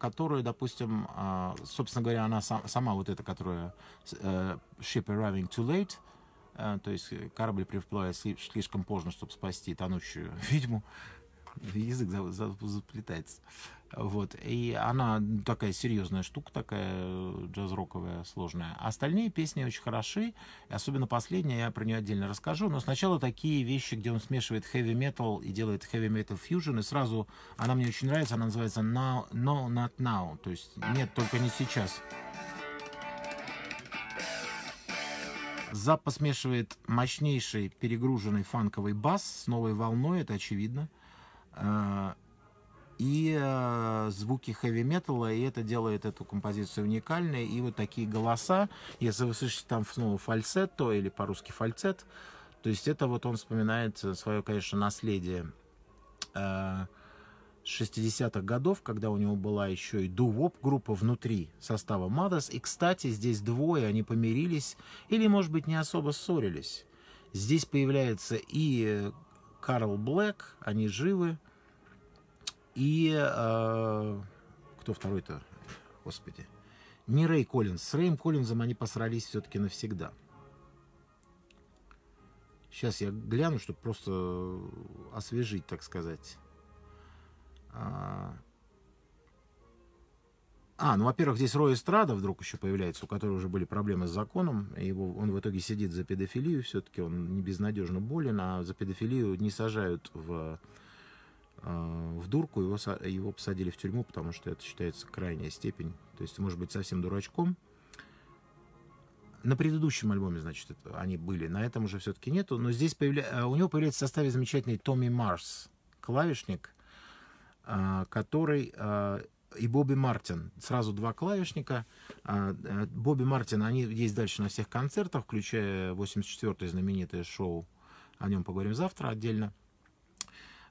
которую, допустим, а, собственно говоря, она сама вот эта, которая «Ship arriving too late», то есть корабль приплывает слишком поздно, чтобы спасти тонущую <laughs> ведьму язык заплетается. Вот. И она такая серьезная штука, такая э, джаз-роковая, сложная. А остальные песни очень хороши, особенно последняя, я про нее отдельно расскажу. Но сначала такие вещи, где он смешивает heavy metal и делает heavy metal fusion, и сразу она мне очень нравится, она называется Now, No Not Now, то есть нет, только не сейчас. Запа смешивает мощнейший перегруженный фанковый бас с новой волной, это очевидно. А, и а, звуки хэви-металла, и это делает эту композицию уникальной. И вот такие голоса, если вы слышите там снова то или по-русски фальцет, то есть это вот он вспоминает э, свое, конечно, наследие э, а, 60-х годов, когда у него была еще и дуоп группа внутри состава Мадас. И, кстати, здесь двое, они помирились или, может быть, не особо ссорились. Здесь появляется и э, Карл Блэк, они живы, и э, кто второй-то? Господи. Не Рэй Коллинз. С Рэем Коллинзом они посрались все-таки навсегда. Сейчас я гляну, чтобы просто э, освежить, так сказать. А. а, ну, во-первых, здесь Рой Эстрада вдруг еще появляется, у которого уже были проблемы с законом. Его, он в итоге сидит за педофилию все-таки, он не безнадежно болен, а за педофилию не сажают в Э, в дурку, его, его посадили в тюрьму, потому что это считается крайняя степень. То есть может быть совсем дурачком. На предыдущем альбоме, значит, это, они были, на этом уже все-таки нету. Но здесь появля... Э, у него появляется в составе замечательный Томми Марс, клавишник, э, который и Бобби Мартин. Сразу два клавишника. Бобби Мартин, они есть дальше на всех концертах, включая 84-й знаменитое шоу. О нем поговорим завтра отдельно.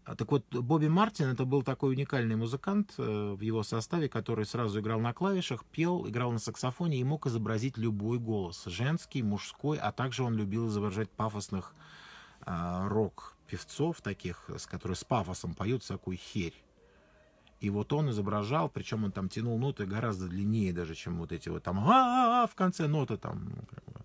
А, так вот, Бобби Мартин это был такой уникальный музыкант э, в его составе, который сразу играл на клавишах, пел, играл на саксофоне и мог изобразить любой голос, женский, мужской, а также он любил изображать пафосных а, рок-певцов, таких, с которые с пафосом поют всякую херь. И вот он изображал, причем он там тянул ноты гораздо длиннее даже, чем вот эти вот там -а в конце ноты там. Как бы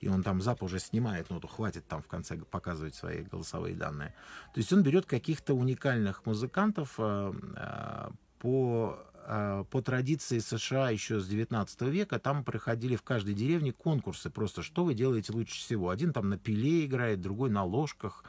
и он там ЗАП уже снимает ну, то хватит там в конце показывать свои голосовые данные. То есть он берет каких-то уникальных музыкантов э, э, по э, по традиции США еще с 19 века там проходили в каждой деревне конкурсы просто, что вы делаете лучше всего. Один там на пиле играет, другой на ложках,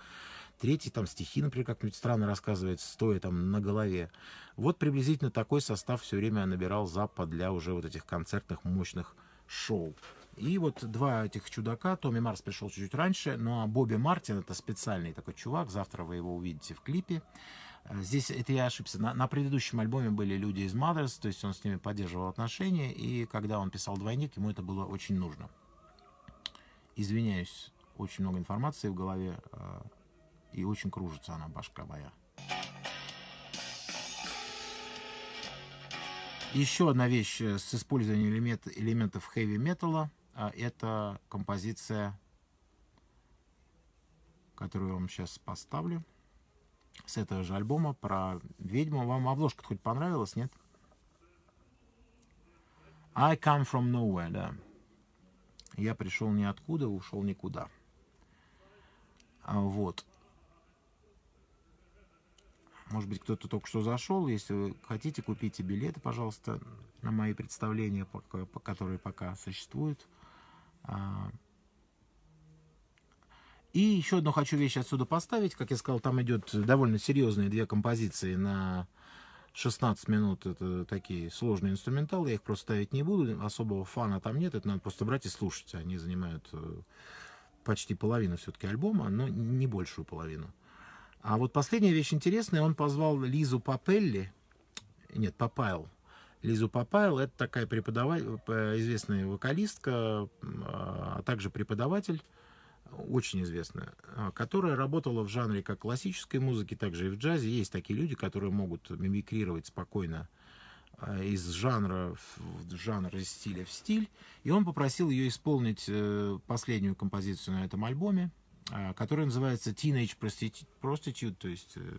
третий там стихи, например, как-нибудь странно рассказывает, стоя там на голове. Вот приблизительно такой состав все время набирал Запад для уже вот этих концертных мощных шоу. И вот два этих чудака, Томми Марс пришел чуть-чуть раньше, ну а Бобби Мартин, это специальный такой чувак, завтра вы его увидите в клипе. Э, здесь это я ошибся. На, на предыдущем альбоме были люди из Mothers, то есть он с ними поддерживал отношения, и когда он писал «Двойник», ему это было очень нужно. Извиняюсь, очень много информации в голове, э, и очень кружится она, башка моя. Еще одна вещь э, с использованием элемент, элементов хэви металла. А это композиция, которую я вам сейчас поставлю, с этого же альбома про ведьму. Вам обложка хоть понравилась, нет? I come from nowhere, да. Я пришел ниоткуда, ушел никуда. А, вот. Может быть, кто-то только что зашел. Если вы хотите, купите билеты, пожалуйста, на мои представления, которые пока существуют. А, и еще одну хочу вещь отсюда поставить. Как я сказал, там идет довольно серьезные две композиции на 16 минут. Это такие сложные инструменталы. Я их просто ставить не буду. Особого фана там нет. Это надо просто брать и слушать. Они занимают э, почти половину все-таки альбома, но не большую половину. А вот последняя вещь интересная. Он позвал Лизу Папелли. Нет, Папайл Лизу Папайл. Это такая преподаватель, э, известная вокалистка, а, а также преподаватель, очень известная, а, которая работала в жанре как классической музыки, также и в джазе. Есть такие люди, которые могут мимикрировать спокойно а, из жанра в жанр, из стиля в стиль. И он попросил ее исполнить э, последнюю композицию на этом альбоме, которая называется Teenage Prostitute, то есть э,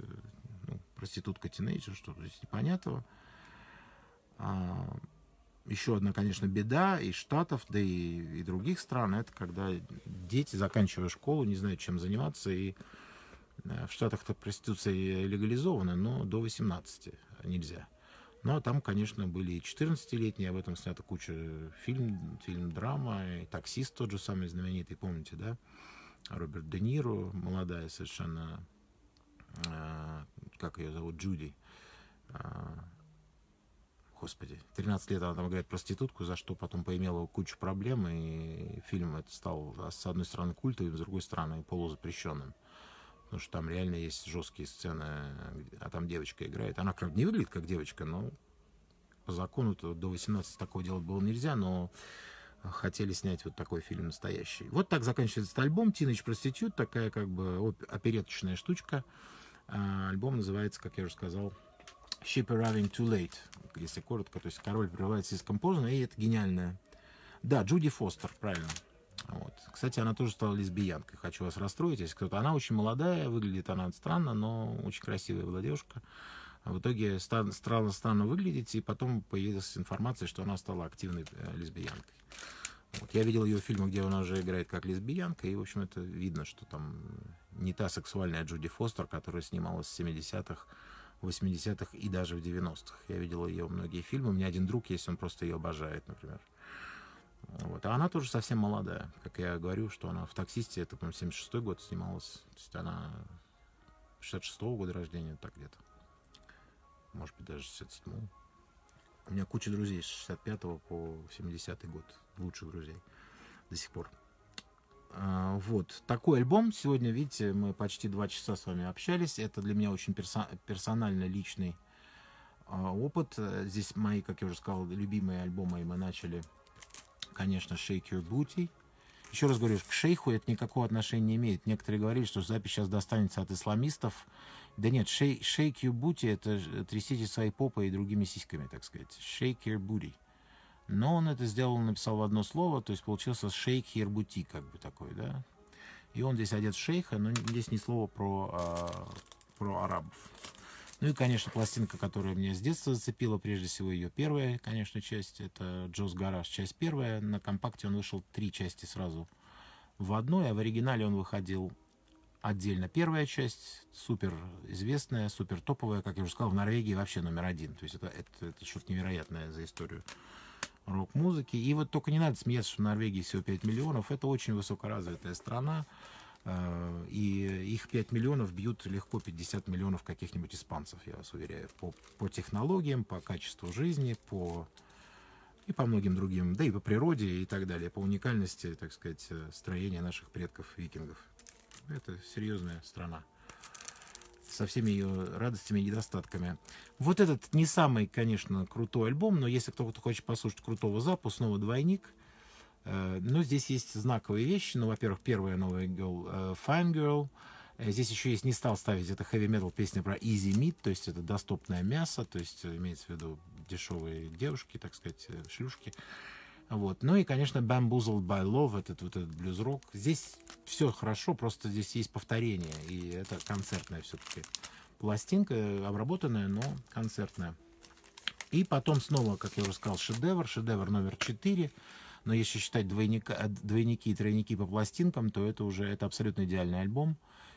ну, проститутка тинейджер, что то есть непонятного. А, еще одна, конечно, беда и Штатов, да и, и других стран, это когда дети, заканчивая школу, не знают, чем заниматься, и э, в Штатах-то проституция легализована, но до 18 нельзя. Но там, конечно, были и 14-летние, об этом снята куча фильм, фильм драма, и таксист тот же самый знаменитый, помните, да? Роберт Де Ниро, молодая совершенно, э, как ее зовут, Джуди, а, господи, 13 лет она там играет проститутку, за что потом поимела кучу проблем, и фильм это стал, с одной стороны, культовым, с другой стороны, полузапрещенным. Потому что там реально есть жесткие сцены, а там девочка играет. Она, правда, не выглядит как девочка, но по закону -то до 18 такого делать было нельзя, но хотели снять вот такой фильм настоящий. Вот так заканчивается этот альбом «Teenage Prostitute», такая как бы опереточная штучка. А, альбом называется, как я уже сказал, Ship Arriving Too Late, если коротко, то есть король прибывает слишком поздно, и это гениальное. Да, Джуди Фостер, правильно. Вот. Кстати, она тоже стала лесбиянкой. Хочу вас расстроить, если кто-то. Она очень молодая, выглядит она странно, но очень красивая была девушка. В итоге странно, странно выглядит, и потом появилась информация, что она стала активной э, лесбиянкой. Вот. Я видел ее фильмы, где она уже играет как лесбиянка, и, в общем, это видно, что там не та сексуальная Джуди Фостер, которая снималась в 70-х, в 80-х и даже в 90-х. Я видел ее многие фильмы. У меня один друг есть, он просто ее обожает, например. Вот. А она тоже совсем молодая. Как я говорю, что она в «Таксисте», это, по-моему, 76-й год снималась. То есть она 66-го года рождения, так где-то. Может быть, даже 67-го. У меня куча друзей с 65 по 70 год. Лучших друзей до сих пор. А, вот, такой альбом. Сегодня, видите, мы почти два часа с вами общались. Это для меня очень персо персональный, личный а, опыт. Здесь мои, как я уже сказал, любимые альбомы. И мы начали, конечно, Shake Your Booty. Еще раз говорю, к шейху это никакого отношения не имеет. Некоторые говорили, что запись сейчас достанется от исламистов. Да нет, шей, Shake Your Booty – это трясите своей попой и другими сиськами, так сказать. Shake Your Booty – но он это сделал, написал в одно слово, то есть получился шейх Хербути, как бы такой, да. И он здесь одет шейха, но здесь ни слова про, а, про арабов. Ну и, конечно, пластинка, которая меня с детства зацепила, прежде всего ее первая, конечно, часть, это Джоз Гараж, часть первая. На компакте он вышел три части сразу в одной, а в оригинале он выходил отдельно первая часть, супер известная, супер топовая, как я уже сказал, в Норвегии вообще номер один. То есть это, это, это что-то невероятное за историю рок-музыки. И вот только не надо смеяться, что в Норвегии всего 5 миллионов. Это очень высокоразвитая страна. Э, и их 5 миллионов бьют легко 50 миллионов каких-нибудь испанцев, я вас уверяю, по, по технологиям, по качеству жизни, по и по многим другим, да и по природе и так далее, по уникальности, так сказать, э, строения наших предков викингов. Это серьезная страна со всеми ее радостями и недостатками. Вот этот не самый, конечно, крутой альбом, но если кто-то хочет послушать крутого запу, снова двойник. Э, но ну, здесь есть знаковые вещи. Ну, во-первых, первая новая Girl, э, Fine Girl. Э, здесь еще есть, не стал ставить, это heavy metal песня про easy meat, то есть это доступное мясо, то есть имеется в виду дешевые девушки, так сказать, шлюшки. Вот. Ну и, конечно, Bamboozled by Love, этот вот этот блюз-рок. Здесь все хорошо, просто здесь есть повторение. И это концертная все-таки пластинка, обработанная, но концертная. И потом снова, как я уже сказал, шедевр, шедевр номер 4. Но если считать двойника, двойники и тройники по пластинкам, то это уже это абсолютно идеальный альбом.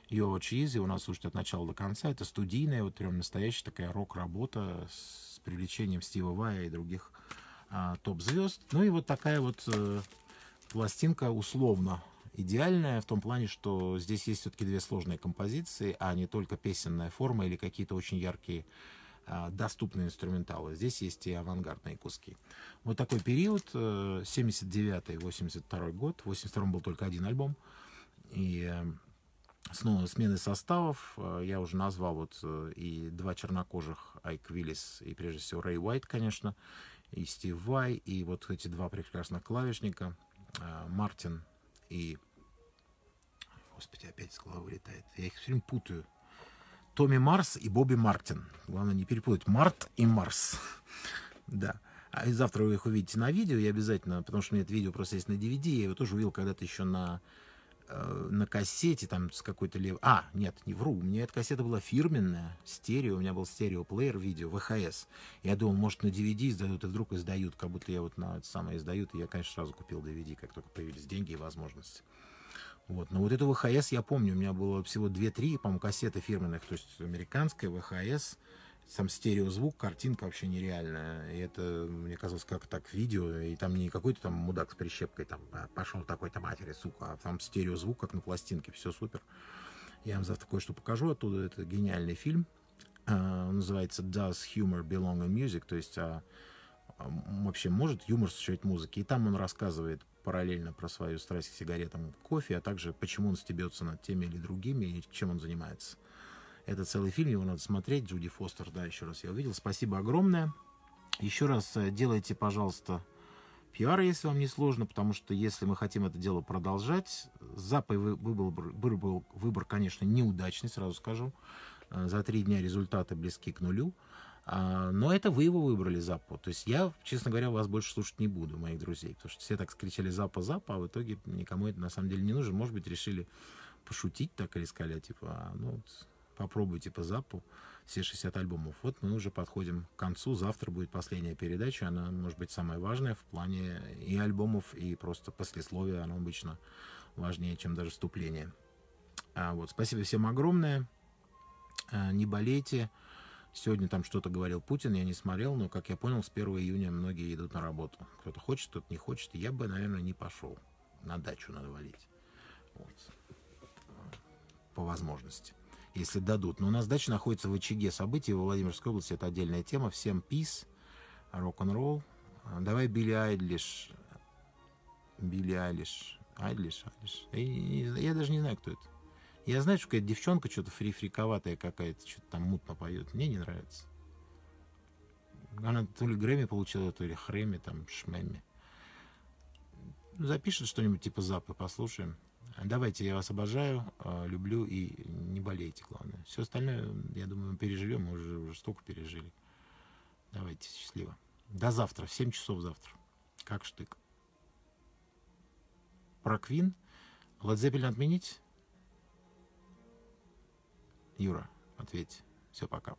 Йова Чизи у нас слушают от начала до конца. Это студийная, вот прям настоящая такая рок-работа с привлечением Стива Вая и других а, топ-звезд. Ну и вот такая вот э, пластинка условно идеальная в том плане, что здесь есть все-таки две сложные композиции, а не только песенная форма или какие-то очень яркие а, доступные инструменталы. Здесь есть и авангардные куски. Вот такой период, э, 79-82 год, в 82 был только один альбом, и э, снова смены составов. Э, я уже назвал вот и два чернокожих, Айк Виллис и прежде всего Рэй Уайт, конечно и Стив Вай, и вот эти два прекрасных клавишника, а, Мартин и... Господи, опять с головы вылетает. Я их все время путаю. Томми Марс и Бобби Мартин. Главное не перепутать. Март и Марс. <laughs> да. А завтра вы их увидите на видео, я обязательно, потому что у меня это видео просто есть на DVD, я его тоже увидел когда-то еще на Э, на кассете там с какой-то лев А, нет, не вру, у меня эта кассета была фирменная, стерео, у меня был стереоплеер видео, ВХС. Я думал, может, на DVD издают и вдруг издают, как будто я вот на это самое издают, и я, конечно, сразу купил DVD, как только появились деньги и возможности. Вот. Но вот эту ВХС я помню, у меня было всего 2-3, по-моему, кассеты фирменных, то есть американская, ВХС, сам стереозвук, картинка вообще нереальная. И это, мне казалось, как так видео, и там не какой-то там мудак с прищепкой, там, «А, пошел такой-то матери, сука, а там стереозвук, как на пластинке, все супер. Я вам завтра кое-что покажу оттуда, это гениальный фильм, а, он называется «Does humor belong in music?», то есть а, а вообще может юмор существовать в музыке. И там он рассказывает параллельно про свою страсть к сигаретам, кофе, а также почему он стебется над теми или другими и чем он занимается. Это целый фильм, его надо смотреть. Джуди Фостер, да, еще раз я увидел. Спасибо огромное. Еще раз э, делайте, пожалуйста, пиар, если вам не сложно, потому что если мы хотим это дело продолжать, запай выбор, выбор, выбор, конечно, неудачный, сразу скажу. Э, за три дня результаты близки к нулю. А, но это вы его выбрали запо. То есть я, честно говоря, вас больше слушать не буду, моих друзей, потому что все так скричали запа-запа, а в итоге никому это на самом деле не нужно. Может быть, решили пошутить так или сказали, типа, а, ну, попробуйте типа, по запу все 60 альбомов. Вот мы уже подходим к концу. Завтра будет последняя передача. Она, может быть, самая важная в плане и альбомов, и просто послесловия. Оно обычно важнее, чем даже вступление. А вот, спасибо всем огромное. А, не болейте. Сегодня там что-то говорил Путин, я не смотрел, но, как я понял, с 1 июня многие идут на работу. Кто-то хочет, кто-то не хочет. Я бы, наверное, не пошел. На дачу надо валить. Вот. По возможности если дадут. Но у нас дача находится в очаге событий во Владимирской области. Это отдельная тема. Всем пиз, рок-н-ролл. А, давай Билли Айдлиш. Билли Айлиш. Айдлиш, Айдлиш. Я, я даже не знаю, кто это. Я знаю, что какая-то девчонка что-то фри-фриковатая какая-то, что-то там мутно поет. Мне не нравится. Она то ли Грэмми получила, то ли Хрэмми, там, Шмэмми. Запишет что-нибудь типа Запы, послушаем. А давайте, я вас обожаю, а, люблю и не болейте, главное. Все остальное, я думаю, мы переживем, мы уже, уже столько пережили. Давайте, счастливо. До завтра, в 7 часов завтра. Как штык. Про Квин. Ладзеппель отменить? Юра, ответь. Все, пока.